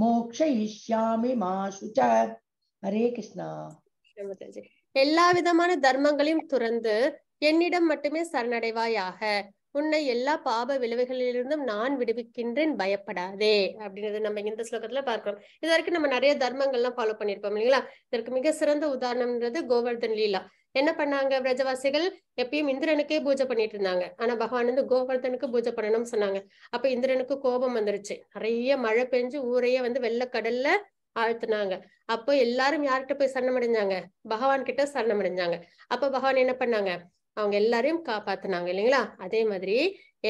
மோக்ஷயிஷ்யாமி மாசுச்ச ஹரே கிருஷ்ணா எல்லா விதமான தர்மங்களையும் துறந்து என்னிடம் மட்டுமே சரணடைவாயாக உன்னை எல்லா பாப விளைவுகளிலிருந்தும் நான் விடுவிக்கின்றேன் பயப்படாதே அப்படின்றது நம்ம இந்த ஸ்லோகத்துல பார்க்கிறோம் இது வரைக்கும் நம்ம நிறைய தர்மங்கள்லாம் ஃபாலோ பண்ணிருப்போம் இல்லைங்களா இதற்கு மிக சிறந்த உதாரணம்ன்றது கோவர்தன் லீலா என்ன பண்ணாங்க பிரஜவாசிகள் எப்பயும் இந்திரனுக்கே பூஜை பண்ணிட்டு இருந்தாங்க ஆனா பகவான் வந்து கோவர்தனுக்கு பூஜை பண்ணணும்னு சொன்னாங்க அப்ப இந்திரனுக்கு கோபம் வந்துருச்சு நிறைய மழை பெஞ்சு ஊரையே வந்து வெள்ளக்கடல்ல ஆழ்த்தினாங்க அப்போ எல்லாரும் யார்கிட்ட போய் அடைஞ்சாங்க பகவான் கிட்ட அடைஞ்சாங்க அப்ப பகவான் என்ன பண்ணாங்க அவங்க எல்லாரையும் காப்பாத்தினாங்க இல்லைங்களா அதே மாதிரி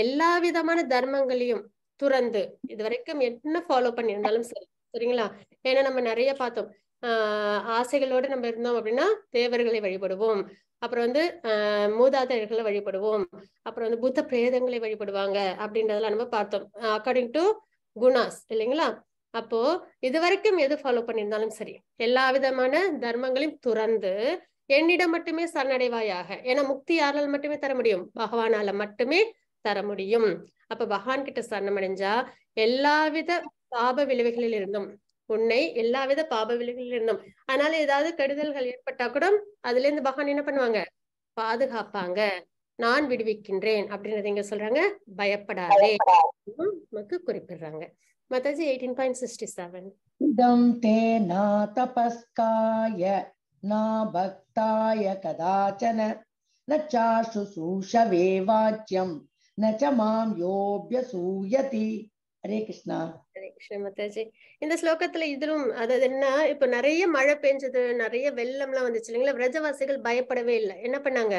எல்லா விதமான தர்மங்களையும் துறந்து இது வரைக்கும் என்ன ஃபாலோ பண்ணியிருந்தாலும் சரி சரிங்களா ஏன்னா நம்ம நிறைய பார்த்தோம் ஆஹ் ஆசைகளோட நம்ம இருந்தோம் அப்படின்னா தேவர்களை வழிபடுவோம் அப்புறம் வந்து அஹ் மூதாதையர்களை வழிபடுவோம் அப்புறம் வந்து புத்த பிரேதங்களை வழிபடுவாங்க அப்படின்றதெல்லாம் நம்ம பார்த்தோம் அக்கார்டிங் டு குணாஸ் இல்லைங்களா அப்போ இது வரைக்கும் எது ஃபாலோ பண்ணியிருந்தாலும் சரி எல்லா விதமான தர்மங்களையும் துறந்து என்னிடம் மட்டுமே சரணடைவாயாக ஏன்னா முக்தி யாரால் மட்டுமே தர முடியும் பகவானால மட்டுமே தர முடியும் அப்ப பகவான் கிட்ட சரணம் அடைஞ்சா எல்லாவித பாப விளைவுகளில் இருந்தும் உன்னை எல்லாவித பாப விலைகளில் இருந்தும் அதனால ஏதாவது கெடுதல்கள் ஏற்பட்டா கூட அதுல இருந்து பகவான் என்ன பண்ணுவாங்க பாதுகாப்பாங்க நான் விடுவிக்கின்றேன் அப்படின்றத இங்க சொல்றாங்க பயப்படாதே நமக்கு குறிப்பிடுறாங்க மத்தாஜி எயிட்டீன் பாயிண்ட் சிக்ஸ்டி செவன் இதம் தேனா தபஸ்காய நா பக்தாய கதாச்சன நாசு சூஷவே வாச்சியம் ந மாம் யோபிய சூயதி ஹரே கிருஷ்ணா ஹரே இந்த ஸ்லோகத்துல இதிலும் அதாவது என்ன இப்ப நிறைய மழை பெஞ்சது நிறைய வெள்ளம் எல்லாம் வந்துச்சு இல்லைங்களா விரஜவாசிகள் பயப்படவே இல்லை என்ன பண்ணாங்க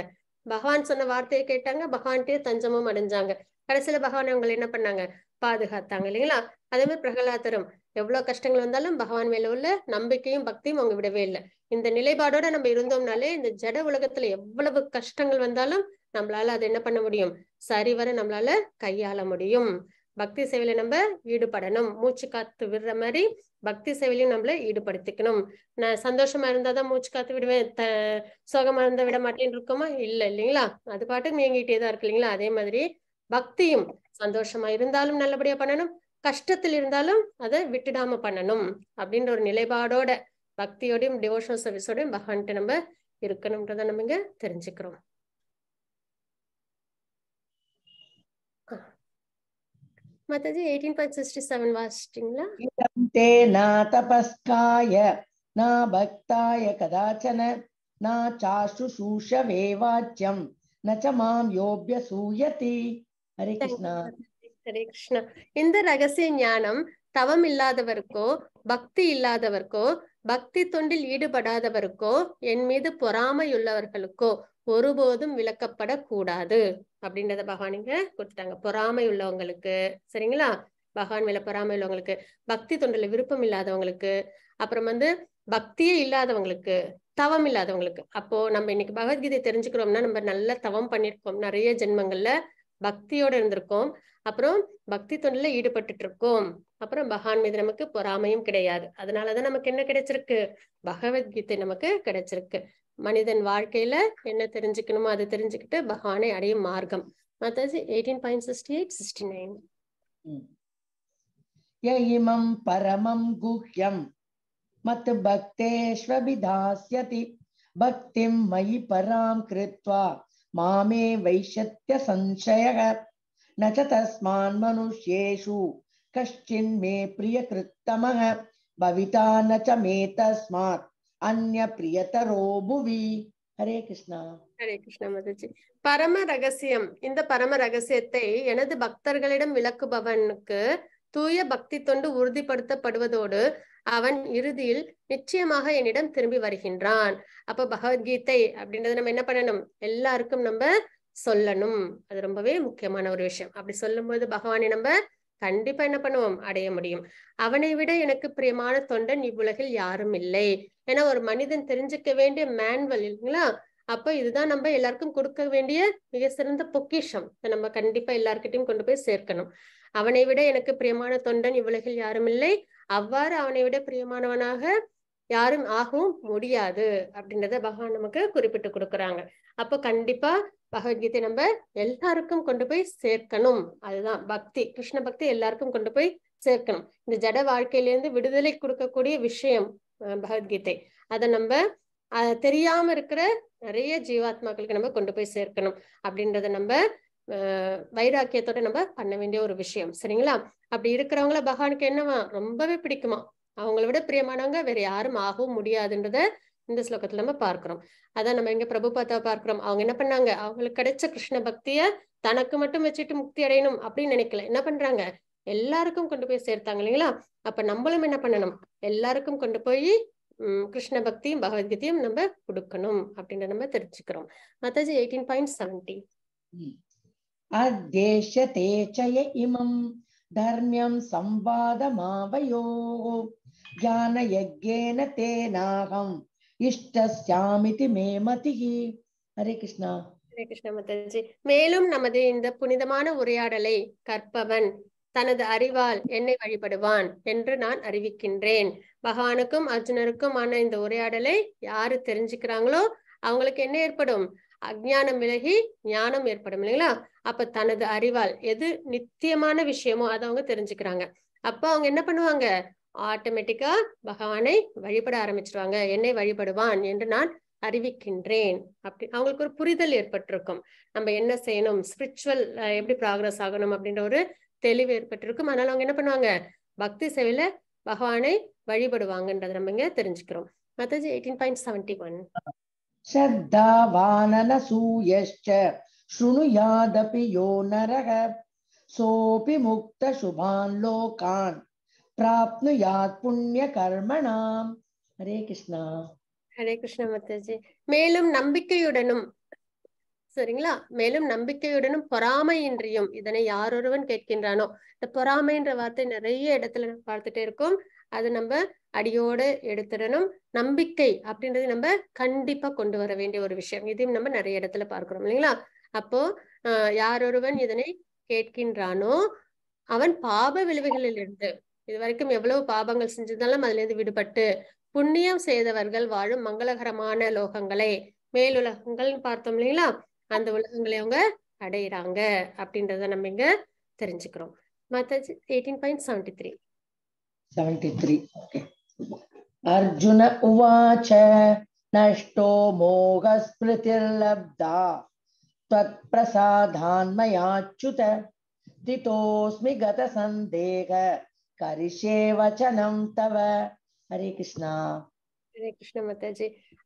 பகவான் சொன்ன வார்த்தையை கேட்டாங்க பகவான்கிட்டயே தஞ்சமும் அடைஞ்சாங்க கடைசியில பகவான் அவங்களை என்ன பண்ணாங்க பாதுகாத்தாங்க இல்லைங்களா அதே மாதிரி பிரகலாதரும் எவ்வளவு கஷ்டங்கள் வந்தாலும் பகவான் மேல உள்ள நம்பிக்கையும் பக்தியும் அவங்க விடவே இல்லை இந்த நிலைப்பாடோட நம்ம இருந்தோம்னாலே இந்த ஜட உலகத்துல எவ்வளவு கஷ்டங்கள் வந்தாலும் நம்மளால அதை என்ன பண்ண முடியும் சரிவர நம்மளால கையாள முடியும் பக்தி சேவையில நம்ம ஈடுபடணும் மூச்சு காத்து விடுற மாதிரி பக்தி சேவையிலையும் நம்மள ஈடுபடுத்திக்கணும் நான் சந்தோஷமா இருந்தாதான் மூச்சு காத்து விடுவேன் த சோகமா இருந்தா விட மாட்டேன்னு இருக்கோமா இல்லை இல்லைங்களா அது பாட்டு நீங்கிட்டே தான் இருக்கு இல்லைங்களா அதே மாதிரி பக்தியும் சந்தோஷமா இருந்தாலும் நல்லபடியா பண்ணணும் கஷ்டத்தில் இருந்தாலும் அதை விட்டுடாம பண்ணணும் அப்படின்ற ஒரு நிலைப்பாடோட பக்தியோடையும் டிவோஷனல் சர்வீஸோடையும் பகவான்கிட்ட நம்ம இருக்கணும்ன்றதை நம்ம இங்க தெரிஞ்சுக்கிறோம் மாதாஜி எயிட்டீன் பாயிண்ட் சிக்ஸ்டி செவன் வாசிச்சிட்டீங்களா தபஸ்காய நா பக்தாய கதாச்சன நா சாசு சூஷவே வாச்சியம் நச்ச மாம் யோபிய சூயதி ஹரே கிருஷ்ணா ஹரே கிருஷ்ணா இந்த ரகசிய ஞானம் தவம் இல்லாதவருக்கோ பக்தி இல்லாதவர்க்கோ பக்தி தொண்டில் ஈடுபடாதவருக்கோ என் மீது பொறாமையுள்ளவர்களுக்கோ ஒருபோதும் விளக்கப்படக்கூடாது அப்படின்றத பகவான் இங்க கொடுத்துட்டாங்க பொறாமை உள்ளவங்களுக்கு சரிங்களா பகவான் மேல பொறாமை உள்ளவங்களுக்கு பக்தி தொண்டில் விருப்பம் இல்லாதவங்களுக்கு அப்புறம் வந்து பக்தியே இல்லாதவங்களுக்கு தவம் இல்லாதவங்களுக்கு அப்போ நம்ம இன்னைக்கு பகவத்கீதை தெரிஞ்சுக்கிறோம்னா நம்ம நல்லா தவம் பண்ணிருக்கோம் நிறைய ஜென்மங்கள்ல பக்தியோட இருந்திருக்கோம் அப்புறம் பக்தி தொண்டில ஈடுபட்டுட்டு இருக்கோம் அப்புறம் பகவான் மீது நமக்கு பொறாமையும் கிடையாது அதனாலதான் நமக்கு என்ன கிடைச்சிருக்கு பகவத்கீதை நமக்கு கிடைச்சிருக்கு மனிதன் வாழ்க்கையில என்ன தெரிஞ்சுக்கணுமோ அதை தெரிஞ்சுக்கிட்டு பகவானை அடையும் மார்க்கம் மாதாஜி eighteen point sixty eight sixty nine இமம் பரமம் குஹ்யம் மத் பக்தேஷ்வபிதாஸ்யதி பக்திம் மயி பராம் கிருத்வா மாமே வைஷத்திய சஞ்சய ந தஸ்மான் கஷ்டின் மே பிரிய பவிதா மே தஸ்மாத் அந்ய பிரியதரோ புவி ஹரே கிருஷ்ணா ஹரே கிருஷ்ணா மதஜி பரம ரகசியம் இந்த பரம ரகசியத்தை எனது பக்தர்களிடம் விளக்குபவனுக்கு தூய பக்தி தொண்டு உறுதிப்படுத்தப்படுவதோடு அவன் இறுதியில் நிச்சயமாக என்னிடம் திரும்பி வருகின்றான் அப்ப பகவத்கீதை அப்படின்றத நம்ம என்ன பண்ணணும் எல்லாருக்கும் நம்ம சொல்லணும் அது ரொம்பவே முக்கியமான ஒரு விஷயம் அப்படி சொல்லும்போது பகவானை நம்ம கண்டிப்பா என்ன பண்ணுவோம் அடைய முடியும் அவனை விட எனக்கு பிரியமான தொண்டன் இவ்வுலகில் யாரும் இல்லை ஏன்னா ஒரு மனிதன் தெரிஞ்சுக்க வேண்டிய மேன்வல் இல்லைங்களா அப்ப இதுதான் நம்ம எல்லாருக்கும் கொடுக்க வேண்டிய மிக சிறந்த பொக்கிஷம் நம்ம கண்டிப்பா எல்லார்கிட்டையும் கொண்டு போய் சேர்க்கணும் அவனை விட எனக்கு பிரியமான தொண்டன் இவ்வுலகில் யாரும் இல்லை அவ்வாறு அவனை விட பிரியமானவனாக யாரும் ஆகவும் முடியாது அப்படின்றத பகவான் நமக்கு குறிப்பிட்டு கொடுக்குறாங்க அப்ப கண்டிப்பா பகவத்கீதை நம்ம எல்லாருக்கும் கொண்டு போய் சேர்க்கணும் அதுதான் பக்தி கிருஷ்ண பக்தி எல்லாருக்கும் கொண்டு போய் சேர்க்கணும் இந்த ஜட வாழ்க்கையிலேருந்து விடுதலை கொடுக்கக்கூடிய விஷயம் பகவத்கீதை அதை நம்ம தெரியாம இருக்கிற நிறைய ஜீவாத்மாக்களுக்கு நம்ம கொண்டு போய் சேர்க்கணும் அப்படின்றத நம்ம வைராக்கியத்தோட நம்ம பண்ண வேண்டிய ஒரு விஷயம் சரிங்களா அப்படி இருக்கிறவங்கள பகவானுக்கு என்னவா ரொம்பவே பிடிக்குமா அவங்கள விட பிரியமானவங்க வேற யாரும் ஆகவும் முடியாதுன்றத இந்த ஸ்லோகத்துல நம்ம பார்க்கிறோம் அதான் நம்ம எங்க பிரபு பார்த்தா பார்க்கிறோம் அவங்க என்ன பண்ணாங்க அவங்களுக்கு கிடைச்ச கிருஷ்ண பக்திய தனக்கு மட்டும் வச்சுட்டு முக்தி அடையணும் அப்படின்னு நினைக்கல என்ன பண்றாங்க எல்லாருக்கும் கொண்டு போய் சேர்த்தாங்க இல்லைங்களா அப்ப நம்மளும் என்ன பண்ணணும் எல்லாருக்கும் கொண்டு போய் உம் கிருஷ்ண பக்தியும் பகவத்கீதையும் நம்ம கொடுக்கணும் அப்படின்னு நம்ம தெரிஞ்சுக்கிறோம் மத்தாஜி எயிட்டீன் பாயிண்ட் செவன்டி अध्येष्यते च य इमं धर्म्यं संवादमावयोः ज्ञानयज्ञेन तेनाहम् இஷ்டசியாமிதி மே மதிகி ஹரே கிருஷ்ணா ஹரே கிருஷ்ணா மதஜி மேலும் நமது இந்த புனிதமான உரையாடலை கற்பவன் தனது அறிவால் என்னை வழிபடுவான் என்று நான் அறிவிக்கின்றேன் பகவானுக்கும் அர்ஜுனருக்கும் ஆன இந்த உரையாடலை யாரு தெரிஞ்சுக்கிறாங்களோ அவங்களுக்கு என்ன ஏற்படும் அஜானம் விலகி ஞானம் ஏற்படும் இல்லைங்களா அப்ப தனது அறிவால் எது நித்தியமான விஷயமோ அதை அவங்க தெரிஞ்சுக்கிறாங்க அப்ப அவங்க என்ன பண்ணுவாங்க ஆட்டோமேட்டிக்கா பகவானை வழிபட ஆரம்பிச்சிருவாங்க என்னை வழிபடுவான் என்று நான் அறிவிக்கின்றேன் அப்படி அவங்களுக்கு ஒரு புரிதல் ஏற்பட்டிருக்கும் நம்ம என்ன செய்யணும் ஸ்பிரிச்சுவல் எப்படி ப்ராக்ரஸ் ஆகணும் அப்படின்ற ஒரு தெளிவு ஏற்பட்டிருக்கும் அதனால அவங்க என்ன பண்ணுவாங்க பக்தி சேவையில பகவானை வழிபடுவாங்கன்றதை நம்ம இங்க தெரிஞ்சுக்கிறோம் மத்தஜி எயிட்டீன் பாயிண்ட் செவன்டி ஒன் श्रद्धावाननसूयश्च शृणुयादपि यो नरः सोऽपि मुक्तशुभान् लोकान् प्राप्नुयात् पुण्यकर्मणाम् ஹரே கிருஷ்ணா ஹரே கிருஷ்ண மாதாஜி மேலும் நம்பிக்கையுடனும் சரிங்களா மேலும் நம்பிக்கையுடனும் பொறாமையின்றியும் இதனை யாரொருவன் கேட்கின்றானோ இந்த பொறாமைன்ற வார்த்தை நிறைய இடத்துல பார்த்துட்டே இருக்கும் அதை நம்ம அடியோடு எடுத்துடணும் நம்பிக்கை அப்படின்றது நம்ம கண்டிப்பா கொண்டு வர வேண்டிய ஒரு விஷயம் இதையும் நம்ம நிறைய இடத்துல பார்க்கிறோம் இல்லைங்களா அப்போ யாரொருவன் இதனை கேட்கின்றானோ அவன் பாப விளைவுகளில் இருந்து இது வரைக்கும் எவ்வளவு பாபங்கள் செஞ்சிருந்தாலும் அதுல இருந்து விடுபட்டு புண்ணியம் செய்தவர்கள் வாழும் மங்களகரமான லோகங்களை மேலுலகங்கள் பார்த்தோம் இல்லைங்களா அந்த உலகங்களை அவங்க அடையிறாங்க அப்படின்றத நம்ம இங்க தெரிஞ்சுக்கிறோம் மற்ற eighteen point seventy three Arjuna उवाच नष्टो मोहस्मृतिर्लब्धा त्वत्प्रसादान्मयाच्युत तितोऽस्मि गतसन्देह करिष्ये वचनं तव हरे कृष्णा हरे कृष्ण மத்தாஜி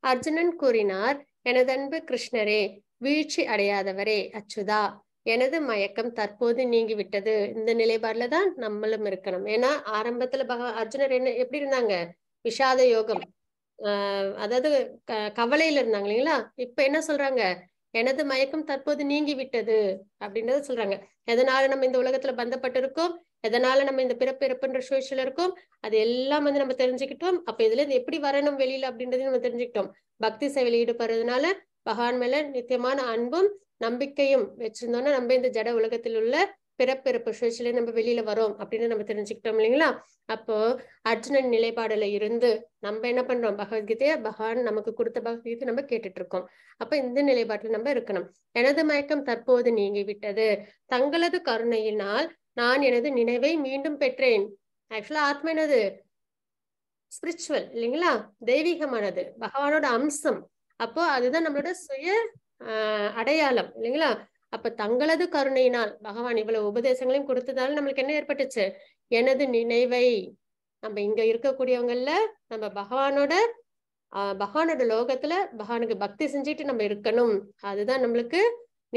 அர்ஜுனன் கூறினார் எனதன்பு கிருஷ்ணரே வீழ்ச்சி அடையாதவரே அச்சுதா எனது மயக்கம் தற்போது நீங்கி விட்டது இந்த நிலைப்பாடுல தான் நம்மளும் இருக்கணும் ஏன்னா ஆரம்பத்துல பக அர்ஜுனர் என்ன எப்படி இருந்தாங்க விஷாத யோகம் ஆஹ் அதாவது க கவலையில இருந்தாங்க இல்லைங்களா இப்ப என்ன சொல்றாங்க எனது மயக்கம் தற்போது நீங்கி விட்டது அப்படின்றத சொல்றாங்க எதனால நம்ம இந்த உலகத்துல பந்தப்பட்டிருக்கோம் எதனால நம்ம இந்த பிறப்பு இறப்புன்ற சூழ்ச்சியில இருக்கோம் அது எல்லாம் வந்து நம்ம தெரிஞ்சுக்கிட்டோம் அப்ப இதுல இருந்து எப்படி வரணும் வெளியில அப்படின்றதையும் நம்ம தெரிஞ்சுக்கிட்டோம் பக்தி சேவையில் ஈடுபடுறதுனால பகவான் மேல நித்தியமான அன்பும் நம்பிக்கையும் வச்சிருந்தோம்னா நம்ம இந்த ஜட உலகத்தில் உள்ள பிறப்பிறப்பு சுழற்சியில நம்ம வெளியில வரோம் அப்படின்னு நம்ம தெரிஞ்சுக்கிட்டோம் இல்லைங்களா அப்போ அர்ஜுனன் நிலைப்பாடுல இருந்து நம்ம என்ன பண்றோம் பகவத்கீதைய பகவான் நமக்கு கொடுத்த பகவத்கீதை நம்ம கேட்டுட்டு இருக்கோம் அப்ப இந்த நிலைப்பாட்டுல நம்ம இருக்கணும் எனது மயக்கம் தற்போது நீங்கி விட்டது தங்களது கருணையினால் நான் எனது நினைவை மீண்டும் பெற்றேன் ஆக்சுவலா ஆத்மா எனது ஸ்பிரிச்சுவல் இல்லைங்களா தெய்வீகமானது பகவானோட அம்சம் அப்போ அதுதான் நம்மளோட சுய ஆஹ் அடையாளம் இல்லைங்களா அப்ப தங்களது கருணையினால் பகவான் இவ்வளவு உபதேசங்களையும் கொடுத்ததால நம்மளுக்கு என்ன ஏற்பட்டுச்சு எனது நினைவை நம்ம இங்க இருக்கக்கூடியவங்கல்ல நம்ம பகவானோட ஆஹ் பகவானோட லோகத்துல பகவானுக்கு பக்தி செஞ்சுட்டு நம்ம இருக்கணும் அதுதான் நம்மளுக்கு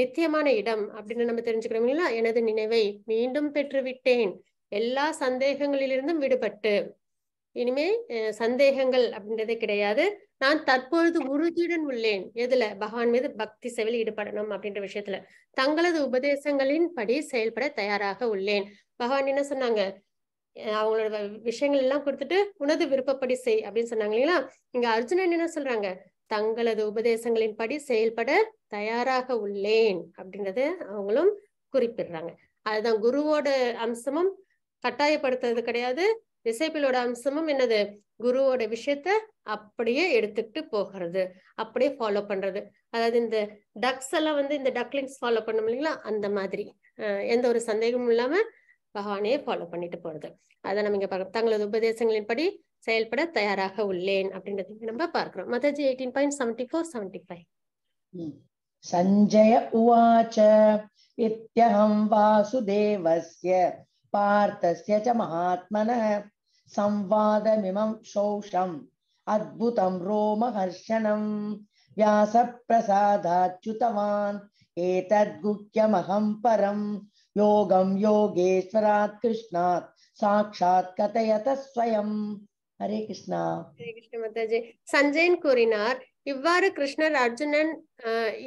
நித்தியமான இடம் அப்படின்னு நம்ம தெரிஞ்சுக்கிறோம் இல்லைங்களா எனது நினைவை மீண்டும் பெற்று விட்டேன் எல்லா சந்தேகங்களிலிருந்தும் விடுபட்டு இனிமே சந்தேகங்கள் அப்படின்றதே கிடையாது நான் தற்பொழுது உறுதியுடன் உள்ளேன் எதுல பகவான் மீது பக்தி சேவையில் ஈடுபடணும் அப்படின்ற விஷயத்துல தங்களது உபதேசங்களின் படி செயல்பட தயாராக உள்ளேன் பகவான் என்ன சொன்னாங்க அவங்களோட விஷயங்கள் எல்லாம் கொடுத்துட்டு உனது விருப்பப்படி செய் அப்படின்னு சொன்னாங்க இல்லைங்களா இங்க அர்ஜுனன் என்ன சொல்றாங்க தங்களது உபதேசங்களின் படி செயல்பட தயாராக உள்ளேன் அப்படின்றத அவங்களும் குறிப்பிடுறாங்க அதுதான் குருவோட அம்சமும் கட்டாயப்படுத்துறது கிடையாது டிசைபிளோட அம்சமும் என்னது குருவோட விஷயத்த அப்படியே எடுத்துக்கிட்டு போகிறது அப்படியே ஃபாலோ பண்றது அதாவது இந்த டக்ஸ் எல்லாம் வந்து இந்த டக்லிங்ஸ் ஃபாலோ பண்ணும் இல்லைங்களா அந்த மாதிரி எந்த ஒரு சந்தேகமும் இல்லாம பகவானையே ஃபாலோ பண்ணிட்டு போறது அதை நம்ம இங்க பார்க்க தங்களது உபதேசங்களின் படி செயல்பட தயாராக உள்ளேன் அப்படின்றத நம்ம பார்க்கிறோம் மதஜி eighteen point seventy four seventy five Sanjaya உவாச்ச இத்தியம் வாசுதேவஸ்ய பார்த்தஸ்ய ச संवादमिमं शोषम् अद्भुतं रोमहर्षणं व्यासप्रसादाच्युतवान् एतद्गुह्यमहं परं योगं योगेश्वरात् कृष्णात् சாட்சாத் கதையத ஹரே கிருஷ்ணா ஹரே கிருஷ்ண மாதாஜி சஞ்சயன் கூறினார் இவ்வாறு கிருஷ்ணர் அர்ஜுனன்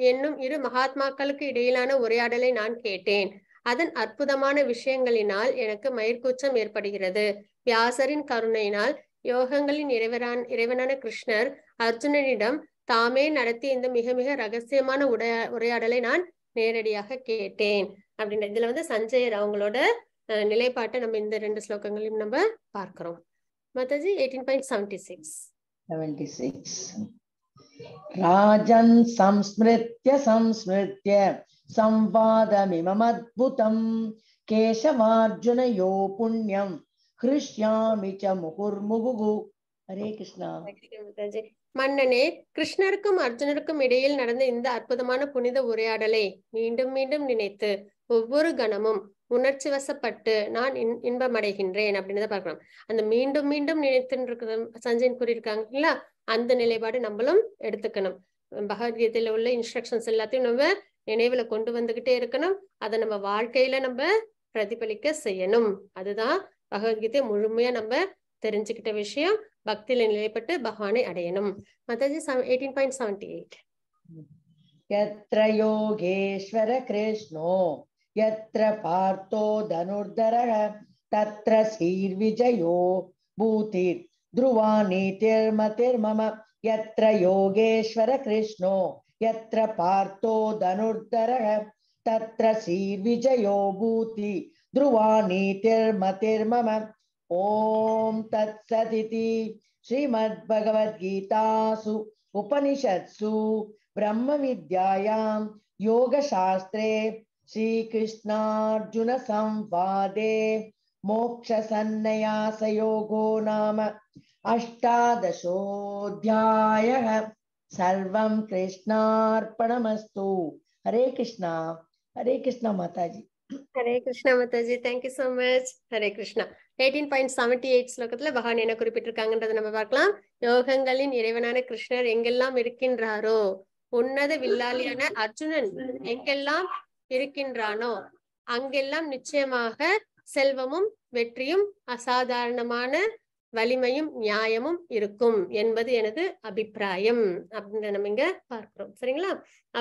என்னும் இரு மகாத்மாக்களுக்கு இடையிலான உரையாடலை நான் கேட்டேன் அதன் அற்புதமான விஷயங்களினால் எனக்கு மயிர்கூச்சம் ஏற்படுகிறது வியாசரின் கருணையினால் யோகங்களின் இறைவரான் இறைவனான கிருஷ்ணர் அர்ஜுனனிடம் தாமே நடத்திய இந்த மிக மிக ரகசியமான உடைய உரையாடலை நான் நேரடியாக கேட்டேன் அப்படின்ற இதுல வந்து சஞ்சயர் அவங்களோட நிலைப்பாட்டை நம்ம இந்த ரெண்டு ஸ்லோகங்களையும் நம்ம பார்க்கிறோம் மத்தஜி eighteen point seventy six seventy six ராஜன் சம்ஸ்மிருத்திய சம்ஸ்மிருத்திய संवादमिममद्भुतम् केशवार्जुनयो पुण्यम् ச ஹரே கிருஷ்ணா மன்னனே கிருஷ்ணருக்கும் அர்ஜுனருக்கும் இடையில் நடந்த இந்த அற்புதமான புனித உரையாடலை மீண்டும் மீண்டும் நினைத்து ஒவ்வொரு கணமும் உணர்ச்சி வசப்பட்டு நான் இன் இன்பமடைகின்றேன் அப்படின்னு தான் பார்க்கலாம் அந்த மீண்டும் மீண்டும் நினைத்து சஞ்சயன் கூறியிருக்காங்க இல்லையா அந்த நிலைப்பாடு நம்மளும் எடுத்துக்கணும் பகவத்கீதையில உள்ள இன்ஸ்ட்ரக்ஷன்ஸ் எல்லாத்தையும் நம்ம நினைவுல கொண்டு வந்துகிட்டே இருக்கணும் அதை நம்ம வாழ்க்கையில நம்ம பிரதிபலிக்க செய்யணும் அதுதான் பகவத்கீதையை முழுமையா நம்ம தெரிஞ்சுக்கிட்ட விஷயம் பக்தியில நிலைப்பட்டு பகவானை அடையணும் மத்தாஜி எயிட்டீன் பாயிண்ட் செவன்டி எயிட் எத்திர யோகேஸ்வர கிருஷ்ணோ எத்திர பார்த்தோ தனுர்தர தத்திர சீர்விஜயோ பூதி துருவானி திருமதிர் மம எத்திர யோகேஸ்வர கிருஷ்ணோ எத்திர பார்த்தோ தனுர்தர தத்திர சீர்விஜயோ பூதி ध्रुवा नीतिर्मतिर्म ॐ तत्सदिति श्रीमद्भगवद्गीतासु उपनिषत्सु ब्रह्म ब्रह्मविद्यायां योगशास्त्रे श्रीकृष्णार्जुनसंवादे मोक्षसन्नयासयोगो नाम अष्टादशोऽध्यायः सर्वं कृष्णार्पणमस्तु हरे कृष्णा हरे कृष्णा माताजी ஹரே கிருஷ்ணா மாதாஜி thank you so much Hare Krishna eighteen point seventy eight ஸ்லோகத்துல பகவான் என்ன குறிப்பிட்டிருக்காங்கன்றத நம்ம பார்க்கலாம் யோகங்களின் இறைவனான கிருஷ்ணர் எங்கெல்லாம் இருக்கின்றாரோ உன்னத வில்லாளியான அர்ஜுனன் எங்கெல்லாம் இருக்கின்றானோ அங்கெல்லாம் நிச்சயமாக செல்வமும் வெற்றியும் அசாதாரணமான வலிமையும் நியாயமும் இருக்கும் என்பது எனது அபிப்பிராயம் அப்படின்னு நம்ம இங்க பார்க்கிறோம் சரிங்களா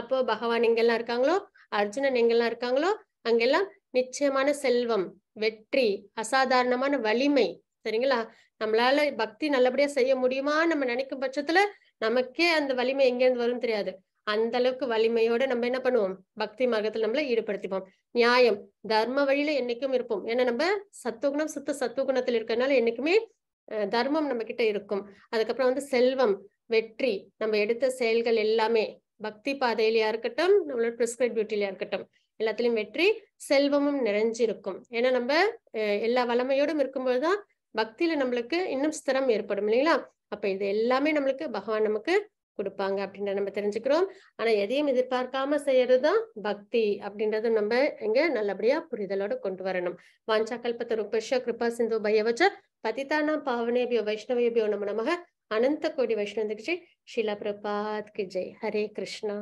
அப்போ பகவான் எங்கெல்லாம் இருக்காங்களோ அர்ஜுனன் எங்கெல்லாம் இருக்காங்களோ அங்கெல்லாம் நிச்சயமான செல்வம் வெற்றி அசாதாரணமான வலிமை சரிங்களா நம்மளால பக்தி நல்லபடியா செய்ய முடியுமா நம்ம நினைக்கும் பட்சத்துல நமக்கே அந்த வலிமை எங்கேருந்து வரும் தெரியாது அந்த அளவுக்கு வலிமையோட நம்ம என்ன பண்ணுவோம் பக்தி மார்க்கத்துல நம்மள ஈடுபடுத்திப்போம் நியாயம் தர்ம வழியில என்னைக்கும் இருப்போம் ஏன்னா நம்ம சத்துவகுணம் சுத்த சத்துவகுணத்தில் இருக்கிறதுனால என்னைக்குமே தர்மம் நம்ம கிட்ட இருக்கும் அதுக்கப்புறம் வந்து செல்வம் வெற்றி நம்ம எடுத்த செயல்கள் எல்லாமே பக்தி பாதையிலயா இருக்கட்டும் நம்மளோட பிரிஸ்கிரைப் பியூட்டிலயா இருக்கட்டும் எல்லாத்துலயும் வெற்றி செல்வமும் நிறைஞ்சிருக்கும் ஏன்னா நம்ம எல்லா வளமையோடும் இருக்கும்போதுதான் பக்தியில நம்மளுக்கு இன்னும் ஸ்திரம் ஏற்படும் இல்லைங்களா அப்ப இது எல்லாமே நம்மளுக்கு பகவான் நமக்கு கொடுப்பாங்க அப்படின்ற நம்ம தெரிஞ்சுக்கிறோம் ஆனா எதையும் எதிர்பார்க்காம செய்யறதுதான் பக்தி அப்படின்றத நம்ம இங்க நல்லபடியா புரிதலோட கொண்டு வரணும் வாஞ்சா கல்பத்த ருபஷ கிருபா சிந்து பையவச்ச பதிதானா பாவனேபியோ வைஷ்ணவேபியோ நம்ம நமக அனந்த கோடி வைஷ்ணவ ஷீலா பிரபாத் கிஜய் ஹரே கிருஷ்ணா